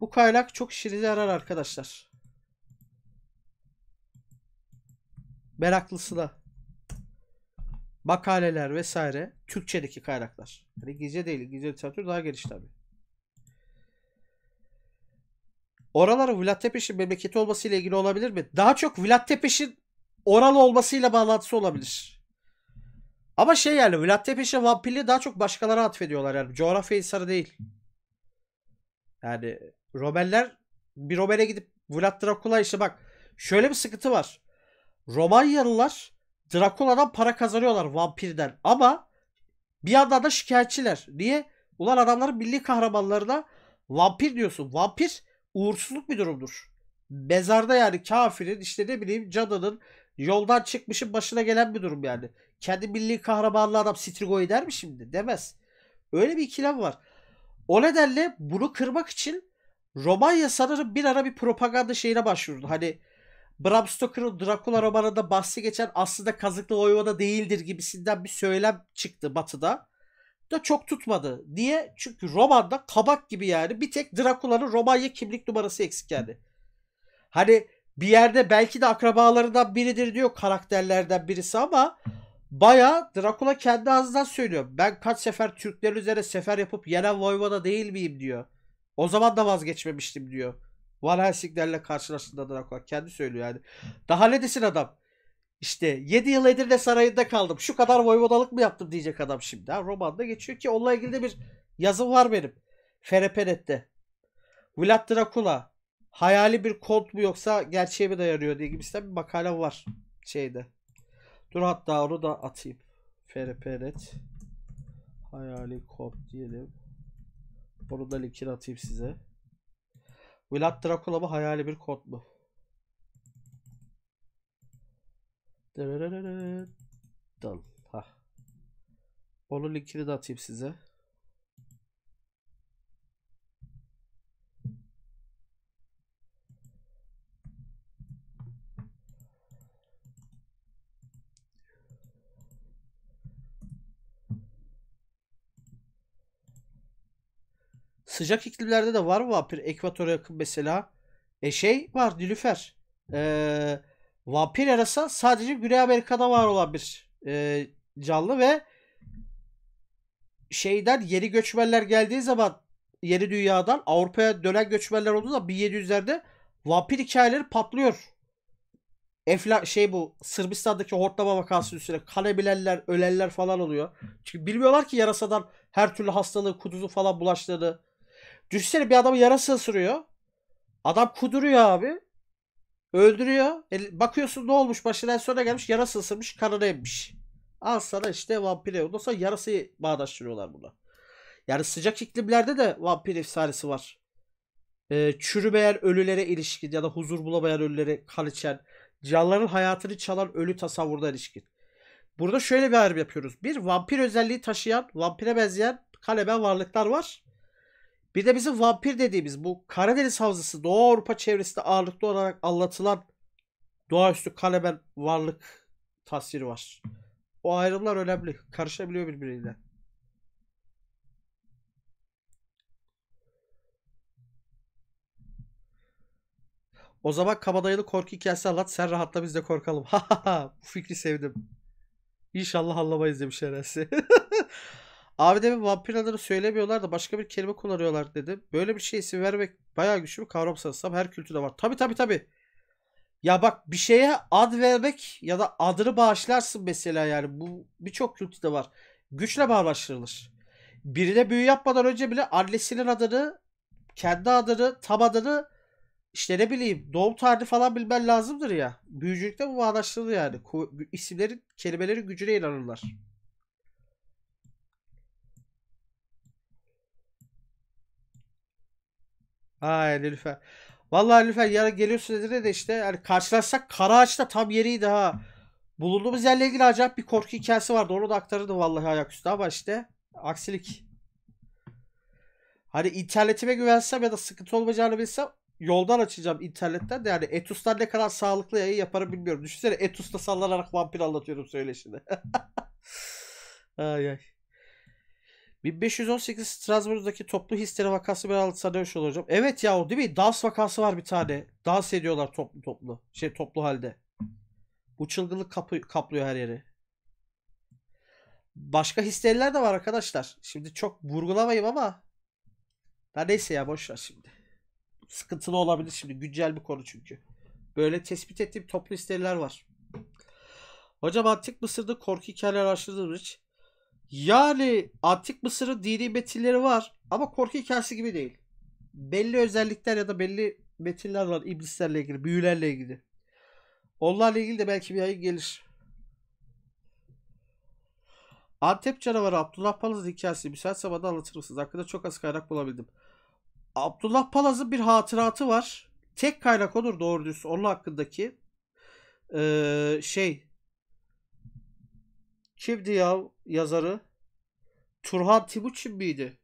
Bu kaynak çok işinize yarar arkadaşlar. Meraklısına makaleler vesaire Türkçedeki kaynaklar. Yani gizli değil. gizli literatür daha geniş tabi. Oralar Vlad Tepes'in memleketi olmasıyla ilgili olabilir mi? Daha çok Vlad Tepes'in oral olmasıyla bağlantısı olabilir. Ama şey yani Vlad Tepes'e vampirliği daha çok başkalara atfediyorlar yani. Coğrafya insanı değil. Yani Romenler bir Romen'e gidip Vlad Dracula işte bak şöyle bir sıkıntı var. Romanyalılar Drakula'dan para kazanıyorlar vampirden. Ama bir yandan da şikayetçiler. Niye? Ulan adamların milli kahramanlarına vampir diyorsun. Vampir uğursuzluk bir durumdur. Mezarda yani kafirin işte ne bileyim cadının yoldan çıkmışın başına gelen bir durum yani. Kendi milli kahramanlı adam Strigo'yu der mi şimdi? Demez. Öyle bir ikilem var. O nedenle bunu kırmak için Romanya sanırım bir ara bir propaganda şeyine başvurdu. Hani Bram Stoker'ın Dracula romanında bahsi geçen aslında kazıklı Voyvoda değildir gibisinden bir söylem çıktı batıda. Da çok tutmadı. Niye? Çünkü romanda kabak gibi yani bir tek Dracula'nın Romanya kimlik numarası eksik yani. Hani bir yerde belki de akrabalarından biridir diyor karakterlerden birisi ama baya Drakula kendi ağzından söylüyor. Ben kaç sefer Türkler üzerine sefer yapıp yenen Voyvoda değil miyim diyor. O zaman da vazgeçmemiştim diyor. Van Helsingler'le karşılaştığında Drakula kendi söylüyor yani. Daha ne desin adam? İşte 7 yıl Edirne Sarayı'nda kaldım. Şu kadar voyvodalık mı yaptım diyecek adam şimdi. Ha, romanda geçiyor ki onunla ilgili de bir yazım var benim. Ferepenet'te. Vlad Dracula hayali bir kont mu yoksa gerçeğe mi dayanıyor diye gibisinden bir makale var şeyde. Dur hatta onu da atayım. Ferepenet. Hayali kont diyelim. Bunu da linkini atayım size. Vlad Dracula bu hayali bir kod mu? Dın. Hah. Onun atayım size. sıcak iklimlerde de var mı vampir? Ekvatora yakın mesela. E şey var Nilüfer. E, vapir yarasa sadece Güney Amerika'da var olan bir e, canlı ve şeyden yeni göçmenler geldiği zaman yeni dünyadan Avrupa'ya dönen göçmenler olduğu da 1700'lerde vampir hikayeleri patlıyor. Efla şey bu Sırbistan'daki hortlama vakası üstüne kanabilenler, ölenler falan oluyor. Çünkü bilmiyorlar ki yarasadan her türlü hastalığı, kuduzu falan bulaştığını. Düşünsene bir adamı yarası ısırıyor. Adam kuduruyor abi. Öldürüyor. E, bakıyorsun ne olmuş başına sonra gelmiş yarası ısırmış kanını emmiş. Al sana işte vampir Ondan sonra yarası bağdaştırıyorlar buna. Yani sıcak iklimlerde de vampir efsanesi var. E, çürümeyen ölülere ilişkin ya da huzur bulamayan ölülere kan içen, canların hayatını çalan ölü tasavvurda ilişkin. Burada şöyle bir ayrım yapıyoruz. Bir, vampir özelliği taşıyan, vampire benzeyen kalemen varlıklar var. Bir de bizim vampir dediğimiz bu Karadeniz Havzası Doğu Avrupa çevresinde ağırlıklı olarak anlatılan doğaüstü kalemel varlık tasviri var. O ayrımlar önemli. Karışabiliyor birbiriyle. O zaman kabadayılı korku hikayesi anlat. Sen rahatla biz de korkalım. Bu fikri sevdim. İnşallah anlamayız demiş herhalde. ABD ve vampiraları söylemiyorlar da başka bir kelime kullanıyorlar dedi. Böyle bir şey isim vermek bayağı güçlü bir kavram sanırsam her kültürde var. Tabi tabi tabi. Ya bak bir şeye ad vermek ya da adını bağışlarsın mesela yani. Bu birçok kültürde var. Güçle bağlaştırılır. Birine büyü yapmadan önce bile annesinin adını, kendi adını, tam adını işte ne bileyim doğum tarihi falan bilmen lazımdır ya. Büyücülükte bu bağdaştırılır yani. isimlerin, kelimelerin gücüne inanırlar. Ay Lülüfer. Vallahi Lülüfer yarın geliyorsun dedi de işte yani karşılaşsak Karaağaç'ta tam yeriydi ha. Bulunduğumuz yerle ilgili acayip bir korku hikayesi vardı. Onu da aktarırdı vallahi ayaküstü ama işte aksilik. Hani internetime güvensem ya da sıkıntı olmayacağını bilsem yoldan açacağım internetten de yani Etus'tan ne kadar sağlıklı yayın yaparım bilmiyorum. Düşünsene Etus'ta sallanarak vampir anlatıyorum söyleşini. ay ay. 1518 Strasbourg'daki toplu histeri vakası bir sarhoş olur hocam. Evet ya o değil mi? Dans vakası var bir tane. Dans ediyorlar toplu toplu. Şey toplu halde. Bu çılgınlık kapı, kaplıyor her yeri. Başka histeriler de var arkadaşlar. Şimdi çok vurgulamayayım ama. Da neyse ya boşver şimdi. Sıkıntılı olabilir şimdi. Güncel bir konu çünkü. Böyle tespit ettiğim toplu histeriler var. Hocam Antik Mısır'da korku hikayeleri araştırdınız hiç? Yani antik Mısır'ın dini metinleri var ama korku hikayesi gibi değil. Belli özellikler ya da belli metinler var iblislerle ilgili, büyülerle ilgili. Onlarla ilgili de belki bir yayın gelir. Antep canavarı Abdullah Palaz hikayesi müsaitse bana anlatır mısınız? Hakkında çok az kaynak bulabildim. Abdullah Palaz'ın bir hatıratı var. Tek kaynak olur doğru düz onun hakkındaki. Ee, şey Kimdi ya yazarı? Turhan Timuçin miydi?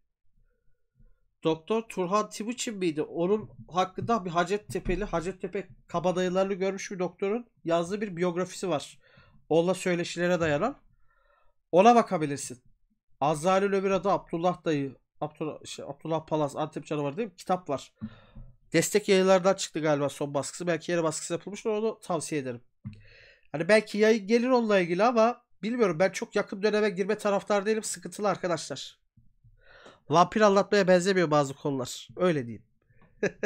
Doktor Turhan Timuçin miydi? Onun hakkında bir Hacettepe'li, Hacettepe kabadayılarını görmüş bir doktorun yazdığı bir biyografisi var. Ola söyleşilere dayanan. Ona bakabilirsin. Azrail'in öbür adı Abdullah dayı. Abdullah, şey, Abdullah Palas Antep canavarı değil mi? Kitap var. Destek yayınlardan çıktı galiba son baskısı. Belki yeni baskısı yapılmış. Onu tavsiye ederim. Hani belki yayın gelir onunla ilgili ama Bilmiyorum ben çok yakın döneme girme taraftar değilim. Sıkıntılı arkadaşlar. Vampir anlatmaya benzemiyor bazı konular. Öyle diyeyim.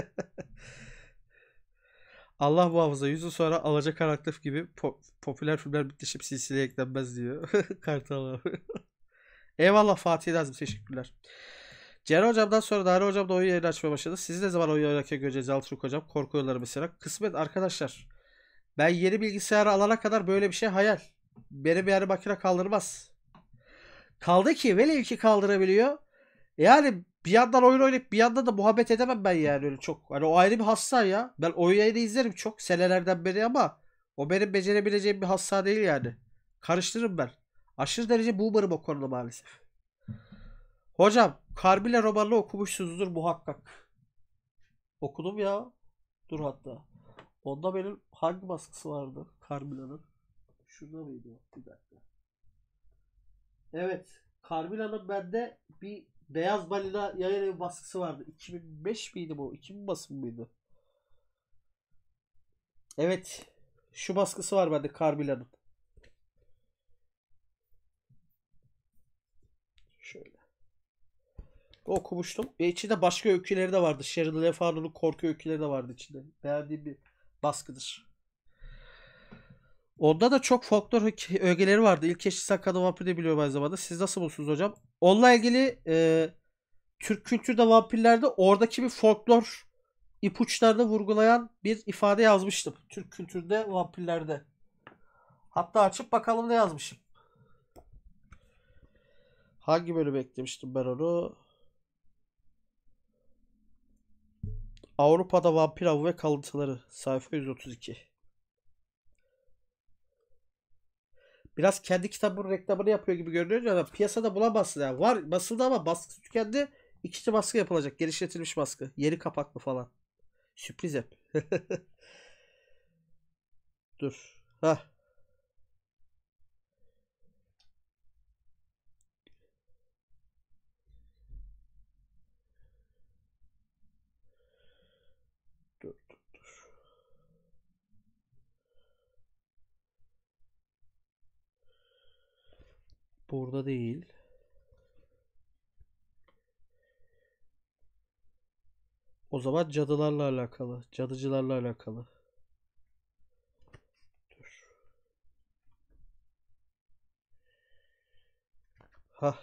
Allah muhafaza 100 yıl sonra alacak karakter gibi po- popüler filmler bitişip silsileye eklenmez diyor. Kartal abi. Eyvallah Fatih Lazım teşekkürler. Ceren hocamdan sonra Dari hocam da oyun yayını açmaya başladı. Sizi ne zaman oyun oynarken göreceğiz Altruk hocam? korkuyorlar mesela. Kısmet arkadaşlar. Ben yeni bilgisayarı alana kadar böyle bir şey hayal beri bir yere bakıra kaldırmaz. Kaldı ki velev ki kaldırabiliyor. E yani bir yandan oyun oynayıp bir yandan da muhabbet edemem ben yani öyle çok. Hani o ayrı bir hassa ya. Ben o yayını izlerim çok senelerden beri ama o benim becerebileceğim bir hassa değil yani. Karıştırırım ben. Aşırı derece boomer'ım o konuda maalesef. Hocam Karbile romanını okumuşsunuzdur muhakkak. Okudum ya. Dur hatta. Onda benim hangi baskısı vardı Carmilla'nın? Şurada mıydı o? Bir dakika. Evet. Carmila'nın bende bir Beyaz Balina yayın evi baskısı vardı. 2005 miydi bu? 2000 basım mıydı? Evet. Şu baskısı var bende Carmila'nın. Şöyle. Okumuştum. Ve içinde başka öyküleri de vardı. Sheridan Lefano'nun korku öyküleri de vardı içinde. Beğendiğim bir baskıdır. Onda da çok folklor ögeleri vardı. İlk eşcinsel kadın vampir de biliyorum aynı zamanda. Siz nasıl bulsunuz hocam? Onunla ilgili e, Türk kültürde vampirlerde oradaki bir folklor ipuçlarını vurgulayan bir ifade yazmıştım. Türk kültürde vampirlerde. Hatta açıp bakalım ne yazmışım. Hangi bölüm beklemiştim ben onu? Avrupa'da vampir avı ve kalıntıları sayfa 132. biraz kendi kitabını reklamını yapıyor gibi görünüyor ama piyasada bulamazsın yani. Var basıldı ama baskı tükendi. İkinci baskı yapılacak. geliştirilmiş baskı. Yeri kapaklı falan. Sürpriz hep Dur. Ha. Burada değil. O zaman cadılarla alakalı. Cadıcılarla alakalı. Dur. Hah.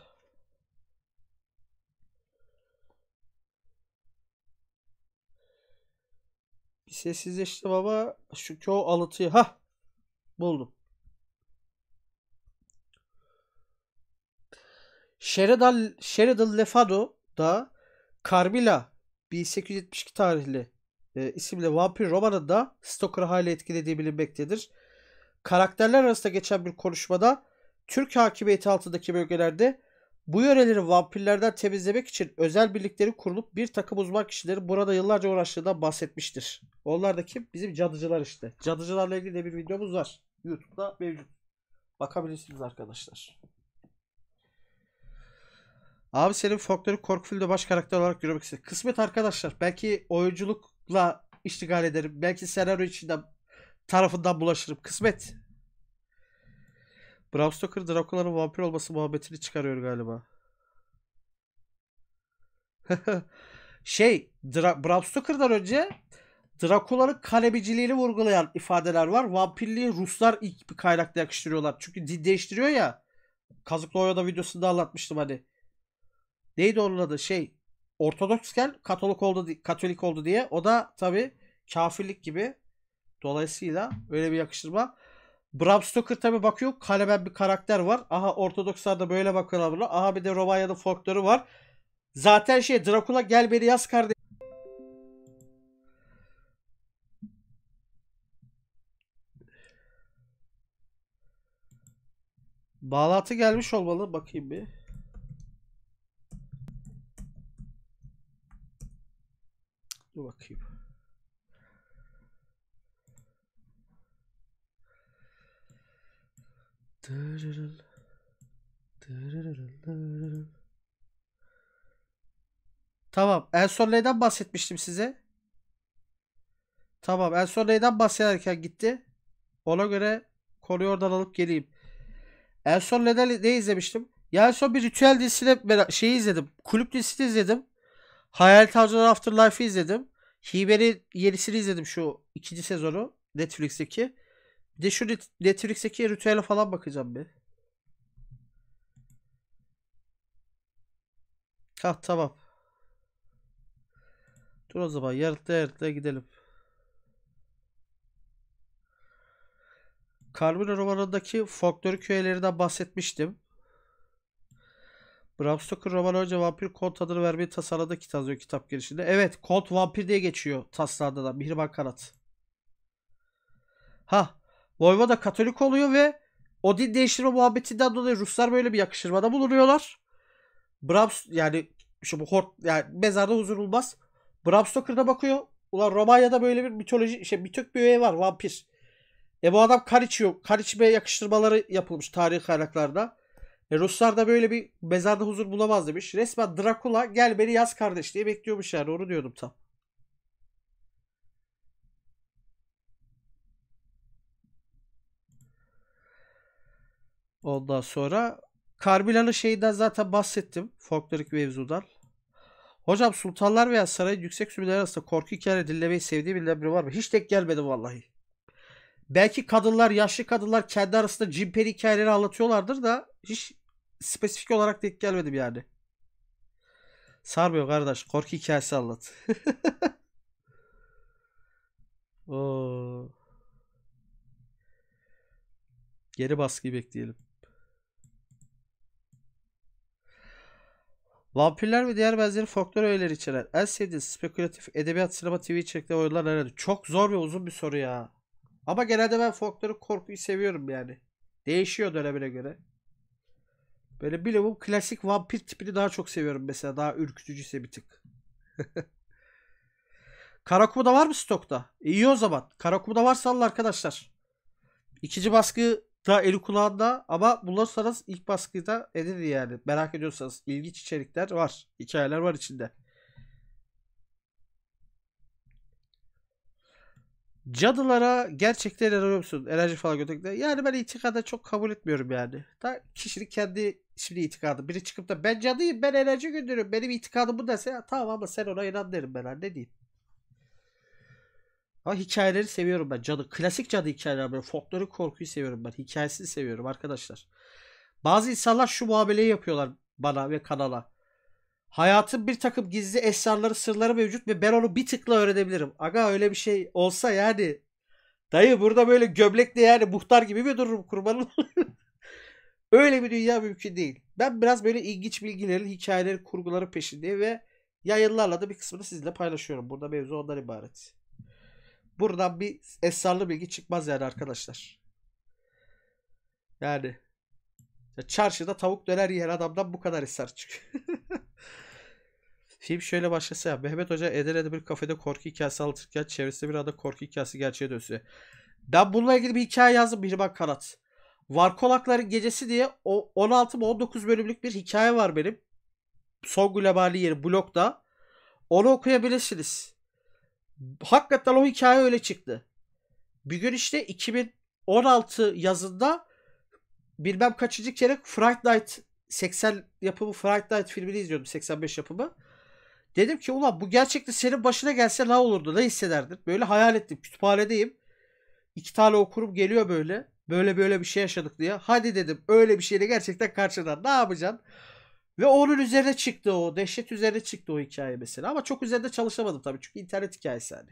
Bir sessizleşti baba. Şu o alıtıyı. Ha. Buldum. Sheridan, Sheridan Lefado da Carmilla 1872 tarihli e, isimli vampir romanında da Stoker'ı hale etkilediği bilinmektedir. Karakterler arasında geçen bir konuşmada Türk hakimiyeti altındaki bölgelerde bu yöreleri vampirlerden temizlemek için özel birlikleri kurulup bir takım uzman kişileri burada yıllarca uğraştığından bahsetmiştir. Onlar da kim? Bizim cadıcılar işte. Cadıcılarla ilgili de bir videomuz var. Youtube'da mevcut. Bakabilirsiniz arkadaşlar. Abi senin folkları korku filmde baş karakter olarak görmek istedim. Kısmet arkadaşlar. Belki oyunculukla iştigal ederim. Belki senaryo içinde tarafından bulaşırım. Kısmet. Bram Stoker Drakula'nın vampir olması muhabbetini çıkarıyor galiba. şey Dra Bram Stoker'dan önce Drakula'nın kalemiciliğini vurgulayan ifadeler var. Vampirliği Ruslar ilk bir kaynakla yakıştırıyorlar. Çünkü dil değiştiriyor ya. Kazıklı Oya'da videosunda anlatmıştım hani neydi onun adı şey Ortodoksken Katolik oldu Katolik oldu diye. O da tabi kafirlik gibi. Dolayısıyla öyle bir yakıştırma. Bram Stoker tabi bakıyor kalemen bir karakter var. Aha Ortodokslar da böyle bakıyorlar buna. Aha bir de Romanya'nın folkları var. Zaten şey Drakula gel beni yaz kardeşim. Bağlantı gelmiş olmalı. Bakayım bir. Dur bakayım. Dırırıl. Tamam. En son neyden bahsetmiştim size? Tamam. En son neyden bahsederken gitti? Ona göre konuyu oradan alıp geleyim. En son neden, ne izlemiştim? Ya en son bir ritüel dizisini şey izledim. Kulüp dizisini izledim. Hayal Tavcılar Afterlife'ı izledim. Hiber'i yenisini izledim şu ikinci sezonu Netflix'teki. Bir de şu Netflix'teki ritüele falan bakacağım bir. Ha tamam. Dur o zaman yarıtla yarıtla gidelim. Carmina romanındaki folklorik üyelerinden bahsetmiştim. Bram Stoker roman önce vampir kod tadını vermeyi tasarladı kitap diyor kitap girişinde. Evet kod vampir diye geçiyor taslarda da Mihriban Karat. Ha da Katolik oluyor ve o din değiştirme muhabbetinden dolayı Ruslar böyle bir yakıştırmada bulunuyorlar. Bram yani şu bu hort yani mezarda huzur bulmaz. Bram Stoker'da bakıyor. Ulan Romanya'da böyle bir mitoloji şey mitik bir öğe var vampir. E bu adam kar içiyor. Kar içmeye yakıştırmaları yapılmış tarih kaynaklarda. E, Ruslar da böyle bir mezarda huzur bulamaz demiş. Resmen Drakula gel beni yaz kardeş diye bekliyormuş yani onu diyordum tam. Ondan sonra Karbilan'ın şeyden zaten bahsettim. Folklorik mevzudan. Hocam sultanlar veya saray yüksek sürüler arasında korku hikayeleri dinlemeyi sevdiği birileri var mı? Hiç tek gelmedi vallahi belki kadınlar, yaşlı kadınlar kendi arasında cimper hikayeleri anlatıyorlardır da hiç spesifik olarak denk gelmedim yani. Sarmıyor kardeş. Korku hikayesi anlat. Oo. Geri baskıyı bekleyelim. Vampirler ve diğer benzeri folklor öğeleri içeren en sevdiğiniz spekülatif edebiyat, sinema, TV içerikli oyunlar nerede? Çok zor ve uzun bir soru ya. Ama genelde ben folkları korkuyu seviyorum yani. Değişiyor dönemine göre. Böyle bile bu klasik vampir tipini daha çok seviyorum mesela. Daha ürkütücüse bir tık. Karakuma'da var mı stokta? İyi o zaman. Karakuma'da varsa alın arkadaşlar. İkinci baskı da eli kulağında ama bulursanız ilk baskıyı da edin yani. Merak ediyorsanız ilginç içerikler var. Hikayeler var içinde. cadılara gerçekleri arıyorsun. Enerji falan götürdükler. Yani ben itikada çok kabul etmiyorum yani. Da kişinin kendi şimdi itikadı. Biri çıkıp da ben cadıyım ben enerji gönderiyorum. Benim itikadım bu dese tamam ama sen ona inan derim ben hani ne diyeyim. Ama hikayeleri seviyorum ben. Cadı, klasik cadı hikayeleri böyle folklorik korkuyu seviyorum ben. Hikayesini seviyorum arkadaşlar. Bazı insanlar şu muameleyi yapıyorlar bana ve kanala hayatın bir takım gizli esrarları sırları mevcut ve ben onu bir tıkla öğrenebilirim. Aga öyle bir şey olsa yani dayı burada böyle göblekle yani muhtar gibi mi dururum kurbanın öyle bir dünya mümkün değil. Ben biraz böyle ilginç bilgilerin, hikayelerin, kurguların peşinde ve yayınlarla da bir kısmını sizinle paylaşıyorum. Burada mevzu ondan ibaret. Buradan bir esrarlı bilgi çıkmaz yani arkadaşlar. Yani çarşıda tavuk döner yiyen adamdan bu kadar esrar çıkıyor. Film şöyle başlasa ya. Mehmet Hoca Edirne'de bir kafede korku hikayesi anlatırken çevresinde bir anda korku hikayesi gerçeğe dönüşü. Ben bununla ilgili bir hikaye yazdım. Bir bak kanat. Varkolakların Gecesi diye o 16 19 bölümlük bir hikaye var benim. Son globali yeri blokta. Onu okuyabilirsiniz. Hakikaten o hikaye öyle çıktı. Bir gün işte 2016 yazında bilmem kaçıncı kere Fright Night 80 yapımı Fright Night filmini izliyordum 85 yapımı. Dedim ki ulan bu gerçekten senin başına gelse ne olurdu ne hissederdin? Böyle hayal ettim kütüphanedeyim. İki tane okurum geliyor böyle. Böyle böyle bir şey yaşadık diye. Hadi dedim öyle bir şeyle gerçekten karşıdan ne yapacaksın? Ve onun üzerine çıktı o. Dehşet üzerine çıktı o hikaye mesela. Ama çok üzerinde çalışamadım tabii. Çünkü internet hikayesi hani.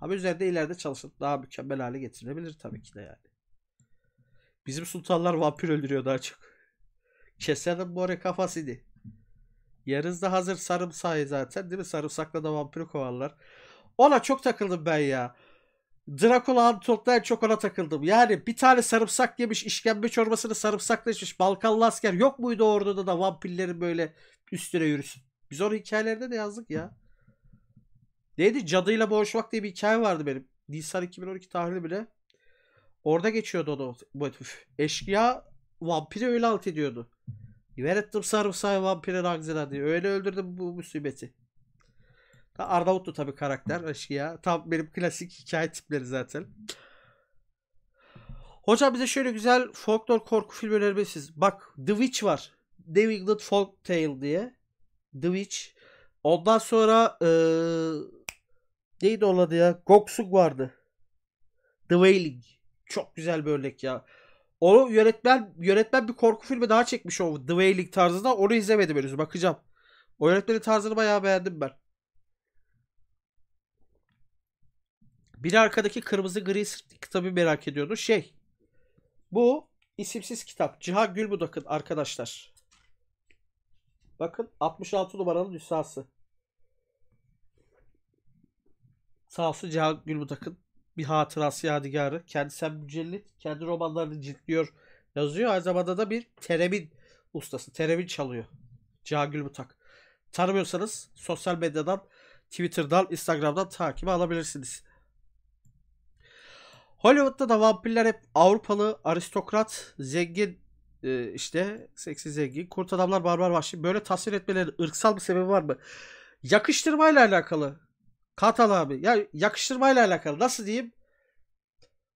Ama üzerinde ileride çalışıp daha mükemmel hale getirilebilir tabii ki de yani. Bizim sultanlar vampir öldürüyor daha çok. Keserim bu araya kafasıydı. Yarızda hazır sarımsağı zaten değil mi? Sarımsakla da vampiri kovarlar. Ona çok takıldım ben ya. Dracula Untold'da en çok ona takıldım. Yani bir tane sarımsak yemiş, işkembe çorbasını sarımsakla içmiş. Balkanlı asker yok muydu orada da vampirlerin böyle üstüne yürüsün? Biz onu hikayelerde de yazdık ya. Neydi? Cadıyla boğuşmak diye bir hikaye vardı benim. Nisan 2012 tarihli bile. Orada geçiyordu o motif. Eşkıya vampiri öyle alt ediyordu. Verettim sarımsağı vampire Ragzela diye. Öyle öldürdüm bu musibeti. Arnavutlu tabi karakter ya, Tam benim klasik hikaye tipleri zaten. Hocam bize şöyle güzel folklor korku filmi önermesiz. Bak The Witch var. New England Folk Tale diye. The Witch. Ondan sonra ee, neydi onun adı ya? Goksung vardı. The Wailing. Çok güzel bir örnek ya. O yönetmen yönetmen bir korku filmi daha çekmiş o The Wailing tarzında. Onu izlemedim henüz. Bakacağım. O yönetmenin tarzını bayağı beğendim ben. Bir arkadaki kırmızı gri kitabı merak ediyordu. Şey. Bu isimsiz kitap. Cihan Gülbudak'ın arkadaşlar. Bakın 66 numaralı nüshası. Sağ olsun Cihan Gülbudak'ın bir hatırası yadigarı. Kendisi mücellit. Kendi romanlarını ciltliyor. Yazıyor. Aynı zamanda da bir teremin ustası. Teremin çalıyor. Cagül Mutak. Tanımıyorsanız sosyal medyadan, Twitter'dan, Instagram'dan takip alabilirsiniz. Hollywood'da da vampirler hep Avrupalı, aristokrat, zengin e, işte seksi zengin, kurt adamlar barbar vahşi. Böyle tasvir etmelerin ırksal bir sebebi var mı? Yakıştırmayla alakalı Katal abi. Ya yakıştırmayla alakalı. Nasıl diyeyim?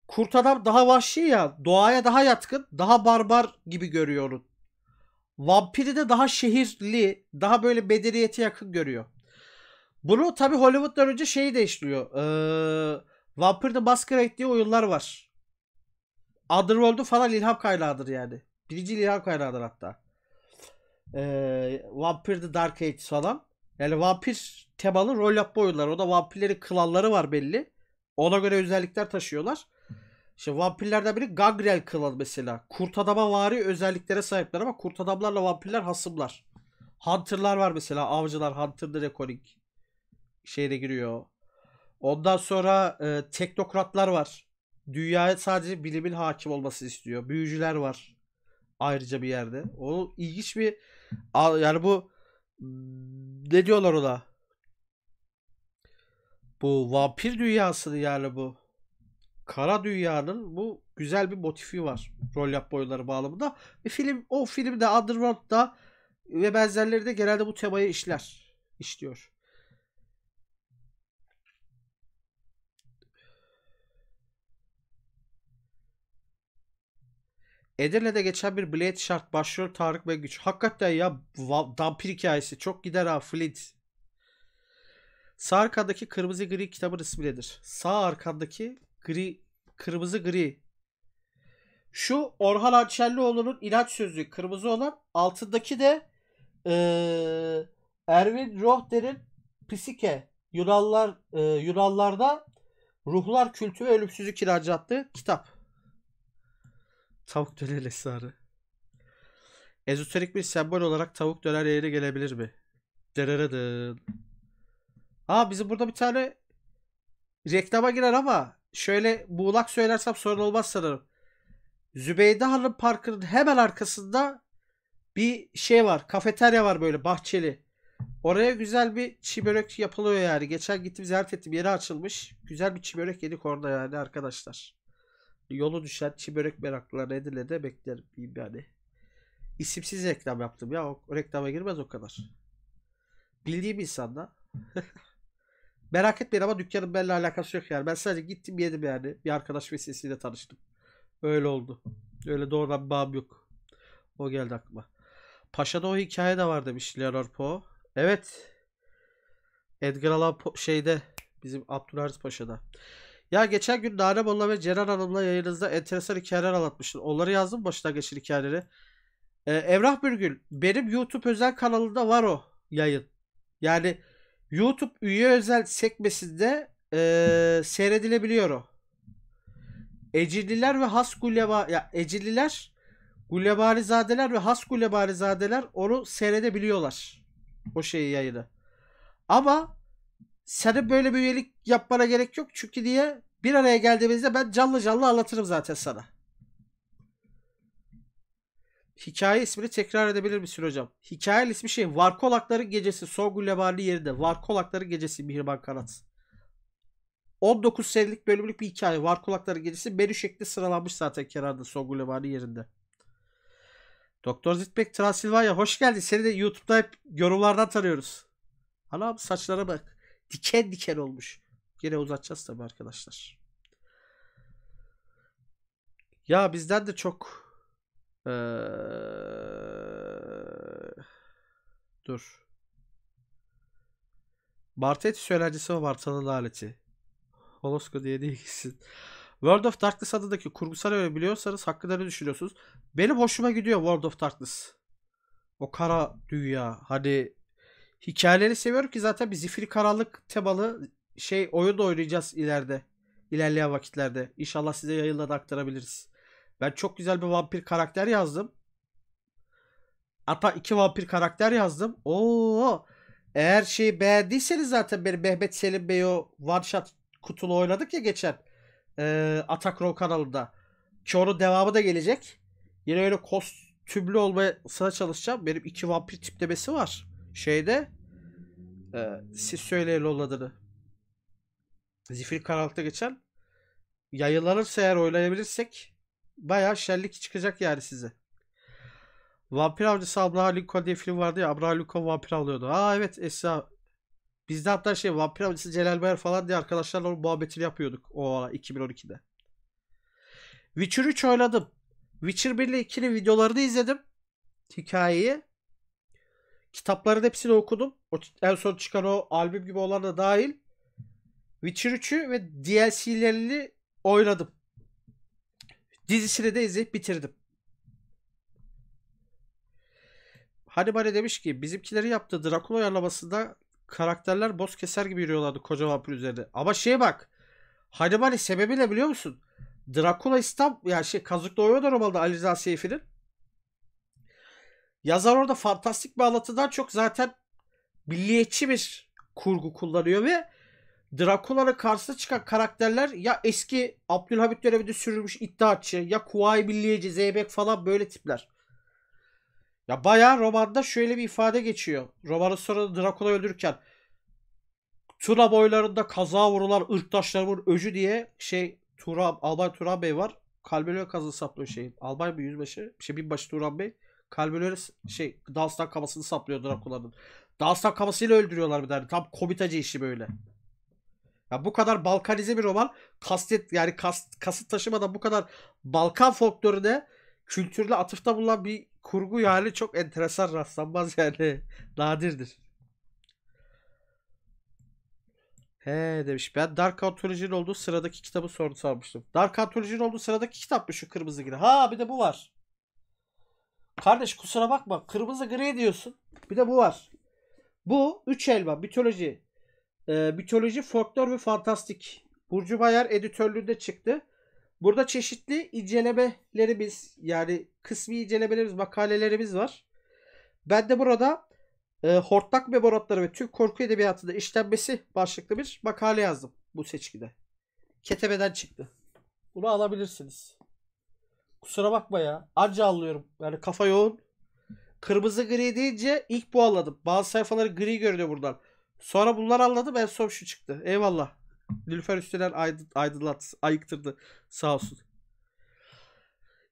Kurt adam daha vahşi ya. Doğaya daha yatkın. Daha barbar gibi görüyor onu. Vampiri de daha şehirli. Daha böyle bedeniyete yakın görüyor. Bunu tabi Hollywood'dan önce şeyi değiştiriyor. Ee, Vampire the Masquerade diye oyunlar var. Underworld'u falan ilham kaynağıdır yani. Birinci ilham kaynağıdır hatta. Ee, Vampire the Dark Age falan. Yani vampir temalı roll-up oyunları. O da vampirlerin klanları var belli. Ona göre özellikler taşıyorlar. İşte vampirlerden biri Gangrel klanı mesela. Kurt adama vari özelliklere sahipler ama kurt adamlarla vampirler hasımlar. Hunter'lar var mesela. Avcılar Hunter the Reckoning şeyine giriyor. Ondan sonra e, teknokratlar var. Dünyaya sadece bilimin hakim olması istiyor. Büyücüler var. Ayrıca bir yerde. O ilginç bir yani bu ne diyorlar ona? Bu vampir dünyası yani bu. Kara dünyanın bu güzel bir motifi var. Rol yap boyları bağlamında. Ve film o filmde Underworld'da ve benzerleri de genelde bu temayı işler. işliyor. Edirne'de geçen bir Blade Shark başrol Tarık ve Güç. Hakikaten ya vampir hikayesi. Çok gider ha Flint. Sağ arkadaki kırmızı gri kitabın ismi nedir? Sağ arkadaki gri kırmızı gri. Şu Orhan Ançerlioğlu'nun ilaç sözlüğü kırmızı olan altındaki de e, Erwin Rohder'in Psike Yunanlar e, Yunanlarda Ruhlar Kültü ve Ölümsüzlük İlacı kitap. Tavuk döner esrarı. Ezoterik bir sembol olarak tavuk döner yerine gelebilir mi? Derereden. Aa bizi burada bir tane reklama girer ama şöyle buğulak söylersem sorun olmaz sanırım. Zübeyde Hanım Parkı'nın hemen arkasında bir şey var. Kafeterya var böyle bahçeli. Oraya güzel bir çibörek yapılıyor yani. Geçen gittim ziyaret ettim. yeri açılmış. Güzel bir çibörek yedik orada yani arkadaşlar. Yolu düşen çibörek meraklıları edile de beklerim yani. İsimsiz reklam yaptım ya. O reklama girmez o kadar. Bildiğim insanda. Merak etmeyin ama dükkanın benimle alakası yok yani. Ben sadece gittim yedim yani. Bir arkadaş vesilesiyle tanıştım. Öyle oldu. Öyle doğrudan bir bağım yok. O geldi aklıma. Paşa'da o hikaye de var demiş Leonard Poe. Evet. Edgar Allan Poe şeyde bizim Abdülharis Paşa'da. Ya geçen gün Nane ve Ceren Hanım'la yayınızda enteresan hikayeler anlatmıştın. Onları yazdım başına geçen hikayeleri. Ee, Emrah Bürgül benim YouTube özel kanalında var o yayın. Yani YouTube üye özel sekmesinde e, seyredilebiliyor o. Ecililer ve has guleba ya Ecililer Gulebarizadeler ve has Gulebarizadeler onu seyredebiliyorlar. O şeyi yayını. Ama senin böyle bir üyelik yapmana gerek yok çünkü diye bir araya geldiğimizde ben canlı canlı anlatırım zaten sana hikaye ismini tekrar edebilir misin hocam? Hikaye ismi şey Varkolakları Gecesi Songül Lebani yerinde Varkolakları Gecesi Mihriban Kanat. 19 senelik bölümlük bir hikaye Varkolakları Gecesi menü şekli sıralanmış zaten kenarda Songül Lebani yerinde. Doktor Zitbek Transilvanya hoş geldin. Seni de YouTube'da hep yorumlardan tanıyoruz. Anam saçlara bak. Diken diken olmuş. Yine uzatacağız tabii arkadaşlar. Ya bizden de çok ee, dur. Bartet söylencesi ve Bartalı aleti. Holosko diye değilsin. World of Darkness adındaki kurgusal öyle biliyorsanız hakkında düşünüyorsunuz? Benim hoşuma gidiyor World of Darkness. O kara dünya. Hani hikayeleri seviyorum ki zaten bir zifiri karanlık temalı şey oyun da oynayacağız ileride. İlerleyen vakitlerde. İnşallah size yayınla da aktarabiliriz. Ben çok güzel bir vampir karakter yazdım. Hatta iki vampir karakter yazdım. Oo. Eğer şeyi beğendiyseniz zaten benim Mehmet Selim Bey o one shot kutulu oynadık ya geçen. E, Atak Row kanalında. Ki onun devamı da gelecek. Yine öyle kostümlü olmasına çalışacağım. Benim iki vampir tiplemesi var. Şeyde. E, siz söyleyin onun adını. Zifir kanalda geçen. Yayınlanırsa eğer oynayabilirsek Bayağı şerlik çıkacak yani size. Vampir avcısı Abraham Lincoln diye film vardı ya. Abraha Lincoln vampir alıyordu Aa evet Esra. Bizde hatta şey vampir avcısı Celal Bayar falan diye arkadaşlarla onun muhabbetini yapıyorduk. O ara 2012'de. Witcher 3 oynadım. Witcher 1 ile 2'nin videolarını izledim. Hikayeyi. Kitapların hepsini okudum. O, en son çıkan o albüm gibi olan da dahil. Witcher 3'ü ve DLC'lerini oynadım. Dizisini de izleyip bitirdim. Hannibale demiş ki bizimkileri yaptığı Drakula ayarlamasında karakterler boz keser gibi yürüyorlardı koca vampir üzerinde. Ama şeye bak. Hannibale sebebi ne biliyor musun? Drakula İstanbul ya yani şey Kazıklı oynuyor normalde Ali Rıza Seyfi'nin. Yazar orada fantastik bir anlatıdan çok zaten milliyetçi bir kurgu kullanıyor ve Drakula'ya karşı çıkan karakterler ya eski Abdülhamit döneminde sürülmüş iddiaçı ya Kuvayi Milliyeci, Zeybek falan böyle tipler. Ya bayağı romanda şöyle bir ifade geçiyor. Romanın sonunda Drakula öldürürken Tuna boylarında kaza vurular ırktaşlarımın öcü diye şey Turan, Albay Turan Bey var. Kalbelöre kazı saplıyor şeyin. Albay mı yüzbaşı? Şey binbaşı Turan Bey. Kalbelöre şey Dağıstan kafasını saplıyor Drakula'nın. Dağıstan kafasıyla öldürüyorlar bir tane. Tam komitacı işi böyle. Ya bu kadar Balkanize bir roman kastet yani kast kasıt taşımadan bu kadar Balkan folklorine kültürle atıfta bulunan bir kurgu yani çok enteresan rastlanmaz yani. Nadirdir. He demiş. Ben Dark Anthology'nin olduğu sıradaki kitabı sorun sanmıştım. Dark Anthology'nin olduğu sıradaki kitap mı şu kırmızı gri? Ha bir de bu var. Kardeş kusura bakma. Kırmızı gri diyorsun. Bir de bu var. Bu 3 elma mitoloji e, mitoloji, folklor ve fantastik. Burcu Bayar editörlüğünde çıktı. Burada çeşitli incelemelerimiz yani kısmi incelemelerimiz, makalelerimiz var. Ben de burada e, Hortlak Memoratları ve Türk Korku Edebiyatı'nda işlenmesi başlıklı bir makale yazdım bu seçkide. Ketebe'den çıktı. Bunu alabilirsiniz. Kusura bakma ya. Anca alıyorum, Yani kafa yoğun. Kırmızı gri deyince ilk bu anladım. Bazı sayfaları gri görünüyor buradan. Sonra bunlar anladı, ben son şu çıktı. Eyvallah. Nilüfer Üstüler ayd aydınlat, ayıktırdı. Sağ olsun.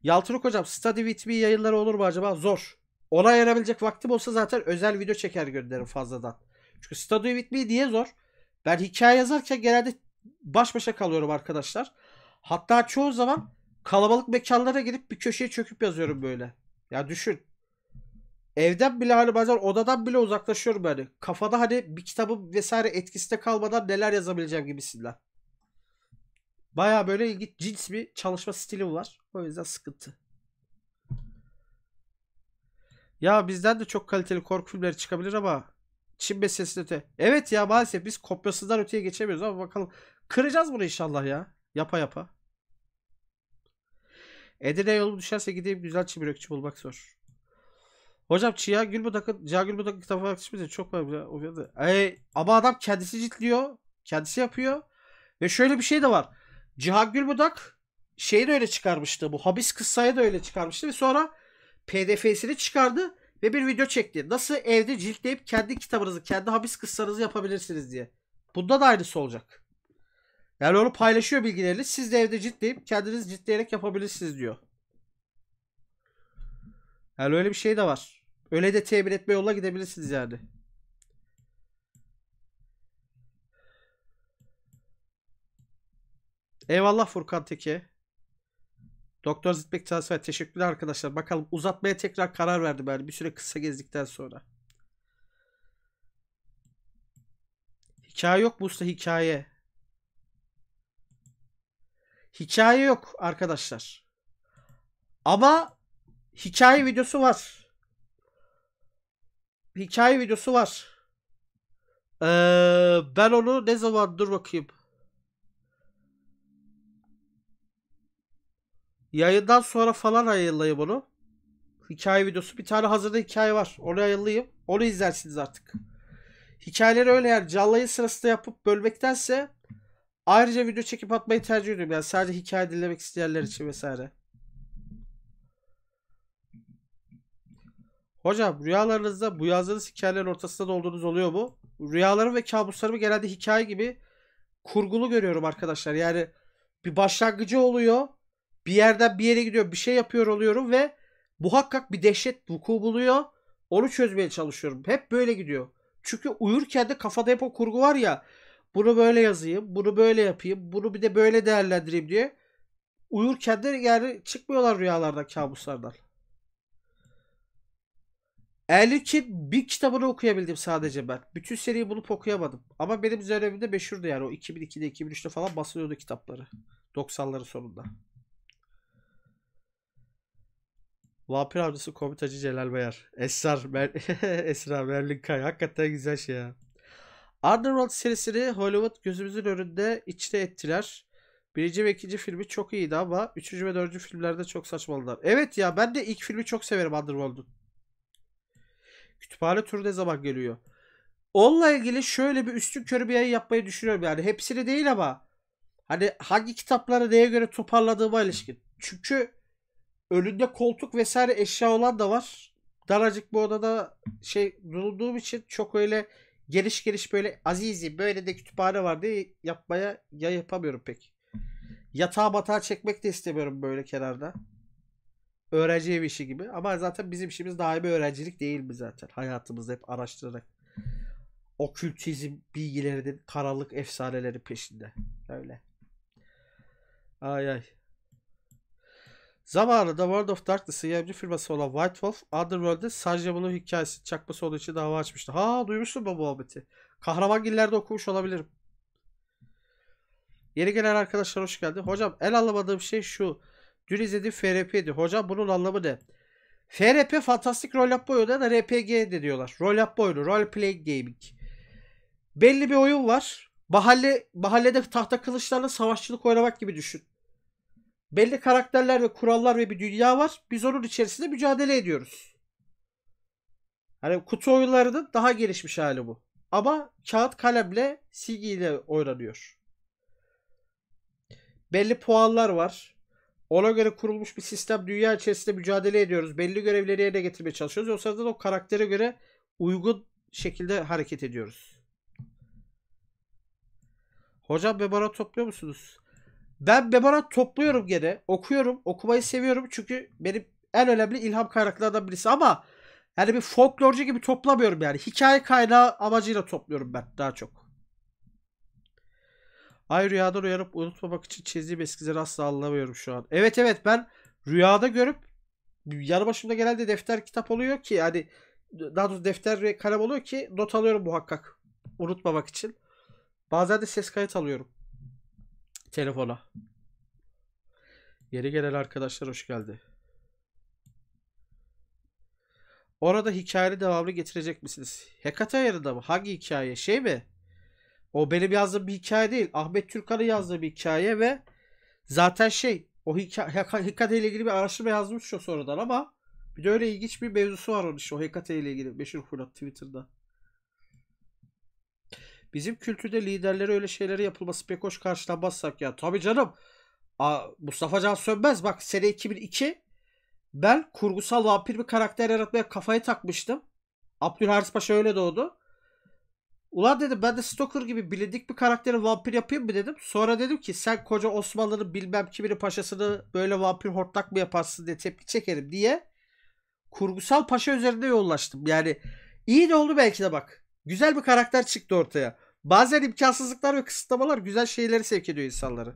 Yaltınok hocam Study With Me yayınları olur mu acaba? Zor. Ona ayırabilecek vaktim olsa zaten özel video çeker gönderirim fazladan. Çünkü Study With Me diye zor. Ben hikaye yazarken genelde baş başa kalıyorum arkadaşlar. Hatta çoğu zaman kalabalık mekanlara gidip bir köşeye çöküp yazıyorum böyle. Ya düşün. Evden bile hani bazen odadan bile uzaklaşıyorum yani. Kafada hani bir kitabın vesaire etkisinde kalmadan neler yazabileceğim gibisinden. Baya böyle ilginç cins bir çalışma stilim var. O yüzden sıkıntı. Ya bizden de çok kaliteli korku filmleri çıkabilir ama Çin meselesinin öte. Evet ya maalesef biz kopyasından öteye geçemiyoruz ama bakalım. Kıracağız bunu inşallah ya. Yapa yapa. Edirne yolu düşerse gideyim güzel çimürökçü bulmak zor. Hocam Çiğa Gülbudak Çiğa Gülbudak kitabı tartışması çok var ya o kadar. ama adam kendisi ciltliyor. Kendisi yapıyor. Ve şöyle bir şey de var. Cihan Gülbudak şeyi de öyle çıkarmıştı. Bu habis kıssayı da öyle çıkarmıştı ve sonra PDF'sini çıkardı ve bir video çekti. Nasıl evde ciltleyip kendi kitabınızı, kendi habis kıssanızı yapabilirsiniz diye. Bunda da aynısı olacak. Yani onu paylaşıyor bilgilerini. Siz de evde ciltleyip kendiniz ciltleyerek yapabilirsiniz diyor. Yani öyle bir şey de var. Öyle de temin etme yolla gidebilirsiniz yani. Eyvallah Furkan Teke. Doktor Zitmek transfer. Teşekkürler arkadaşlar. Bakalım uzatmaya tekrar karar verdim yani bir süre kısa gezdikten sonra. Hikaye yok Musta hikaye. Hikaye yok arkadaşlar. Ama hikaye videosu var hikaye videosu var. Ee, ben onu ne zaman dur bakayım. Yayından sonra falan yayınlayayım onu. Hikaye videosu. Bir tane hazırda hikaye var. Onu yayınlayayım. Onu izlersiniz artık. Hikayeleri öyle yani canlı yayın sırasında yapıp bölmektense ayrıca video çekip atmayı tercih ediyorum. Yani sadece hikaye dinlemek isteyenler için vesaire. Hocam rüyalarınızda bu yazdığınız hikayelerin ortasında da oluyor mu? Rüyalarım ve kabuslarımı genelde hikaye gibi kurgulu görüyorum arkadaşlar. Yani bir başlangıcı oluyor. Bir yerden bir yere gidiyor. Bir şey yapıyor oluyorum ve muhakkak bir dehşet vuku buluyor. Onu çözmeye çalışıyorum. Hep böyle gidiyor. Çünkü uyurken de kafada hep o kurgu var ya. Bunu böyle yazayım, bunu böyle yapayım, bunu bir de böyle değerlendireyim diye. Uyurken de yani çıkmıyorlar rüyalardan, kabuslardan. 52 bir kitabını okuyabildim sadece ben. Bütün seriyi bulup okuyamadım. Ama benim üzerimde meşhurdu yani. O 2002'de 2003'te falan basılıyordu kitapları. 90'ların sonunda. Vampir avcısı komitacı Celal Bayar. Esrar, Mer Esra Merlin Kay. Hakikaten güzel şey ya. Underworld serisini Hollywood gözümüzün önünde içte ettiler. Birinci ve ikinci filmi çok iyiydi ama üçüncü ve dördüncü filmlerde çok saçmaladılar. Evet ya ben de ilk filmi çok severim Underworld'un. Kütüphane türü ne zaman geliyor? Onunla ilgili şöyle bir üstün körü bir yayın yapmayı düşünüyorum yani. Hepsini değil ama hani hangi kitapları neye göre toparladığıma ilişkin. Çünkü önünde koltuk vesaire eşya olan da var. Daracık bu odada şey durulduğum için çok öyle geliş geliş böyle azizi böyle de kütüphane var diye yapmaya ya yapamıyorum pek. Yatağa batağa çekmek de istemiyorum böyle kenarda öğrenci ev işi gibi. Ama zaten bizim işimiz daimi öğrencilik değil mi zaten? Hayatımızda hep araştırarak okültizm bilgilerinin karanlık efsaneleri peşinde. Öyle. Ay ay. Zamanında World of Darkness'ın yayıncı firması olan White Wolf, Underworld'de Sergio Blue hikayesi çakması olduğu için dava açmıştı. Ha duymuştum bu muhabbeti. Kahramangillerde okumuş olabilirim. Yeni gelen arkadaşlar hoş geldi. Hocam el alamadığım şey şu. Dün izlediğim FRP'di. Hocam bunun anlamı ne? FRP fantastik rol yapma oyunu da RPG de diyorlar. Rol yapma oyunu. Role play gaming. Belli bir oyun var. Mahalle, mahallede tahta kılıçlarla savaşçılık oynamak gibi düşün. Belli karakterler ve kurallar ve bir dünya var. Biz onun içerisinde mücadele ediyoruz. Hani kutu oyunlarının daha gelişmiş hali bu. Ama kağıt kalemle silgiyle oynanıyor. Belli puanlar var. Ona göre kurulmuş bir sistem dünya içerisinde mücadele ediyoruz. Belli görevleri yerine getirmeye çalışıyoruz. O sırada da o karaktere göre uygun şekilde hareket ediyoruz. Hocam memorat topluyor musunuz? Ben memorat topluyorum gene. Okuyorum. Okumayı seviyorum. Çünkü benim en önemli ilham kaynaklarından birisi ama yani bir folklorcu gibi toplamıyorum yani. Hikaye kaynağı amacıyla topluyorum ben daha çok. Ay rüyada uyarıp unutmamak için çizdiğim eskizleri asla anlamıyorum şu an. Evet evet ben rüyada görüp yanı başımda genelde defter kitap oluyor ki yani daha doğrusu defter ve kalem oluyor ki not alıyorum muhakkak unutmamak için. Bazen de ses kayıt alıyorum telefona. Yeri gelen arkadaşlar hoş geldi. Orada hikayeli devamlı getirecek misiniz? Hekate ayarında mı? Hangi hikaye? Şey mi? O benim yazdığım bir hikaye değil. Ahmet Türkan'ın yazdığı bir hikaye ve zaten şey o hikaye, Hekate ile ilgili bir araştırma yazmış o sonradan ama bir de öyle ilginç bir mevzusu var onun işte o Hekate ile ilgili meşhur Fırat Twitter'da. Bizim kültürde liderlere öyle şeyleri yapılması pek hoş karşılanmazsak ya. Tabii canım. Aa, Mustafa Can Sönmez bak sene 2002 ben kurgusal vampir bir karakter yaratmaya kafayı takmıştım. Abdülharis Paşa öyle doğdu. Ulan dedim ben de Stoker gibi bilindik bir karakteri vampir yapayım mı dedim. Sonra dedim ki sen koca Osmanlı'nın bilmem kimini paşasını böyle vampir hortlak mı yaparsın diye tepki çekerim diye kurgusal paşa üzerinde yollaştım. Yani iyi de oldu belki de bak. Güzel bir karakter çıktı ortaya. Bazen imkansızlıklar ve kısıtlamalar güzel şeyleri sevk ediyor insanları.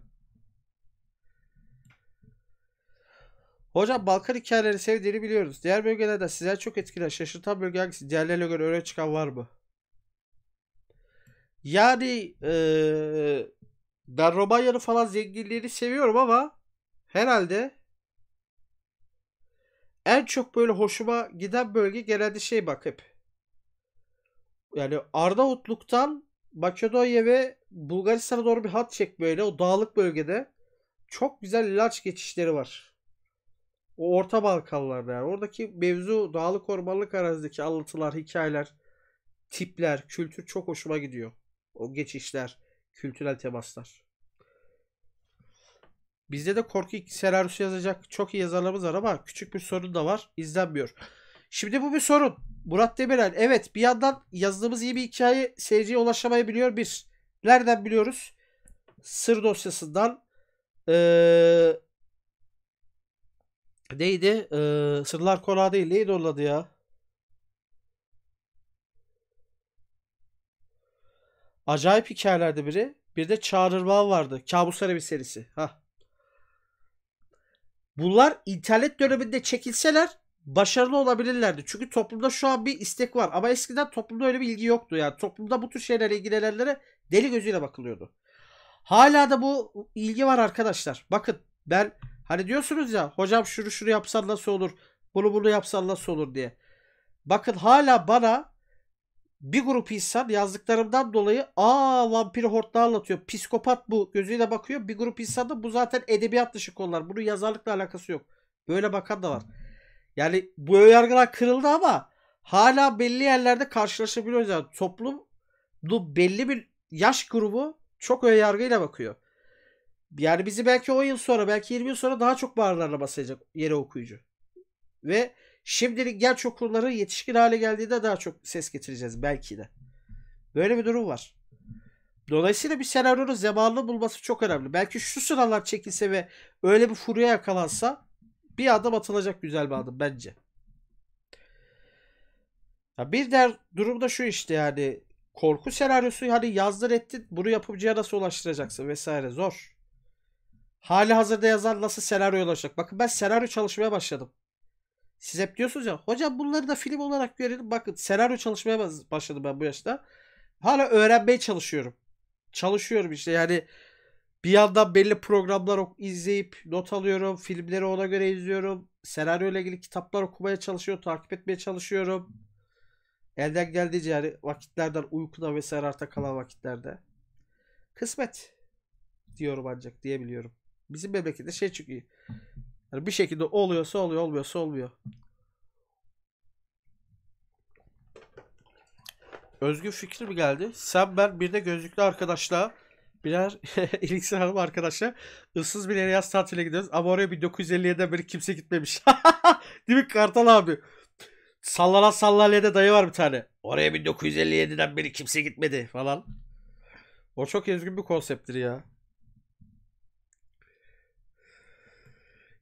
Hocam Balkan hikayeleri sevdiğini biliyoruz. Diğer bölgelerde sizler çok etkili. şaşırtan bölge hangisi? Diğerlerine göre öne çıkan var mı? Yani ee, ben Romanyalı falan zenginliğini seviyorum ama herhalde en çok böyle hoşuma giden bölge genelde şey bak hep. Yani Arnavutluk'tan Makedonya ve Bulgaristan'a doğru bir hat çek böyle o dağlık bölgede. Çok güzel ilaç geçişleri var. O Orta Balkanlarda yani. Oradaki mevzu dağlık ormanlık arazideki anlatılar, hikayeler, tipler, kültür çok hoşuma gidiyor. O geçişler, kültürel temaslar. Bizde de korku senaryosu yazacak çok iyi yazarlarımız var ama küçük bir sorun da var. İzlenmiyor. Şimdi bu bir sorun. Murat Demirel. Evet bir yandan yazdığımız iyi bir hikaye seyirciye ulaşamayabiliyor. Bir. Nereden biliyoruz? Sır dosyasından. Ee, neydi? Ee, Sırlar Konağı değil. Neydi onun adı ya? Acayip hikayelerdi biri. Bir de Çağrı Bağ vardı. Kabuslar Evi serisi. Ha. Bunlar internet döneminde çekilseler başarılı olabilirlerdi. Çünkü toplumda şu an bir istek var. Ama eskiden toplumda öyle bir ilgi yoktu. Yani toplumda bu tür şeylere ilgilenenlere deli gözüyle bakılıyordu. Hala da bu ilgi var arkadaşlar. Bakın ben hani diyorsunuz ya hocam şunu şunu yapsan nasıl olur? Bunu bunu yapsan nasıl olur diye. Bakın hala bana bir grup insan yazdıklarımdan dolayı aa vampir hortla anlatıyor. Psikopat bu gözüyle bakıyor. Bir grup insan da bu zaten edebiyat dışı konular. Bunun yazarlıkla alakası yok. Böyle bakan da var. Yani bu önyargılar kırıldı ama hala belli yerlerde karşılaşabiliyoruz. Yani toplum bu belli bir yaş grubu çok önyargıyla bakıyor. Yani bizi belki 10 yıl sonra belki 20 yıl sonra daha çok bağırlarla basacak yere okuyucu. Ve Şimdilik gerçi o yetişkin hale geldiğinde daha çok ses getireceğiz belki de. Böyle bir durum var. Dolayısıyla bir senaryonun zamanlı bulması çok önemli. Belki şu sıralar çekilse ve öyle bir furya yakalansa bir adım atılacak güzel bir adım bence. Ya bir der da şu işte yani korku senaryosu hani yazdır ettin bunu yapımcıya nasıl ulaştıracaksın vesaire zor. Hali hazırda yazan nasıl senaryo ulaşacak? Bakın ben senaryo çalışmaya başladım. Siz hep diyorsunuz ya hocam bunları da film olarak görelim. Bakın senaryo çalışmaya başladım ben bu yaşta. Hala öğrenmeye çalışıyorum. Çalışıyorum işte yani bir yandan belli programlar izleyip not alıyorum. Filmleri ona göre izliyorum. Senaryo ile ilgili kitaplar okumaya çalışıyorum. Takip etmeye çalışıyorum. Elden geldiğince yani vakitlerden uykuda vesaire arta kalan vakitlerde. Kısmet diyorum ancak diyebiliyorum. Bizim memlekette şey çünkü yani bir şekilde oluyorsa oluyor, olmuyorsa olmuyor. Özgür fikri mi geldi? Sen ben bir de gözlüklü arkadaşla birer İlksin Hanım arkadaşla ıssız bir yere yaz tatile gidiyoruz. Ama oraya 1957'den beri kimse gitmemiş. Değil mi Kartal abi? Sallanan sandalyede dayı var bir tane. Oraya 1957'den beri kimse gitmedi falan. O çok özgün bir konsepttir ya.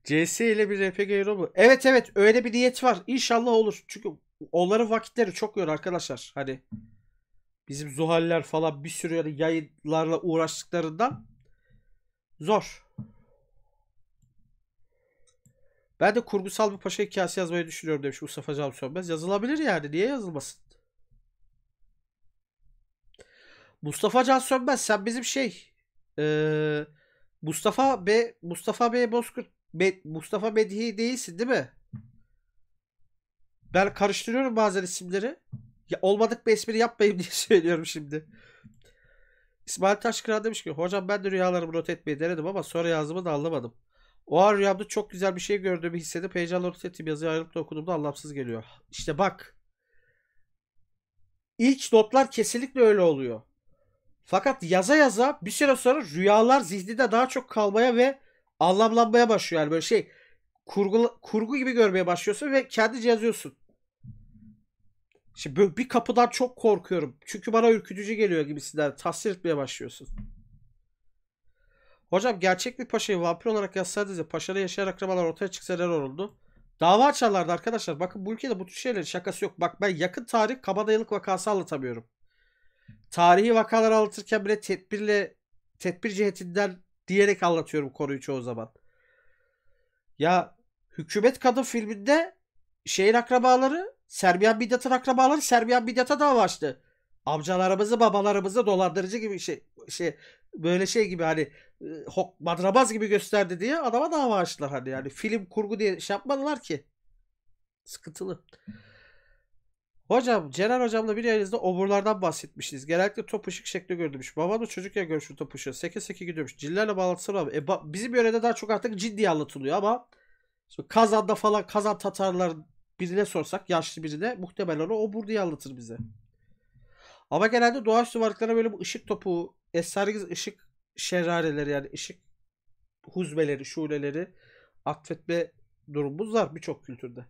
CS ile bir RPG Robo. Evet evet öyle bir diyet var. İnşallah olur. Çünkü onların vakitleri çok yor arkadaşlar. Hani bizim Zuhaller falan bir sürü yani yayınlarla uğraştıklarından zor. Ben de kurgusal bir paşa hikayesi yazmayı düşünüyorum demiş Mustafa Can Sönmez. Yazılabilir yani. Niye yazılmasın? Mustafa Can Sönmez sen bizim şey ee, Mustafa B Mustafa B Bozkurt Be Mustafa Bedihi değilsin değil mi? Ben karıştırıyorum bazen isimleri. Ya olmadık bir espri yapmayayım diye söylüyorum şimdi. İsmail Taşkıran demiş ki hocam ben de rüyalarımı not etmeyi denedim ama sonra yazımı da anlamadım. O an rüyamda çok güzel bir şey gördüğümü hissedip heyecanla not ettim. Yazıyı ayrılıp da okuduğumda anlamsız geliyor. İşte bak. İlk notlar kesinlikle öyle oluyor. Fakat yaza yaza bir süre sonra rüyalar zihninde daha çok kalmaya ve anlamlanmaya başlıyor yani böyle şey kurgu, kurgu gibi görmeye başlıyorsun ve kendi yazıyorsun. Şimdi bir kapıdan çok korkuyorum. Çünkü bana ürkütücü geliyor gibisinden tasvir etmeye başlıyorsun. Hocam gerçek bir paşayı vampir olarak yazsaydınız ya paşada yaşayan akrabalar ortaya çıksa neler olurdu? Dava açarlardı arkadaşlar. Bakın bu ülkede bu tür şeylerin şakası yok. Bak ben yakın tarih kabadayılık vakası anlatamıyorum. Tarihi vakalar anlatırken bile tedbirle tedbir cihetinden diyerek anlatıyorum konuyu çoğu zaman. Ya Hükümet Kadın filminde şeyin akrabaları Serbiyan Bidat'ın akrabaları Serbiyan Bidat'a dava açtı. Amcalarımızı babalarımızı dolandırıcı gibi şey, şey böyle şey gibi hani e, hok, madrabaz gibi gösterdi diye adama dava açtılar hani yani film kurgu diye şey yapmadılar ki. Sıkıntılı. Hocam Ceren hocamla bir yayınızda oburlardan bahsetmiştiniz. Genellikle top ışık şekli görülmüş. Babam da çocukken görmüş top ışığı. 8-8 gidiyormuş. Cillerle bağlantısı var. E, ba- bizim yörede daha çok artık ciddi anlatılıyor ama Kazan'da falan Kazan Tatarlar birine sorsak yaşlı birine muhtemelen o obur diye anlatır bize. Ama genelde doğaüstü varlıklara böyle bu ışık topu, esrarengiz ışık şerareleri yani ışık huzmeleri, şuleleri atfetme durumumuz var birçok kültürde.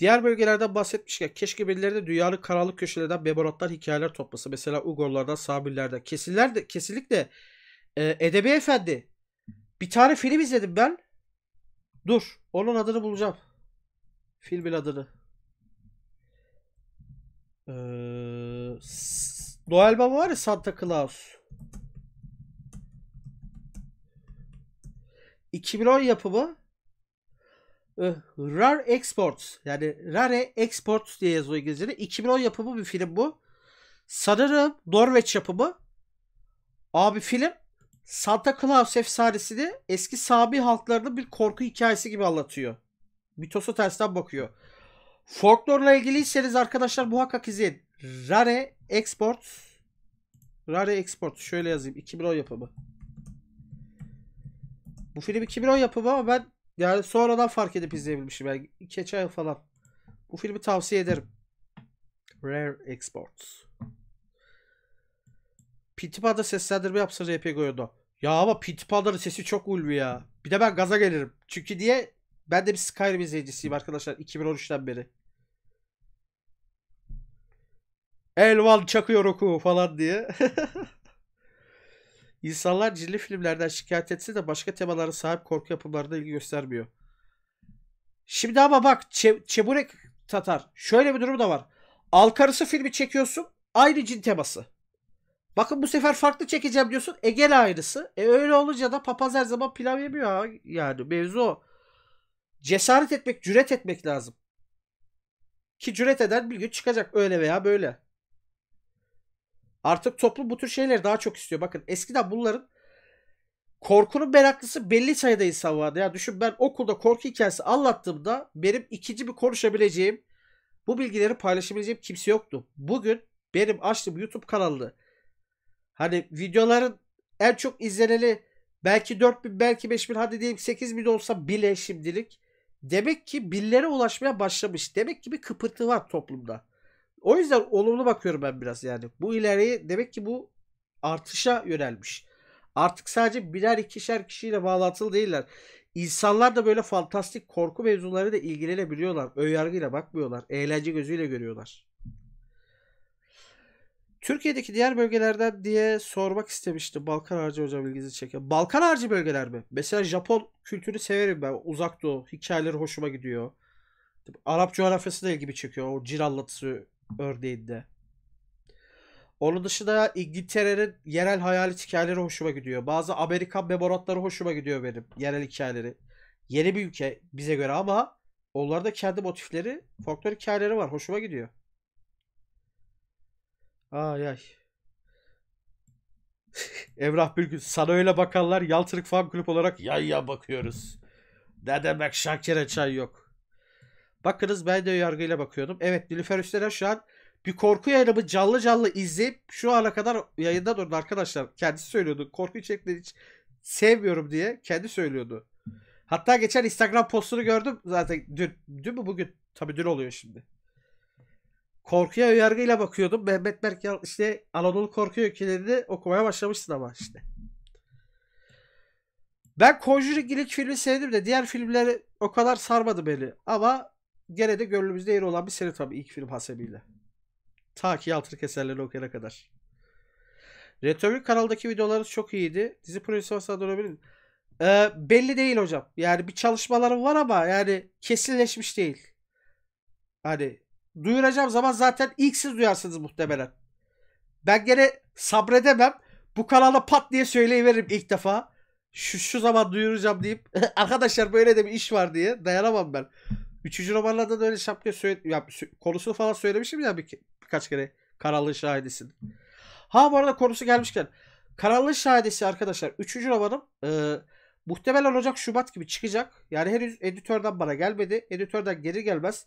Diğer bölgelerden bahsetmişken keşke birileri de dünyanın karanlık köşelerden bebaratlar hikayeler toplasa. Mesela Ugorlardan, Sabirlerden. Kesinler de, kesinlikle e, Edebi Efendi. Bir tane film izledim ben. Dur. Onun adını bulacağım. Filmin adını. Ee, Noel Baba var ya Santa Claus. 2010 yapımı Eh, Rare Exports yani Rare Exports diye yazıyor İngilizce'de. 2010 yapımı bir film bu. Sanırım Norveç yapımı. Abi film Santa Claus efsanesini eski Sami halklarının bir korku hikayesi gibi anlatıyor. Mitosu tersten bakıyor. Folklorla ilgiliyseniz arkadaşlar muhakkak izleyin. Rare Exports Rare Exports şöyle yazayım 2010 yapımı. Bu film 2010 yapımı ama ben yani sonradan fark edip izleyebilmişim. Yani iki ay falan. Bu filmi tavsiye ederim. Rare Exports. Pitipa'da seslendirme yapsın RP Goyo'da. Ya ama Pitipa'ların sesi çok ulvi ya. Bir de ben gaza gelirim. Çünkü diye ben de bir Skyrim izleyicisiyim arkadaşlar 2013'ten beri. Elvan çakıyor oku falan diye. İnsanlar cilli filmlerden şikayet etse de başka temalara sahip korku yapımlarına ilgi göstermiyor. Şimdi ama bak Çe Çeburek Tatar şöyle bir durum da var. Alkarısı filmi çekiyorsun aynı cin teması. Bakın bu sefer farklı çekeceğim diyorsun. Egele ayrısı. E öyle olunca da papaz her zaman pilav yemiyor ha. Yani mevzu o. Cesaret etmek, cüret etmek lazım. Ki cüret eden bir gün çıkacak öyle veya böyle. Artık toplum bu tür şeyleri daha çok istiyor. Bakın eskiden bunların korkunun meraklısı belli sayıda insan vardı. Ya düşün ben okulda korku hikayesi anlattığımda benim ikinci bir konuşabileceğim bu bilgileri paylaşabileceğim kimse yoktu. Bugün benim açtığım YouTube kanalı hani videoların en çok izleneli belki 4000 belki 5000 hadi diyelim 8000 olsa bile şimdilik demek ki billere ulaşmaya başlamış. Demek ki bir kıpırtı var toplumda. O yüzden olumlu bakıyorum ben biraz yani. Bu ileriye demek ki bu artışa yönelmiş. Artık sadece birer ikişer kişiyle bağlantılı değiller. İnsanlar da böyle fantastik korku mevzuları da ilgilenebiliyorlar. Önyargıyla bakmıyorlar. Eğlence gözüyle görüyorlar. Türkiye'deki diğer bölgelerden diye sormak istemiştim. Balkan harcı hocam ilginizi çeken. Balkan harcı bölgeler mi? Mesela Japon kültürü severim ben. Uzak Doğu hikayeleri hoşuma gidiyor. Arap coğrafyası da ilgimi çekiyor. O cin anlatısı örneğinde. Onun dışında İngiltere'nin yerel hayalet hikayeleri hoşuma gidiyor. Bazı Amerikan memoratları hoşuma gidiyor benim. Yerel hikayeleri. Yeni bir ülke bize göre ama onlarda kendi motifleri, folklor hikayeleri var. Hoşuma gidiyor. Ay ay. Emrah bir gün sana öyle bakarlar. Yaltırık fan kulüp olarak yan yan bakıyoruz. Ne demek şakere çay yok. Bakınız ben de yargıyla bakıyordum. Evet Nilüfer Üsteler şu an bir korku yayınımı canlı canlı izleyip şu ana kadar yayında durdu arkadaşlar. Kendisi söylüyordu. Korku içerikleri hiç sevmiyorum diye kendi söylüyordu. Hatta geçen Instagram postunu gördüm zaten dün. Dün mü bugün? Tabii dün oluyor şimdi. Korkuya uyargıyla bakıyordum. Mehmet Berkel işte Anadolu Korku Öykülerini okumaya başlamışsın ama işte. Ben Conjuring ilk filmi sevdim de diğer filmleri o kadar sarmadı beni. Ama Gene de gönlümüzde yeri olan bir seri tabii ilk film hasebiyle. Ta ki altını keserleri okuyana kadar. Retorik kanaldaki videoları çok iyiydi. Dizi projesi varsa dönebilir Ee, belli değil hocam. Yani bir çalışmalarım var ama yani kesinleşmiş değil. Hani duyuracağım zaman zaten ilk siz duyarsınız muhtemelen. Ben gene sabredemem. Bu kanala pat diye söyleyiveririm ilk defa. Şu, şu zaman duyuracağım deyip arkadaşlar böyle de bir iş var diye dayanamam ben. Üçüncü romanlarda da öyle şapka söyle, ya, konusunu falan söylemişim ya bir, birkaç kere. Karanlığın Şahidesi'nin. Ha bu arada konusu gelmişken. Karanlığın Şahidesi arkadaşlar. Üçüncü romanım. E, muhtemelen Ocak Şubat gibi çıkacak. Yani henüz editörden bana gelmedi. Editörden geri gelmez.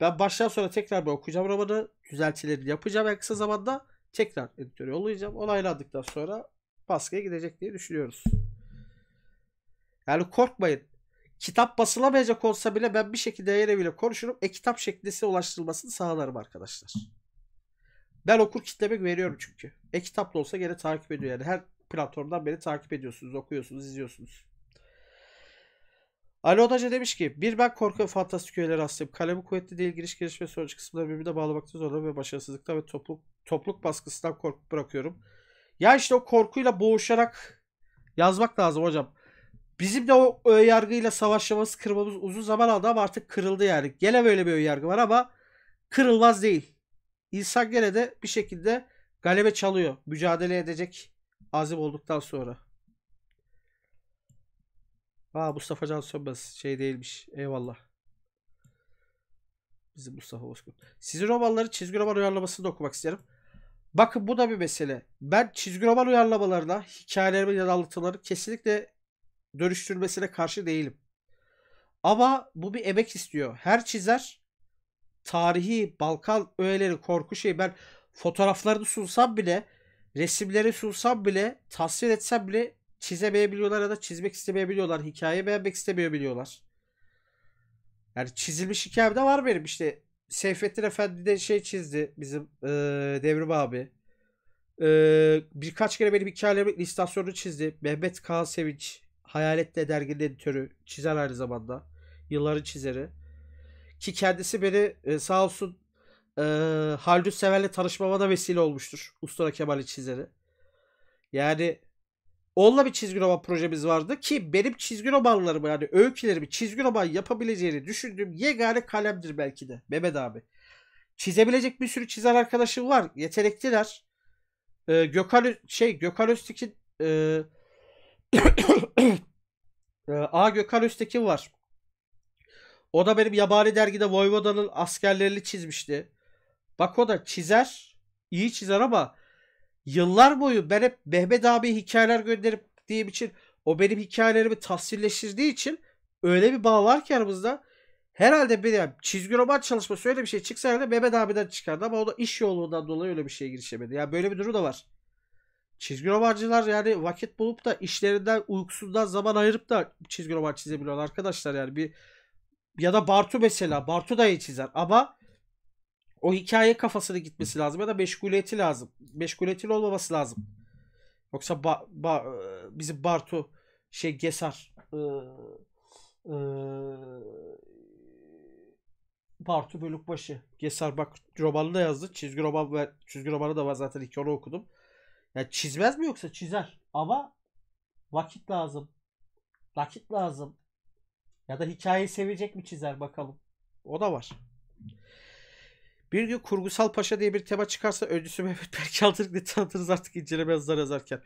Ben baştan sonra tekrar bir okuyacağım romanı. Düzeltileri yapacağım en kısa zamanda. Tekrar editörü yollayacağım. Onaylandıktan sonra baskıya gidecek diye düşünüyoruz. Yani korkmayın kitap basılamayacak olsa bile ben bir şekilde yere bile konuşurum. E-kitap şeklinde ulaştırılmasını sağlarım arkadaşlar. Ben okur kitleme veriyorum çünkü. E-kitap da olsa gene takip ediyor. Yani her platformdan beni takip ediyorsunuz, okuyorsunuz, izliyorsunuz. Ali Odaca demiş ki bir ben korku fantastik öğeleri hastayım. Kalemi kuvvetli değil giriş gelişme sonuç kısımları birbirine bağlamakta zorlanıyorum ve başarısızlıkta ve topluk topluluk baskısından korkup bırakıyorum. Ya işte o korkuyla boğuşarak yazmak lazım hocam. Bizim de o önyargıyla savaşmamız, kırmamız uzun zaman aldı ama artık kırıldı yani. Gene böyle bir önyargı var ama kırılmaz değil. İnsan gene de bir şekilde galebe çalıyor. Mücadele edecek azim olduktan sonra. Aa Mustafa Can Sönmez şey değilmiş. Eyvallah. Bizim Mustafa Bozkurt. Sizin romanları çizgi roman uyarlamasını da okumak isterim. Bakın bu da bir mesele. Ben çizgi roman uyarlamalarına, hikayelerimi ya da anlatıları kesinlikle dönüştürmesine karşı değilim. Ama bu bir emek istiyor. Her çizer tarihi Balkan öğeleri korku şey ben fotoğraflarını sunsam bile resimleri sunsam bile tasvir etsem bile çizemeyebiliyorlar ya da çizmek istemeyebiliyorlar. Hikaye beğenmek istemeyebiliyorlar. Yani çizilmiş hikayemde var benim işte Seyfettin Efendi de şey çizdi bizim e, Devrim abi. E, birkaç kere benim hikayelerimi istasyonu çizdi. Mehmet Kaan Sevinç. Hayalet'te dergi editörü, çizer aynı zamanda. Yılların çizeri. Ki kendisi beni e, sağ olsun e, Haldun Sever'le tanışmama da vesile olmuştur. Ustura Kemal'in çizeri. Yani onunla bir çizgi roman projemiz vardı ki benim çizgi romanlarımı yani öykülerimi çizgi roman yapabileceğini düşündüğüm yegane kalemdir belki de Mehmet abi. Çizebilecek bir sürü çizer arkadaşım var. Yetenekliler. Ee, Gökhan şey Gökhan Öztürk'ün e, Ee, A. Gökhan Öztekin var. O da benim yabani dergide Voyvoda'nın askerlerini çizmişti. Bak o da çizer. iyi çizer ama yıllar boyu ben hep Mehmet abi hikayeler gönderip diyeyim için o benim hikayelerimi tasvirleştirdiği için öyle bir bağ var ki aramızda. Herhalde bir yani çizgi roman çalışması öyle bir şey çıksa herhalde Mehmet abiden çıkardı ama o da iş yoğunluğundan dolayı öyle bir şeye girişemedi. Yani böyle bir durum da var çizgi romancılar yani vakit bulup da işlerinden uykusuzdan zaman ayırıp da çizgi roman çizebiliyor arkadaşlar yani bir ya da Bartu mesela Bartu da iyi çizer ama o hikaye kafasına gitmesi lazım ya da meşguliyeti lazım. Meşguliyetin olmaması lazım. Yoksa ba, ba, e, bizim Bartu şey Gesar e, e, Bartu Bölükbaşı. Gesar bak romanını da yazdı. Çizgi roman ve çizgi romanı da var zaten iki onu okudum. Ya çizmez mi yoksa çizer ama vakit lazım. Vakit lazım. Ya da hikayeyi sevecek mi çizer bakalım. O da var. Bir gün Kurgusal Paşa diye bir tema çıkarsa öncüsü Mehmet Berkaltırık'la tanıtırız artık inceleme yazılar yazarken.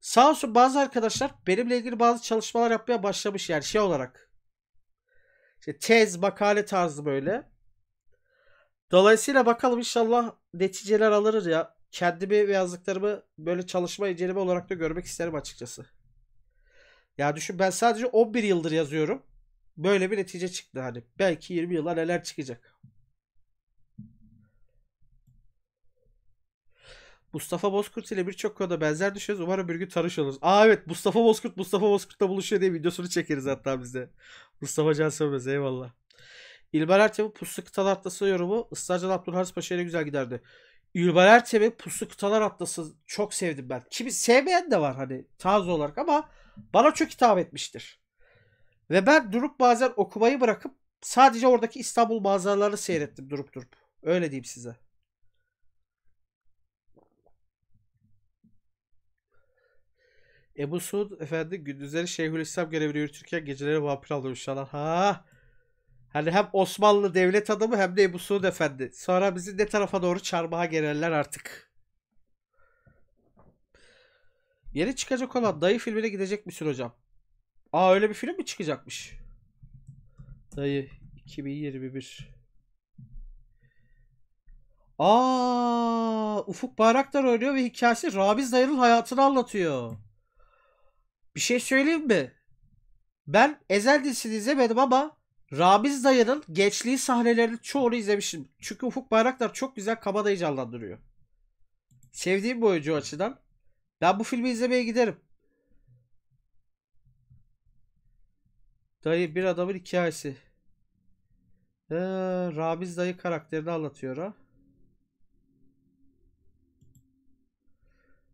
Sağ olsun bazı arkadaşlar benimle ilgili bazı çalışmalar yapmaya başlamış yani şey olarak. İşte tez, makale tarzı böyle. Dolayısıyla bakalım inşallah neticeler alırız ya kendimi ve yazdıklarımı böyle çalışma inceleme olarak da görmek isterim açıkçası. Ya düşün ben sadece 11 yıldır yazıyorum. Böyle bir netice çıktı hani. Belki 20 yıla neler çıkacak. Mustafa Bozkurt ile birçok konuda benzer düşeriz. Umarım bir gün tanış oluruz. Aa evet Mustafa Bozkurt Mustafa Bozkurt'la buluşuyor diye videosunu çekeriz hatta bize Mustafa Can Sönmez eyvallah. İlber Ertem'in Puslu Kıtalar Atlası yorumu Islarcan Abdülharis Paşa ile güzel giderdi. Ülbelertse ve Puslu Kıtalar Atlası çok sevdim ben. Kimi sevmeyen de var hani tarz olarak ama bana çok hitap etmiştir. Ve ben durup bazen okumayı bırakıp sadece oradaki İstanbul manzaralarını seyrettim durup durup. Öyle diyeyim size. Ebu Suud efendi gündüzleri Şeyhülislam görevini yürütürken geceleri vampir avlamışlar. Ha! Hani hem Osmanlı devlet adamı hem de Ebu Suud Efendi. Sonra bizi ne tarafa doğru çarmıha gererler artık. Yeni çıkacak olan Dayı filmine gidecek misin hocam? Aa öyle bir film mi çıkacakmış? Dayı 2021. Aa Ufuk Bayraktar oynuyor ve hikayesi Rabiz Dayı'nın hayatını anlatıyor. Bir şey söyleyeyim mi? Ben Ezel dizisini izlemedim ama Rabiz Dayı'nın gençliği sahnelerini çoğunu izlemişim. Çünkü Ufuk Bayraktar çok güzel kabadayı canlandırıyor. Sevdiğim bir oyuncu açıdan. Ben bu filmi izlemeye giderim. Dayı bir adamın hikayesi. Ee, Rabiz dayı karakterini anlatıyor ha.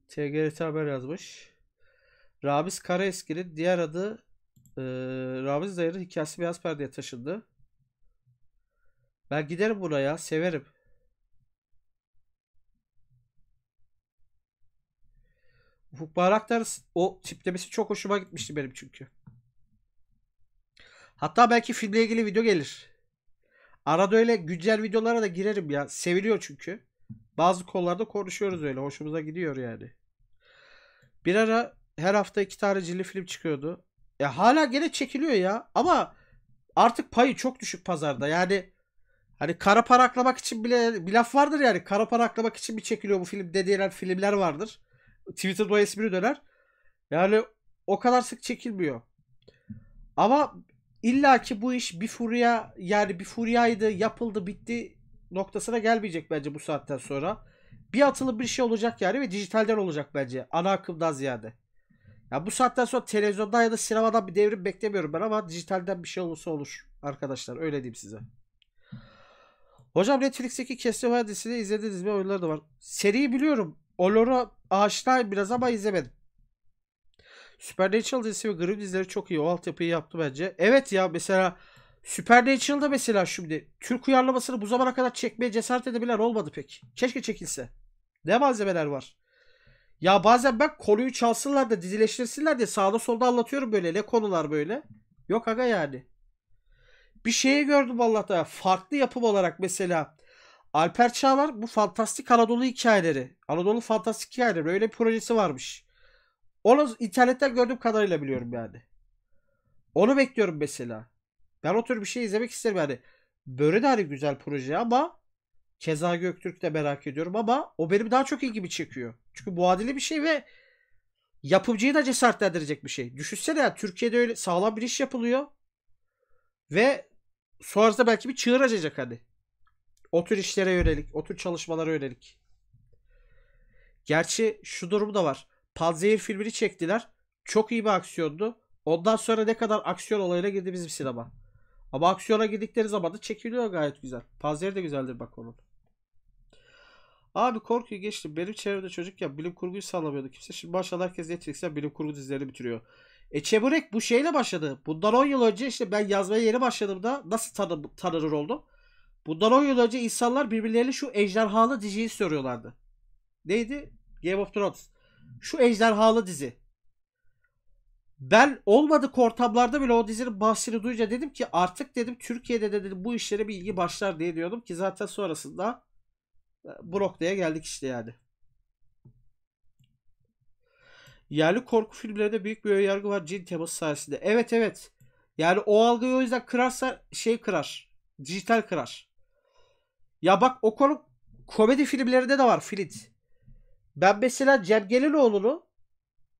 TGRT haber yazmış. Rabiz Kara Karaeski'nin diğer adı ee, Ramiz Dayı'nın hikayesi beyaz perdeye taşındı. Ben giderim buraya. Severim. Ufuk Bayraktar o tiplemesi çok hoşuma gitmişti benim çünkü. Hatta belki filmle ilgili video gelir. Arada öyle güncel videolara da girerim ya. Seviliyor çünkü. Bazı konularda konuşuyoruz öyle. Hoşumuza gidiyor yani. Bir ara her hafta iki tane cilli film çıkıyordu. E hala gene çekiliyor ya. Ama artık payı çok düşük pazarda. Yani hani kara para aklamak için bile bir laf vardır yani. Kara para aklamak için bir çekiliyor bu film dediğiler filmler vardır. Twitter'da o espri döner. Yani o kadar sık çekilmiyor. Ama illa ki bu iş bir furya yani bir furyaydı yapıldı bitti noktasına gelmeyecek bence bu saatten sonra. Bir atılı bir şey olacak yani ve dijitalden olacak bence. Ana akımdan ziyade. Ya bu saatten sonra televizyonda ya da sinemada bir devrim beklemiyorum ben ama dijitalden bir şey olursa olur arkadaşlar öyle diyeyim size. Hocam Netflix'teki Castlevania dizisini izlediniz mi? Oyunları da var. Seriyi biliyorum. Olor'a aşinayım biraz ama izlemedim. Supernatural dizisi ve Grimm dizileri çok iyi. O altyapıyı yaptı bence. Evet ya mesela Supernatural'da mesela şimdi Türk uyarlamasını bu zamana kadar çekmeye cesaret edebilen olmadı pek. Keşke çekilse. Ne malzemeler var. Ya bazen bak konuyu çalsınlar da dizileştirsinler de sağda solda anlatıyorum böyle. Ne konular böyle? Yok aga yani. Bir şeyi gördüm Allah'ta. Farklı yapım olarak mesela Alper Çağlar bu fantastik Anadolu hikayeleri. Anadolu fantastik hikayeleri. Böyle bir projesi varmış. Onu internetten gördüğüm kadarıyla biliyorum yani. Onu bekliyorum mesela. Ben o tür bir şey izlemek isterim yani. Böyle de hani güzel proje ama Keza Göktürk de merak ediyorum ama o benim daha çok ilgimi çekiyor. Çünkü bu adili bir şey ve yapımcıyı da cesaretlendirecek bir şey. Düşünsene ya Türkiye'de öyle sağlam bir iş yapılıyor ve Suarez'da belki bir çığır açacak hadi O tür işlere yönelik, o tür çalışmalara yönelik. Gerçi şu durumu da var. Panzehir filmini çektiler. Çok iyi bir aksiyondu. Ondan sonra ne kadar aksiyon olayına girdi bizim sinema. Ama aksiyona gidikleri zaman da çekiliyor gayet güzel. Panzehir de güzeldir bak onun. Abi korkuyu geçtim. Benim çevremde çocuk ya bilim kurguyu sallamıyordu kimse. Şimdi maşallah herkes Netflix'ten bilim kurgu dizilerini bitiriyor. E Çeburek bu şeyle başladı. Bundan 10 yıl önce işte ben yazmaya yeni başladığımda nasıl tanı tanınır oldum? Bundan 10 yıl önce insanlar birbirleriyle şu ejderhalı diziyi soruyorlardı. Neydi? Game of Thrones. Şu ejderhalı dizi. Ben olmadık ortamlarda bile o dizinin bahsini duyunca dedim ki artık dedim Türkiye'de de dedim bu işlere bir ilgi başlar diye diyordum ki zaten sonrasında bu noktaya geldik işte yani. Yerli korku filmlerinde büyük bir önyargı var cin teması sayesinde. Evet evet. Yani o algıyı o yüzden kırarsa şey kırar. Dijital kırar. Ya bak o konu komedi filmlerinde de var Flit. Ben mesela Cem Geliloğlu'nu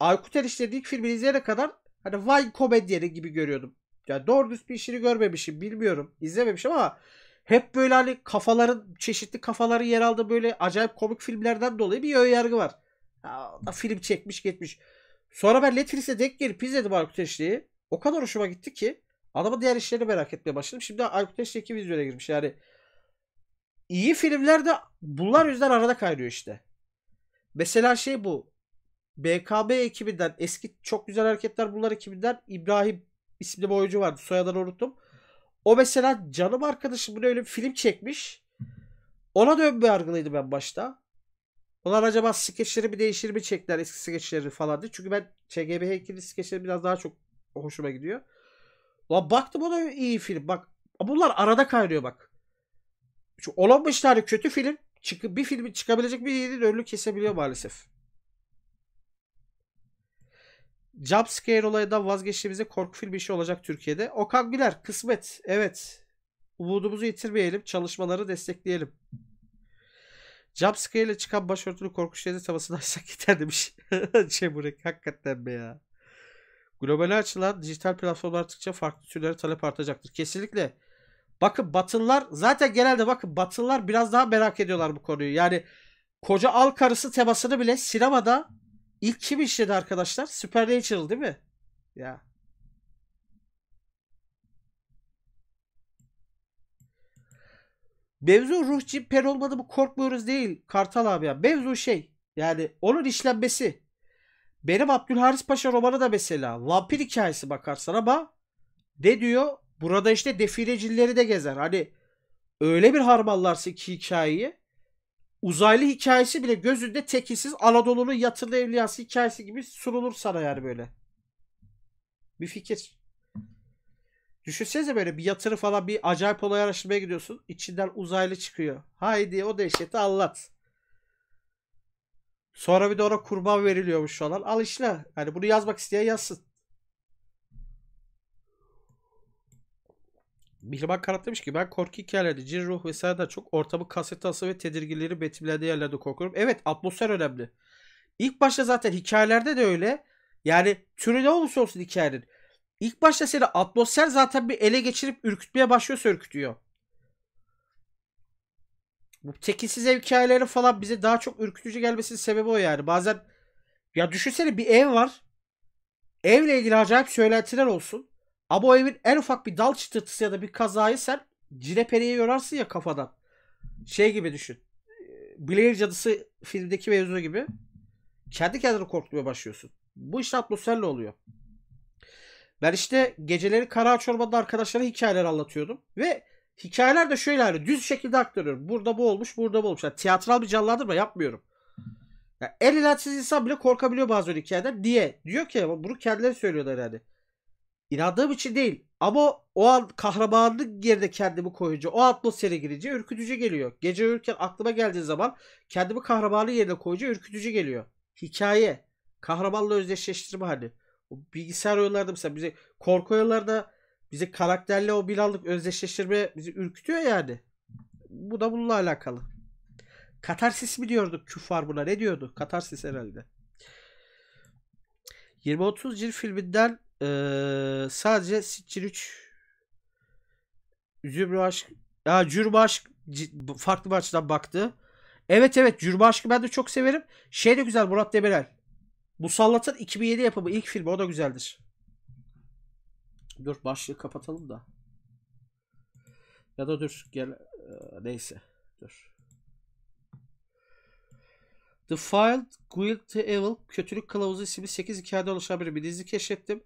Aykut Eriş'te ilk filmini izleyene kadar hani vay komedyeni gibi görüyordum. Ya yani doğru düz bir işini görmemişim bilmiyorum. izlememişim ama hep böyle hani kafaların çeşitli kafaları yer aldığı böyle acayip komik filmlerden dolayı bir yargı var. Ya, film çekmiş gitmiş. Sonra ben Netflix'e denk gelip izledim Aykut Eşli'yi. O kadar hoşuma gitti ki adamın diğer işlerini merak etmeye başladım. Şimdi Aykut Eşli 2 vizyona girmiş yani. iyi filmler de bunlar yüzden arada kaynıyor işte. Mesela şey bu. BKB ekibinden eski çok güzel hareketler bunlar ekibinden İbrahim isimli bir oyuncu vardı. Soyadını unuttum. O mesela canım arkadaşım bunu öyle bir film çekmiş. Ona da ön yargılıydım ben başta. Onlar acaba skeçleri bir değişir mi çekler eski skeçleri falan diye. Çünkü ben ÇGB heykeli skeçleri biraz daha çok hoşuma gidiyor. Ulan baktım o da iyi film. Bak bunlar arada kaynıyor bak. Şu olan tane kötü film çık, bir filmin çıkabilecek bir yedi önünü kesebiliyor maalesef. Jumpscare da vazgeçtiğimizde korku filmi işi şey olacak Türkiye'de. Okan Güler kısmet. Evet. Umudumuzu yitirmeyelim. Çalışmaları destekleyelim. Jumpscare ile çıkan başörtülü korku şeyde tavasını açsak yeter demiş. Cemurek şey hakikaten be ya. Global açılan dijital platformlar arttıkça farklı türlere talep artacaktır. Kesinlikle. Bakın Batılılar zaten genelde bakın Batılılar biraz daha merak ediyorlar bu konuyu. Yani koca al karısı temasını bile sinemada İlk kim işledi arkadaşlar? Supernatural değil mi? Ya. Mevzu ruh cimper olmadı mı korkmuyoruz değil Kartal abi ya. Mevzu şey yani onun işlenmesi. Benim Abdülharis Paşa romanı da mesela vampir hikayesi bakarsan ama ne diyor? Burada işte defilecileri de gezer. Hani öyle bir harmanlarsın ki hikayeyi uzaylı hikayesi bile gözünde tekilsiz Anadolu'nun yatılı evliyası hikayesi gibi sunulur sana yani böyle. Bir fikir. Düşünsenize böyle bir yatırı falan bir acayip olay araştırmaya gidiyorsun. İçinden uzaylı çıkıyor. Haydi o dehşeti anlat. Sonra bir de ona kurban veriliyormuş falan. Al işte hani bunu yazmak isteyen yazsın. Mihrimah Karat demiş ki ben korku hikayelerde cin ruh vesaire daha çok ortamı kasetası ve tedirginleri betimlediği yerlerde korkuyorum. Evet atmosfer önemli. İlk başta zaten hikayelerde de öyle. Yani türü ne olursa olsun hikayenin. İlk başta seni atmosfer zaten bir ele geçirip ürkütmeye başlıyor ürkütüyor. Bu tekinsiz ev hikayeleri falan bize daha çok ürkütücü gelmesinin sebebi o yani. Bazen ya düşünsene bir ev var. Evle ilgili acayip söylentiler olsun. Ama o evin en ufak bir dal çıtırtısı ya da bir kazayı sen cinepereye yorarsın ya kafadan. Şey gibi düşün. Ee, Blair Cadısı filmdeki mevzu gibi. Kendi kendine korkmaya başlıyorsun. Bu işte atmosferle oluyor. Ben işte geceleri kara çorbada arkadaşlara hikayeler anlatıyordum. Ve hikayeler de şöyle hani düz şekilde aktarıyorum. Burada bu olmuş, burada bu olmuş. Yani tiyatral bir canlandırma yapmıyorum. Yani el ilaçsız insan bile korkabiliyor bazı hikayeler diye. Diyor ki bunu kendileri söylüyorlar yani inandığım için değil. Ama o an kahramanlık yerine kendimi koyunca, o atmosfere girince ürkütücü geliyor. Gece uyurken aklıma geldiği zaman kendimi kahramanlık yerine koyunca ürkütücü geliyor. Hikaye. Kahramanla özdeşleştirme hani. O bilgisayar oyunlarda mesela bize korku oyunlarda bizi karakterle o bir özdeşleştirme bizi ürkütüyor yani. Bu da bununla alakalı. Katarsis mi diyorduk küffar buna? Ne diyordu? Katarsis herhalde. 20-30 Cil filminden ee, sadece Sitchin 3 Cürbaş ya Cürbaş farklı bir açıdan baktı. Evet evet Cürbaş'ı ben de çok severim. Şey de güzel Murat Demirel. Musallat'ın 2007 yapımı ilk filmi o da güzeldir. Dur başlığı kapatalım da. Ya da dur gel neyse dur. The Filed Guilty Evil Kötülük Kılavuzu isimli 8 hikayede oluşan bir dizi keşfettim.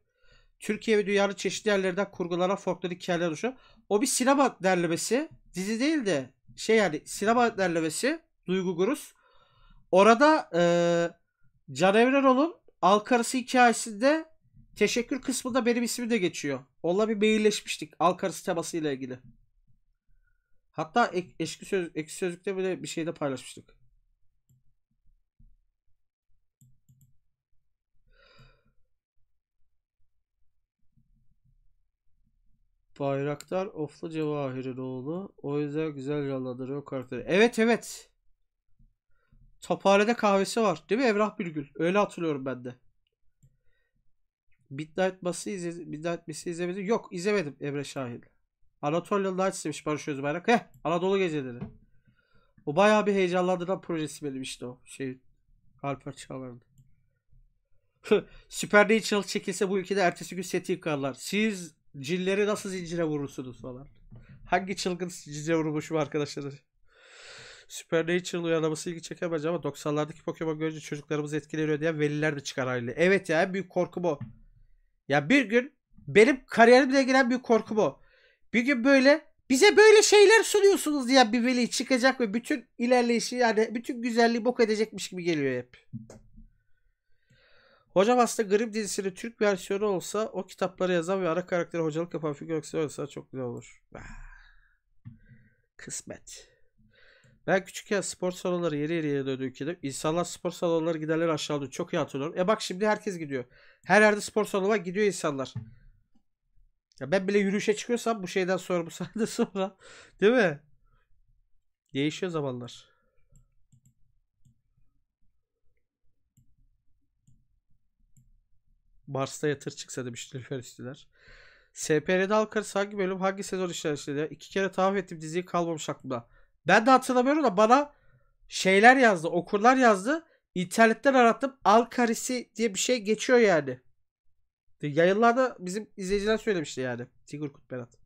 Türkiye ve dünyanın çeşitli yerlerinden kurgulanan folklorik hikayeler oluşuyor. O bir sinema derlemesi. Dizi değil de şey yani sinema derlemesi. Duygu Guruz. Orada e, Can Evrenol'un Alkarısı hikayesinde teşekkür kısmında benim ismi de geçiyor. Onunla bir mailleşmiştik. Alkarısı teması ile ilgili. Hatta ek, eski söz, eski sözlükte bile bir şeyde paylaşmıştık. Bayraktar Oflu oğlu, O yüzden güzel yalladı o karakteri. Evet evet. Taparede kahvesi var. Değil mi Evrah Bilgül? Öyle hatırlıyorum ben de. Midnight Mas'ı izledim. Midnight Mas'ı izlemedim. Yok izlemedim Emre Şahin. Anatolia Nights demiş Barış Özbayrak. Heh Anadolu Geceleri. O bayağı bir heyecanlandıran projesi benim işte o. Şey Alper Çağlar'ın. Supernatural çekilse bu ülkede ertesi gün seti yıkarlar. Siz Cilleri nasıl zincire vurursunuz falan. Hangi çılgın zincire vurmuşum arkadaşlar? Supernatural uyarlaması ilgi çekemez ama 90'lardaki Pokemon görünce çocuklarımız etkileniyor diye veliler de çıkar haliyle. Evet ya en büyük korku bu. Ya bir gün benim kariyerimle ilgilen büyük korku bu. Bir gün böyle bize böyle şeyler sunuyorsunuz diye bir veli çıkacak ve bütün ilerleyişi yani bütün güzelliği bok edecekmiş gibi geliyor hep. Hocam aslında Grimm dizisini Türk versiyonu olsa o kitapları yazan ve ara karakteri hocalık yapan figür olsa çok güzel olur. Ah, kısmet. Ben küçükken spor salonları yeri yeri yere döndü ülkede. İnsanlar spor salonları giderler aşağıda. Çok iyi hatırlıyorum. E bak şimdi herkes gidiyor. Her yerde spor salonu var gidiyor insanlar. Ya ben bile yürüyüşe çıkıyorsam bu şeyden sonra bu saatte sonra. Değil mi? Değişiyor zamanlar. Bars'ta yatır çıksa demiş Nilüfer Üstüler. SPR'de Alkarız hangi bölüm hangi sezon işler işledi? İki kere tahmin ettim diziyi kalmamış aklımda. Ben de hatırlamıyorum da bana şeyler yazdı, okurlar yazdı. İnternetten arattım. Alkarisi diye bir şey geçiyor yani. Yayınlarda bizim izleyiciler söylemişti yani. Tigur Kutberat.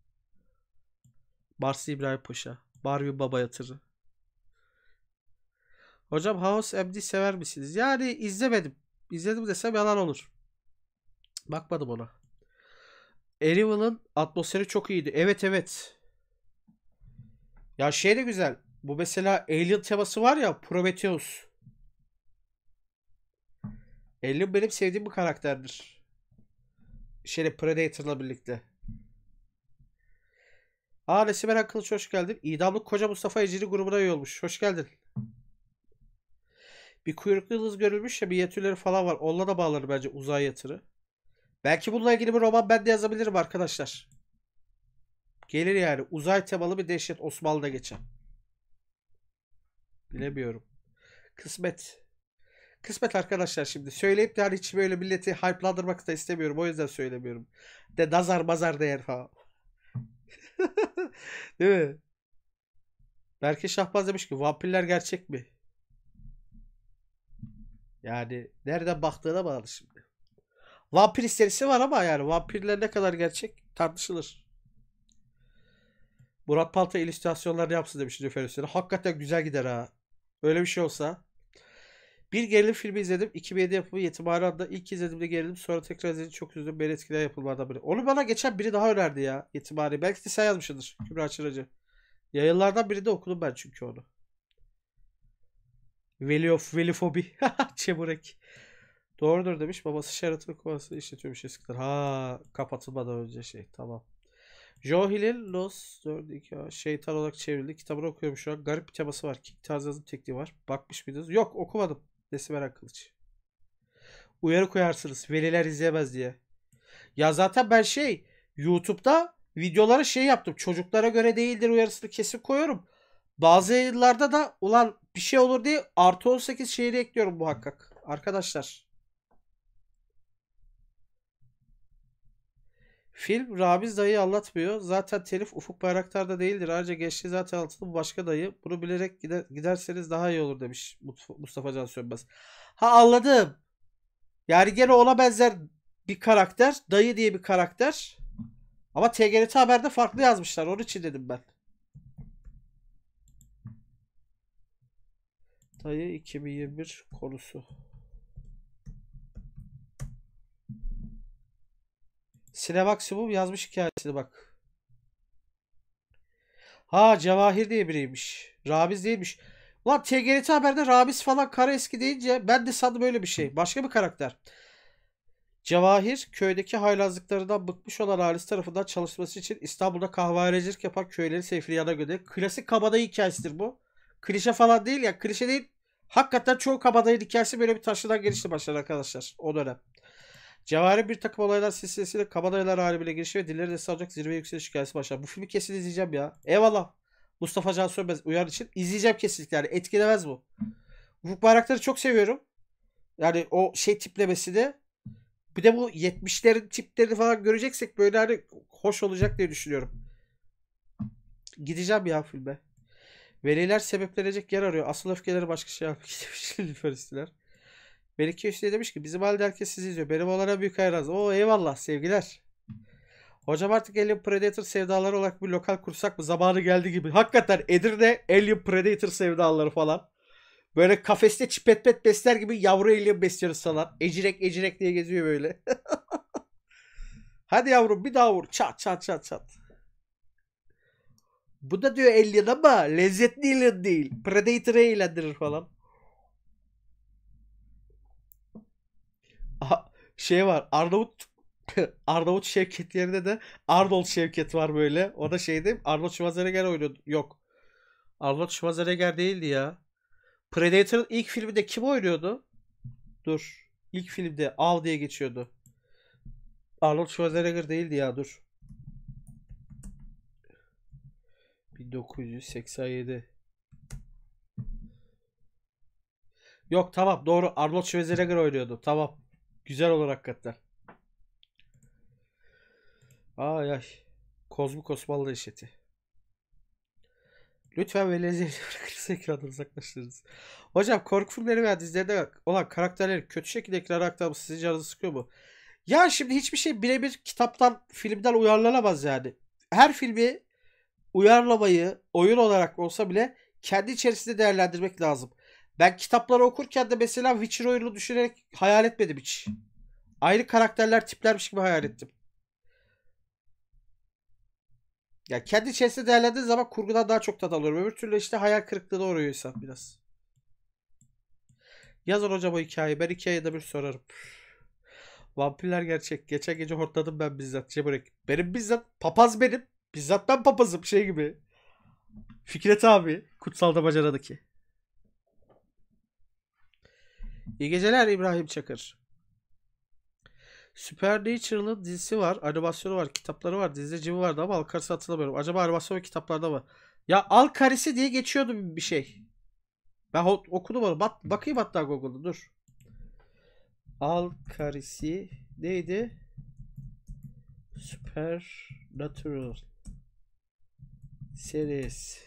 Barsi İbrahim Paşa. Barbie Baba Yatırı. Hocam House MD sever misiniz? Yani izlemedim. İzledim desem yalan olur. Bakmadım ona. Arrival'ın atmosferi çok iyiydi. Evet evet. Ya şey de güzel. Bu mesela Alien teması var ya Prometheus. Alien benim sevdiğim bir karakterdir. Şeyle Predator'la birlikte. Aa Nesiber Akılç hoş geldin. İdamlık Koca Mustafa Ecili grubuna üye olmuş. Hoş geldin. Bir kuyruklu yıldız görülmüş ya bir yatürleri falan var. Onunla da bağlar bence uzay yatırı. Belki bununla ilgili bir roman ben de yazabilirim arkadaşlar. Gelir yani. Uzay temalı bir dehşet Osmanlı'da geçen. Bilemiyorum. Kısmet. Kısmet arkadaşlar şimdi. Söyleyip de hani hiç böyle milleti hype'landırmak da istemiyorum. O yüzden söylemiyorum. De nazar mazar değer falan. Değil mi? Berke Şahbaz demiş ki vampirler gerçek mi? Yani nereden baktığına bağlı şimdi. Vampir serisi var ama yani vampirler ne kadar gerçek tartışılır. Murat Palta illüstrasyonlar yapsın demiş Nüfer Hakikaten güzel gider ha. Öyle bir şey olsa. Bir gerilim filmi izledim. 2007 yapımı Yetimhane'de ilk izlediğimde gerildim, Sonra tekrar izledim. Çok üzüldüm. Beni etkileyen yapımlardan biri. Onu bana geçen biri daha önerdi ya. Yetimhane. Belki de sen yazmışsındır. Kübra Çıracı. Yayınlardan de okudum ben çünkü onu. Veli of Velifobi. Çeburek. Doğrudur demiş. Babası şartlı kovası işletiyormuş eskiden. Ha kapatılmadan önce şey. Tamam. Joe Hill'in Los 4 şeytan olarak çevrildi. Kitabını okuyorum şu an. Garip bir teması var. Kick tarzı yazım tekniği var. Bakmış mıydınız? Yok okumadım. Desimeren Kılıç. Uyarı koyarsınız. Veliler izleyemez diye. Ya zaten ben şey YouTube'da videoları şey yaptım. Çocuklara göre değildir uyarısını kesin koyuyorum. Bazı yıllarda da ulan bir şey olur diye artı 18 şehri ekliyorum muhakkak. Arkadaşlar Film Rabiz dayıyı anlatmıyor. Zaten telif Ufuk Bayraktar'da değildir. Ayrıca geçti zaten altılı bu başka dayı. Bunu bilerek gider, giderseniz daha iyi olur demiş Mustafa Can Sönmez. Ha anladım. Yani gene ona benzer bir karakter. Dayı diye bir karakter. Ama TGRT Haber'de farklı yazmışlar. Onun için dedim ben. Dayı 2021 konusu. Sinemaksimum yazmış hikayesini bak. Ha Cevahir diye biriymiş. Rabiz değilmiş. Ulan TGRT Haber'de Rabiz falan kara eski deyince ben de sandım öyle bir şey. Başka bir karakter. Cevahir köydeki haylazlıklarından bıkmış olan ailesi tarafından çalışması için İstanbul'da kahvehanecilik yapan köyleri Seyfriyan'a göre klasik kabadayı hikayesidir bu. Klişe falan değil ya. Klişe değil. Hakikaten çoğu kabadayı hikayesi böyle bir taşıdan gelişti başlar arkadaşlar. O dönem. Cevahir bir takım olaylar silsilesiyle kabadayılar harbiyle girişi ve dilleri de alacak zirve yükseliş hikayesi başlar. Bu filmi kesin izleyeceğim ya. Eyvallah. Mustafa Can Sönmez uyar için. izleyeceğim kesinlikle. Yani etkilemez bu. Ufuk Bayraktar'ı çok seviyorum. Yani o şey tiplemesi de. Bir de bu 70'lerin tipleri falan göreceksek böyle hani hoş olacak diye düşünüyorum. Gideceğim ya filme. Veliler sebeplenecek yer arıyor. Asıl öfkeleri başka şey yapmak istemişler. Melike işte demiş ki bizim halde herkes sizi izliyor. Benim onlara büyük hayranız. Oo eyvallah sevgiler. Hocam artık Alien Predator sevdaları olarak bir lokal kursak mı? Zamanı geldi gibi. Hakikaten Edirne Alien Predator sevdaları falan. Böyle kafeste çipetpet besler gibi yavru alien besliyoruz falan. Ecirek ecirek diye geziyor böyle. Hadi yavrum bir daha vur. Çat çat çat çat. Bu da diyor alien ama lezzetli alien değil. Predator'ı eğlendirir falan. şey var Arnavut Arnavut Şevket yerine de Arnold Şevket var böyle. O da şey değil mi? Arnold Schwarzenegger oynuyordu. Yok. Arnold Schwarzenegger değildi ya. Predator'ın ilk filminde kim oynuyordu? Dur. İlk filmde Av diye geçiyordu. Arnold Schwarzenegger değildi ya dur. 1987. Yok tamam doğru Arnold Schwarzenegger oynuyordu. Tamam. Güzel olur hakikaten. Ay ay. Kozmik Osmanlı işleti. Lütfen ve lezzetli bırakırsa ekrandan uzaklaştırınız. Hocam korku filmleri veya dizilerde olan karakterleri kötü şekilde ekrana aktarması sizin canınızı sıkıyor mu? Ya şimdi hiçbir şey birebir kitaptan, filmden uyarlanamaz yani. Her filmi uyarlamayı oyun olarak olsa bile kendi içerisinde değerlendirmek lazım. Ben kitapları okurken de mesela Witcher oyunu düşünerek hayal etmedim hiç. Ayrı karakterler tiplermiş gibi hayal ettim. Ya kendi içerisinde değerlendiğin zaman kurgudan daha çok tat alıyorum. Öbür türlü işte hayal kırıklığına uğruyor insan biraz. Yazın hocam o hikayeyi. Ben iki ayda bir sorarım. Vampirler gerçek. Geçen gece hortladım ben bizzat. Ceburek. Benim bizzat papaz benim. Bizzat ben papazım şey gibi. Fikret abi. Kutsal Damacana'daki. İyi geceler İbrahim Çakır. Supernatural'ın dizisi var, animasyonu var, kitapları var, dizide cimi vardı ama Alkaris'i hatırlamıyorum. Acaba animasyon ve kitaplarda mı? Ya Alkaris'i diye geçiyordu bir şey. Ben okudum onu. Bak, bakayım hatta Google'da dur. Alkaris'i neydi? Supernatural series.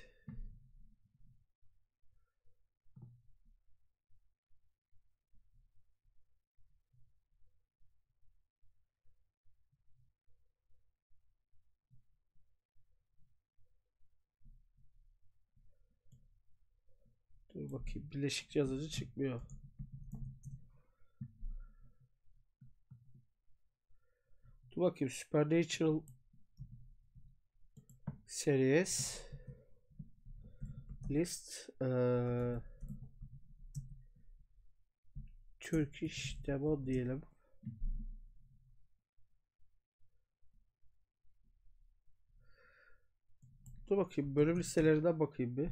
Dur bakayım bileşik yazıcı çıkmıyor. Dur bakayım Supernatural series list ee, Turkish Demon diyelim. Dur bakayım bölüm listelerinden bakayım bir.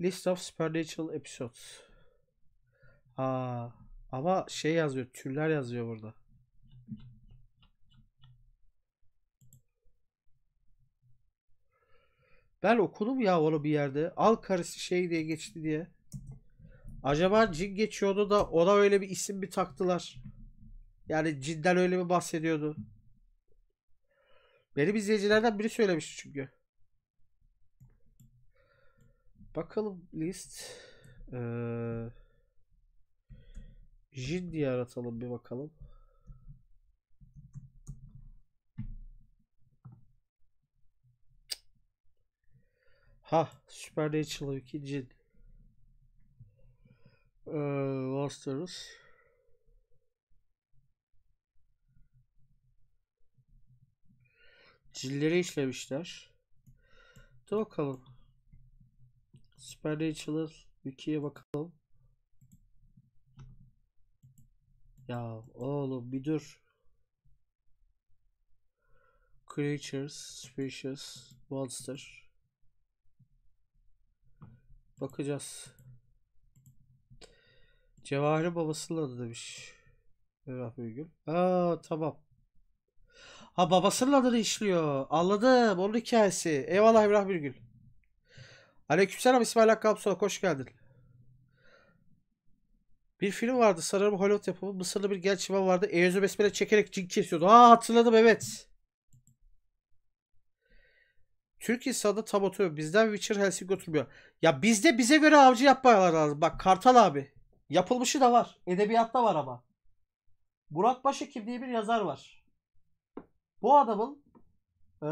List of supernatural episodes. Aa, ama şey yazıyor. Türler yazıyor burada. Ben okudum ya onu bir yerde. Al karısı şey diye geçti diye. Acaba cin geçiyordu da ona öyle bir isim bir taktılar. Yani cinden öyle mi bahsediyordu? Benim izleyicilerden biri söylemişti çünkü. Bakalım list. Ee, Jin diye aratalım bir bakalım. Ha, Supernatural 2 Jin. Ee, Monsters. Cilleri işlemişler. Dur bakalım. Supernatural Wiki'ye bakalım. Ya oğlum bir dur. Creatures, Species, Monster. Bakacağız. Cevahir babasının adı demiş. Emrah Bülgül. Aa tamam. Ha babasının adını işliyor. Anladım. Onun hikayesi. Eyvallah Emrah Bülgül. Aleykümselam İsmail Hakkı Apsolak hoş geldin. Bir film vardı sanırım Hollywood yapımı. Mısırlı bir genç imam vardı. Eyüzü besmele çekerek cin kesiyordu. Aa hatırladım evet. Türk insanı tam oturuyor. Bizden Witcher Helsing oturmuyor. Ya bizde bize göre avcı yapmalar lazım. Bak Kartal abi. Yapılmışı da var. Edebiyatta var ama. Murat Başekim diye bir yazar var. Bu adamın e,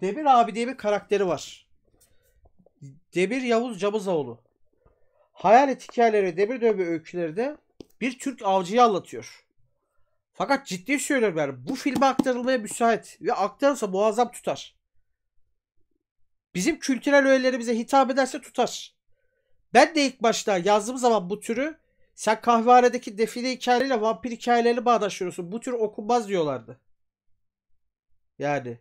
Demir abi diye bir karakteri var. Debir Yavuz Cabızaoğlu. Hayalet hikayeleri Debir Dövbe öyküleri de bir Türk avcıyı anlatıyor. Fakat ciddi söylüyorum yani bu filme aktarılmaya müsait ve aktarılsa muazzam tutar. Bizim kültürel öğelerimize hitap ederse tutar. Ben de ilk başta yazdığım zaman bu türü sen kahvehanedeki defile hikayeleriyle vampir hikayelerini bağdaşıyorsun. Bu tür okunmaz diyorlardı. Yani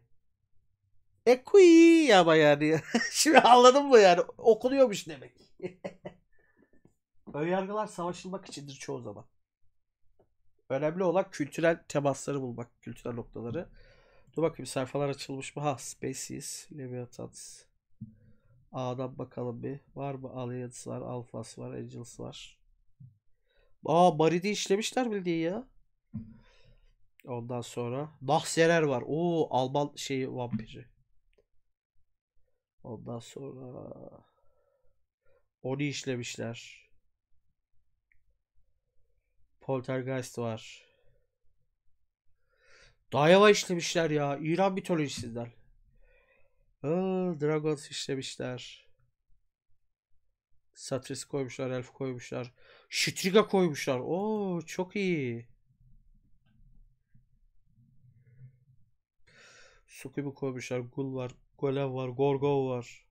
e ya ama yani. Şimdi anladın mı yani? Okunuyormuş demek. Önyargılar savaşılmak içindir çoğu zaman. Önemli olan kültürel temasları bulmak. Kültürel noktaları. Dur bakayım sayfalar açılmış mı? Ha Species, Leviathans. A'dan bakalım bir. Var mı? Alliance var, Alphas var, Angels var. Aa Barid'i işlemişler bildiği ya. Ondan sonra Nahserer var. Oo Alman şeyi vampiri. Ondan sonra onu işlemişler. Poltergeist var. Dayava işlemişler ya. İran mitolojisinden. Dragon işlemişler. Satris koymuşlar, Elf koymuşlar. Şitriga koymuşlar. Oo çok iyi. Sukubu koymuşlar. Gul var. Golev var. Gorgov var.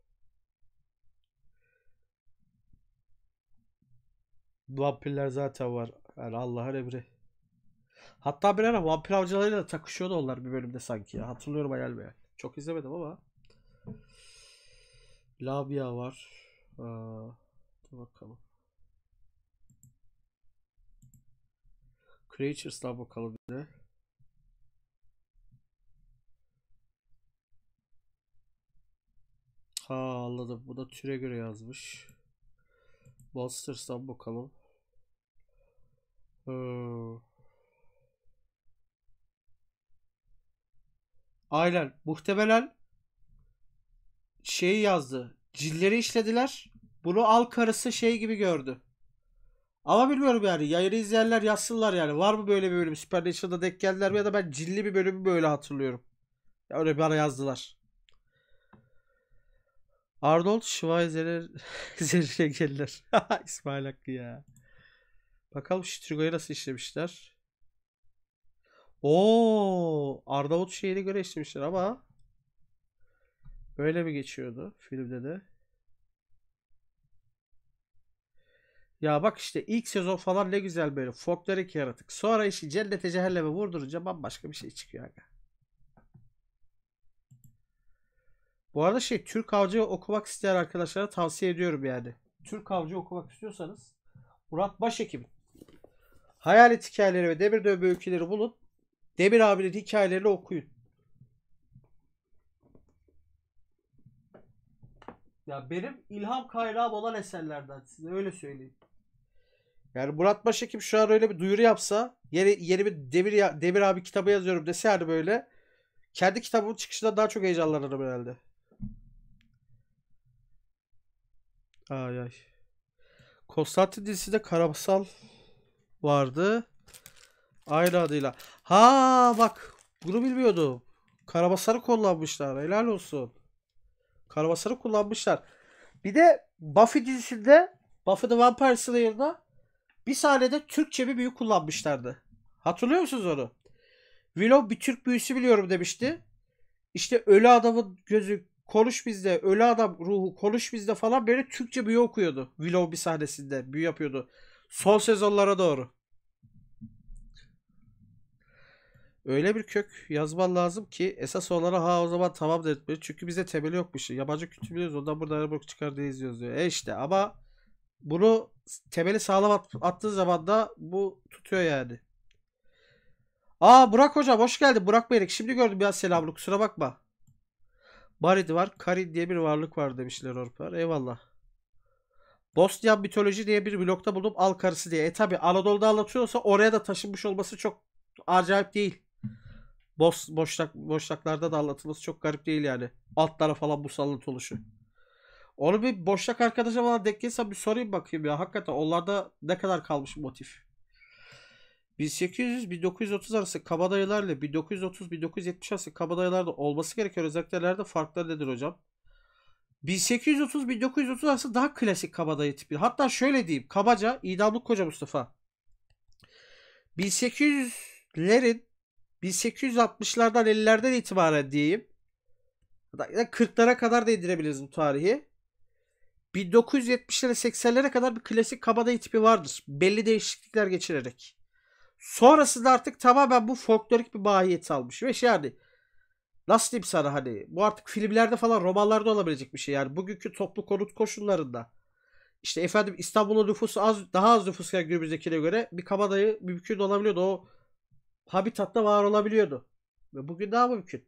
Vampirler zaten var. Yani Allah'ın emri. Hatta bir ara vampir avcılarıyla da takışıyordu onlar bir bölümde sanki. Ya. Hatırlıyorum hayal be. Çok izlemedim ama. Labia var. Ee, dur bakalım. Creatures'la bakalım bir de. Ha anladım. Bu da türe göre yazmış. Monsters'tan bakalım. Hmm. Aynen. Muhtemelen şeyi yazdı. Cilleri işlediler. Bunu al karısı şey gibi gördü. Ama bilmiyorum yani. Yayını izleyenler yazsınlar yani. Var mı böyle bir bölüm? Supernatural'da denk geldiler mi? Ya da ben cilli bir bölümü böyle hatırlıyorum. Ya öyle bir ara yazdılar. Arnold Schwarzenegger'e gelir. İsmail Hakkı ya. Bakalım Şitrigo'yu nasıl işlemişler. Oo, Arnavut şehri göre işlemişler ama böyle mi geçiyordu filmde de? Ya bak işte ilk sezon falan ne güzel böyle folklorik yaratık. Sonra işi cennete cehenneme vurdurunca bambaşka bir şey çıkıyor. Aga. Bu arada şey Türk Avcı okumak isteyen arkadaşlara tavsiye ediyorum yani. Türk Avcı okumak istiyorsanız Murat Başekim. Hayalet hikayeleri ve Demir Dövme öyküleri bulun. Demir abinin hikayelerini okuyun. Ya benim ilham kaynağım olan eserlerden size öyle söyleyeyim. Yani Murat Başekim şu an öyle bir duyuru yapsa yeni, yeni bir Demir, Demir abi kitabı yazıyorum dese yani böyle kendi kitabımın çıkışından daha çok heyecanlanırım herhalde. Ay ay. Konstantinidis'i de Karabasal vardı. Ayrı adıyla. Ha bak bunu bilmiyordum. Karabasar'ı kullanmışlar. Helal olsun. Karabasar'ı kullanmışlar. Bir de Buffy dizisinde Buffy the Vampire Slayer'da bir sahnede Türkçe bir büyü kullanmışlardı. Hatırlıyor musunuz onu? Willow bir Türk büyüsü biliyorum demişti. İşte ölü adamın gözü Konuş bizde. Ölü adam ruhu konuş bizde falan böyle Türkçe büyü okuyordu. Willow bir sahnesinde büyü yapıyordu. Son sezonlara doğru. Öyle bir kök yazman lazım ki esas onlara ha o zaman tamam da etmiyor. Çünkü bize temeli yokmuş. Yabancı kültür biliyoruz. Ondan burada bok çıkar diye izliyoruz diyor. E işte ama bunu temeli sağlam at, attığı zaman da bu tutuyor yani. Aa Burak hocam hoş geldin. Burak Beylik. Şimdi gördüm ya selamını kusura bakma. Barid var. Karid diye bir varlık var demişler Orpar. Eyvallah. Dostya mitoloji diye bir blokta buldum. Al karısı diye. E tabi Anadolu'da anlatıyorsa oraya da taşınmış olması çok acayip değil. Bos boşlak, boşlaklarda da anlatılması çok garip değil yani. Altlara falan bu musallat oluşu. Onu bir boşlak arkadaşa falan denk bir sorayım bakayım ya. Hakikaten onlarda ne kadar kalmış motif. 1800-1930 arası kabadayılarla 1930-1970 arası kabadayılarda olması gereken özelliklerde farkları nedir hocam? 1830-1930 arası daha klasik kabadayı tipi. Hatta şöyle diyeyim. Kabaca İdamlık Koca Mustafa. 1800'lerin 1860'lardan 50'lerden itibaren diyeyim. 40'lara kadar da indirebiliriz bu tarihi. 1970'lere 80'lere kadar bir klasik kabadayı tipi vardır. Belli değişiklikler geçirerek. Sonrasında artık tamamen bu folklorik bir mahiyet almış. Ve şey yani nasıl diyeyim sana hani bu artık filmlerde falan romanlarda olabilecek bir şey. Yani bugünkü toplu konut koşullarında işte efendim İstanbul'un nüfusu az, daha az nüfus günümüzdekine göre bir kabadayı mümkün olabiliyordu. O habitatta var olabiliyordu. Ve bugün daha mümkün.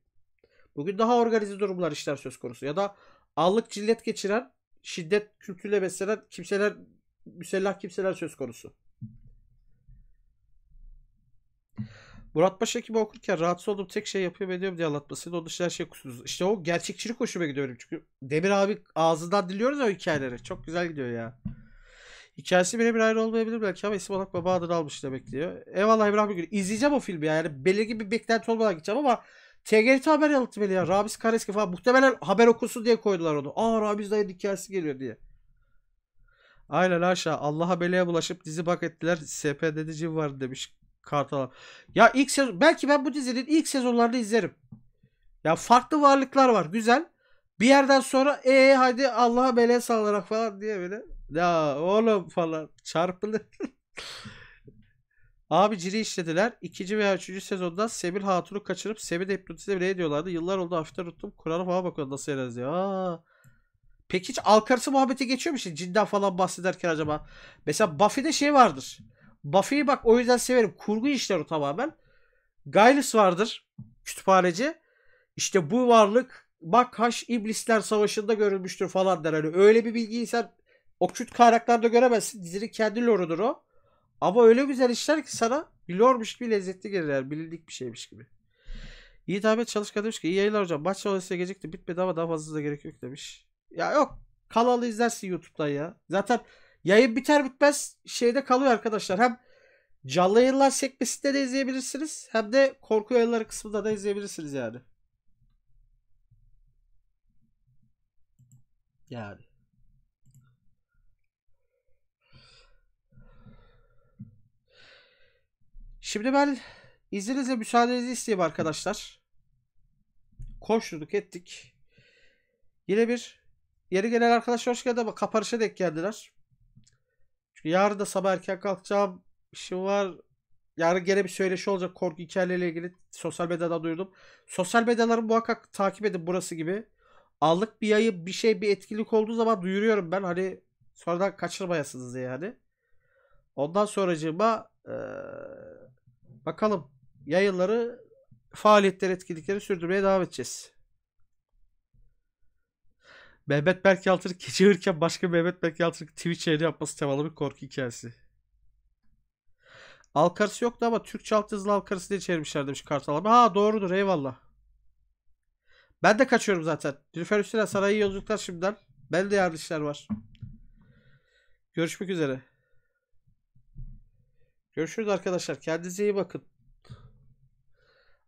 Bugün daha organize durumlar işler söz konusu. Ya da allık cillet geçiren, şiddet kültürüyle beslenen kimseler, müsellah kimseler söz konusu. Murat Paşa gibi okurken rahatsız olduğum tek şey yapıyor ve diyorum diye anlatmasıydı. Onun dışında şey kusursuz. İşte o gerçekçilik hoşuma gidiyor benim. Çünkü Demir abi ağzından diliyoruz o hikayeleri. Çok güzel gidiyor ya. Hikayesi birebir ayrı olmayabilir belki ama isim olarak baba adını almış demek diyor. Eyvallah Emrah Bugün. İzleyeceğim o filmi yani. Belirgin bir beklenti olmadan gideceğim ama TGRT haber yalıttı beni ya. Ramiz Kareski falan. Muhtemelen haber okusun diye koydular onu. Aa Ramiz dayı hikayesi geliyor diye. Aynen aşağı. Allah'a beleye bulaşıp dizi bak ettiler. SP dedicim var demiş. Kartal. Ya ilk sezon belki ben bu dizinin ilk sezonlarını izlerim. Ya farklı varlıklar var. Güzel. Bir yerden sonra e ee, hadi Allah'a bele sallarak falan diye böyle. Ya oğlum falan çarpıldı. Abi ciri işlediler. İkinci veya üçüncü sezonda Sebil Hatun'u kaçırıp Sebil'i hipnotize bile ediyorlardı. Yıllar oldu hafiften unuttum. Kur'an'a falan bakıyor nasıl yerez ya. Aa. Peki hiç alkarısı muhabbeti geçiyor mu işte Cidden falan bahsederken acaba? Mesela Buffy'de şey vardır. Buffy'yi bak o yüzden severim. Kurgu işler o tamamen. Gailus vardır. Kütüphaneci. İşte bu varlık bak haş iblisler savaşında görülmüştür falan der. Hani öyle bir bilgiyi sen o küt kaynaklarda göremezsin. Dizinin kendi lorudur o. Ama öyle güzel işler ki sana bir lormuş gibi lezzetli gelir. Yani bilindik bir şeymiş gibi. Yiğit Ahmet Çalışkan demiş ki iyi yayınlar hocam. Maç sonrası gecikti bitmedi ama daha fazla da gerek yok demiş. Ya yok. Kanalı izlersin YouTube'dan ya. Zaten Yayın biter bitmez şeyde kalıyor arkadaşlar. Hem canlı yayınlar sekmesinde de izleyebilirsiniz. Hem de korku yayınları kısmında da izleyebilirsiniz yani. Yani. Şimdi ben izninizle müsaadenizi isteyeyim arkadaşlar. Koşturduk ettik. Yine bir yeni gelen arkadaşlar hoş geldin ama kaparışa denk geldiler. Yarın da sabah erken kalkacağım. İşim var. Yarın gene bir söyleşi olacak korku hikayelerle ilgili sosyal medyadan duyurdum. Sosyal medyaları muhakkak takip edin burası gibi. Allık bir yayı bir şey bir etkinlik olduğu zaman duyuruyorum ben hani sonradan kaçırmayasınız diye hani. Ondan sonracığıma ee, bakalım yayınları faaliyetler etkinlikleri sürdürmeye devam edeceğiz. Mehmet Berk Yaltır'ı geçirirken başka Mehmet Berk Yaltır'ı Twitch yayını yapması temalı bir korku hikayesi. Alkarısı yoktu ama Türkçe alt yazılı Alkarısı diye çevirmişler demiş Kartal abi. Ha doğrudur eyvallah. Ben de kaçıyorum zaten. Nilüfer Üstüne sarayı iyi yolculuklar şimdiden. Ben de yarın işler var. Görüşmek üzere. Görüşürüz arkadaşlar. Kendinize iyi bakın.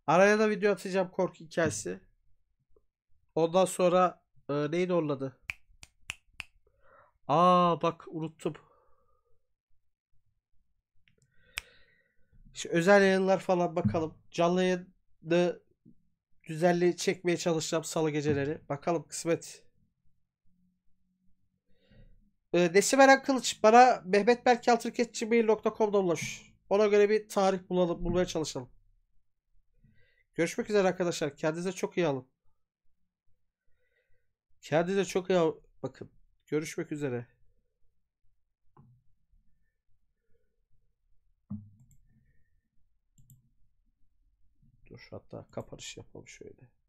Araya da video atacağım korku hikayesi. Ondan sonra ee, neydi onun Aa bak unuttum. Şu özel yayınlar falan bakalım. Canlı yayını düzenli çekmeye çalışacağım salı geceleri. Bakalım kısmet. Ee, Nesiveren Kılıç bana Mehmet mehmetberkaltırketçimail.com'da ulaş. Ona göre bir tarih bulalım, bulmaya çalışalım. Görüşmek üzere arkadaşlar. Kendinize çok iyi alın. Kendinize çok iyi bakın. Görüşmek üzere. Dur hatta kapanış yapalım şöyle.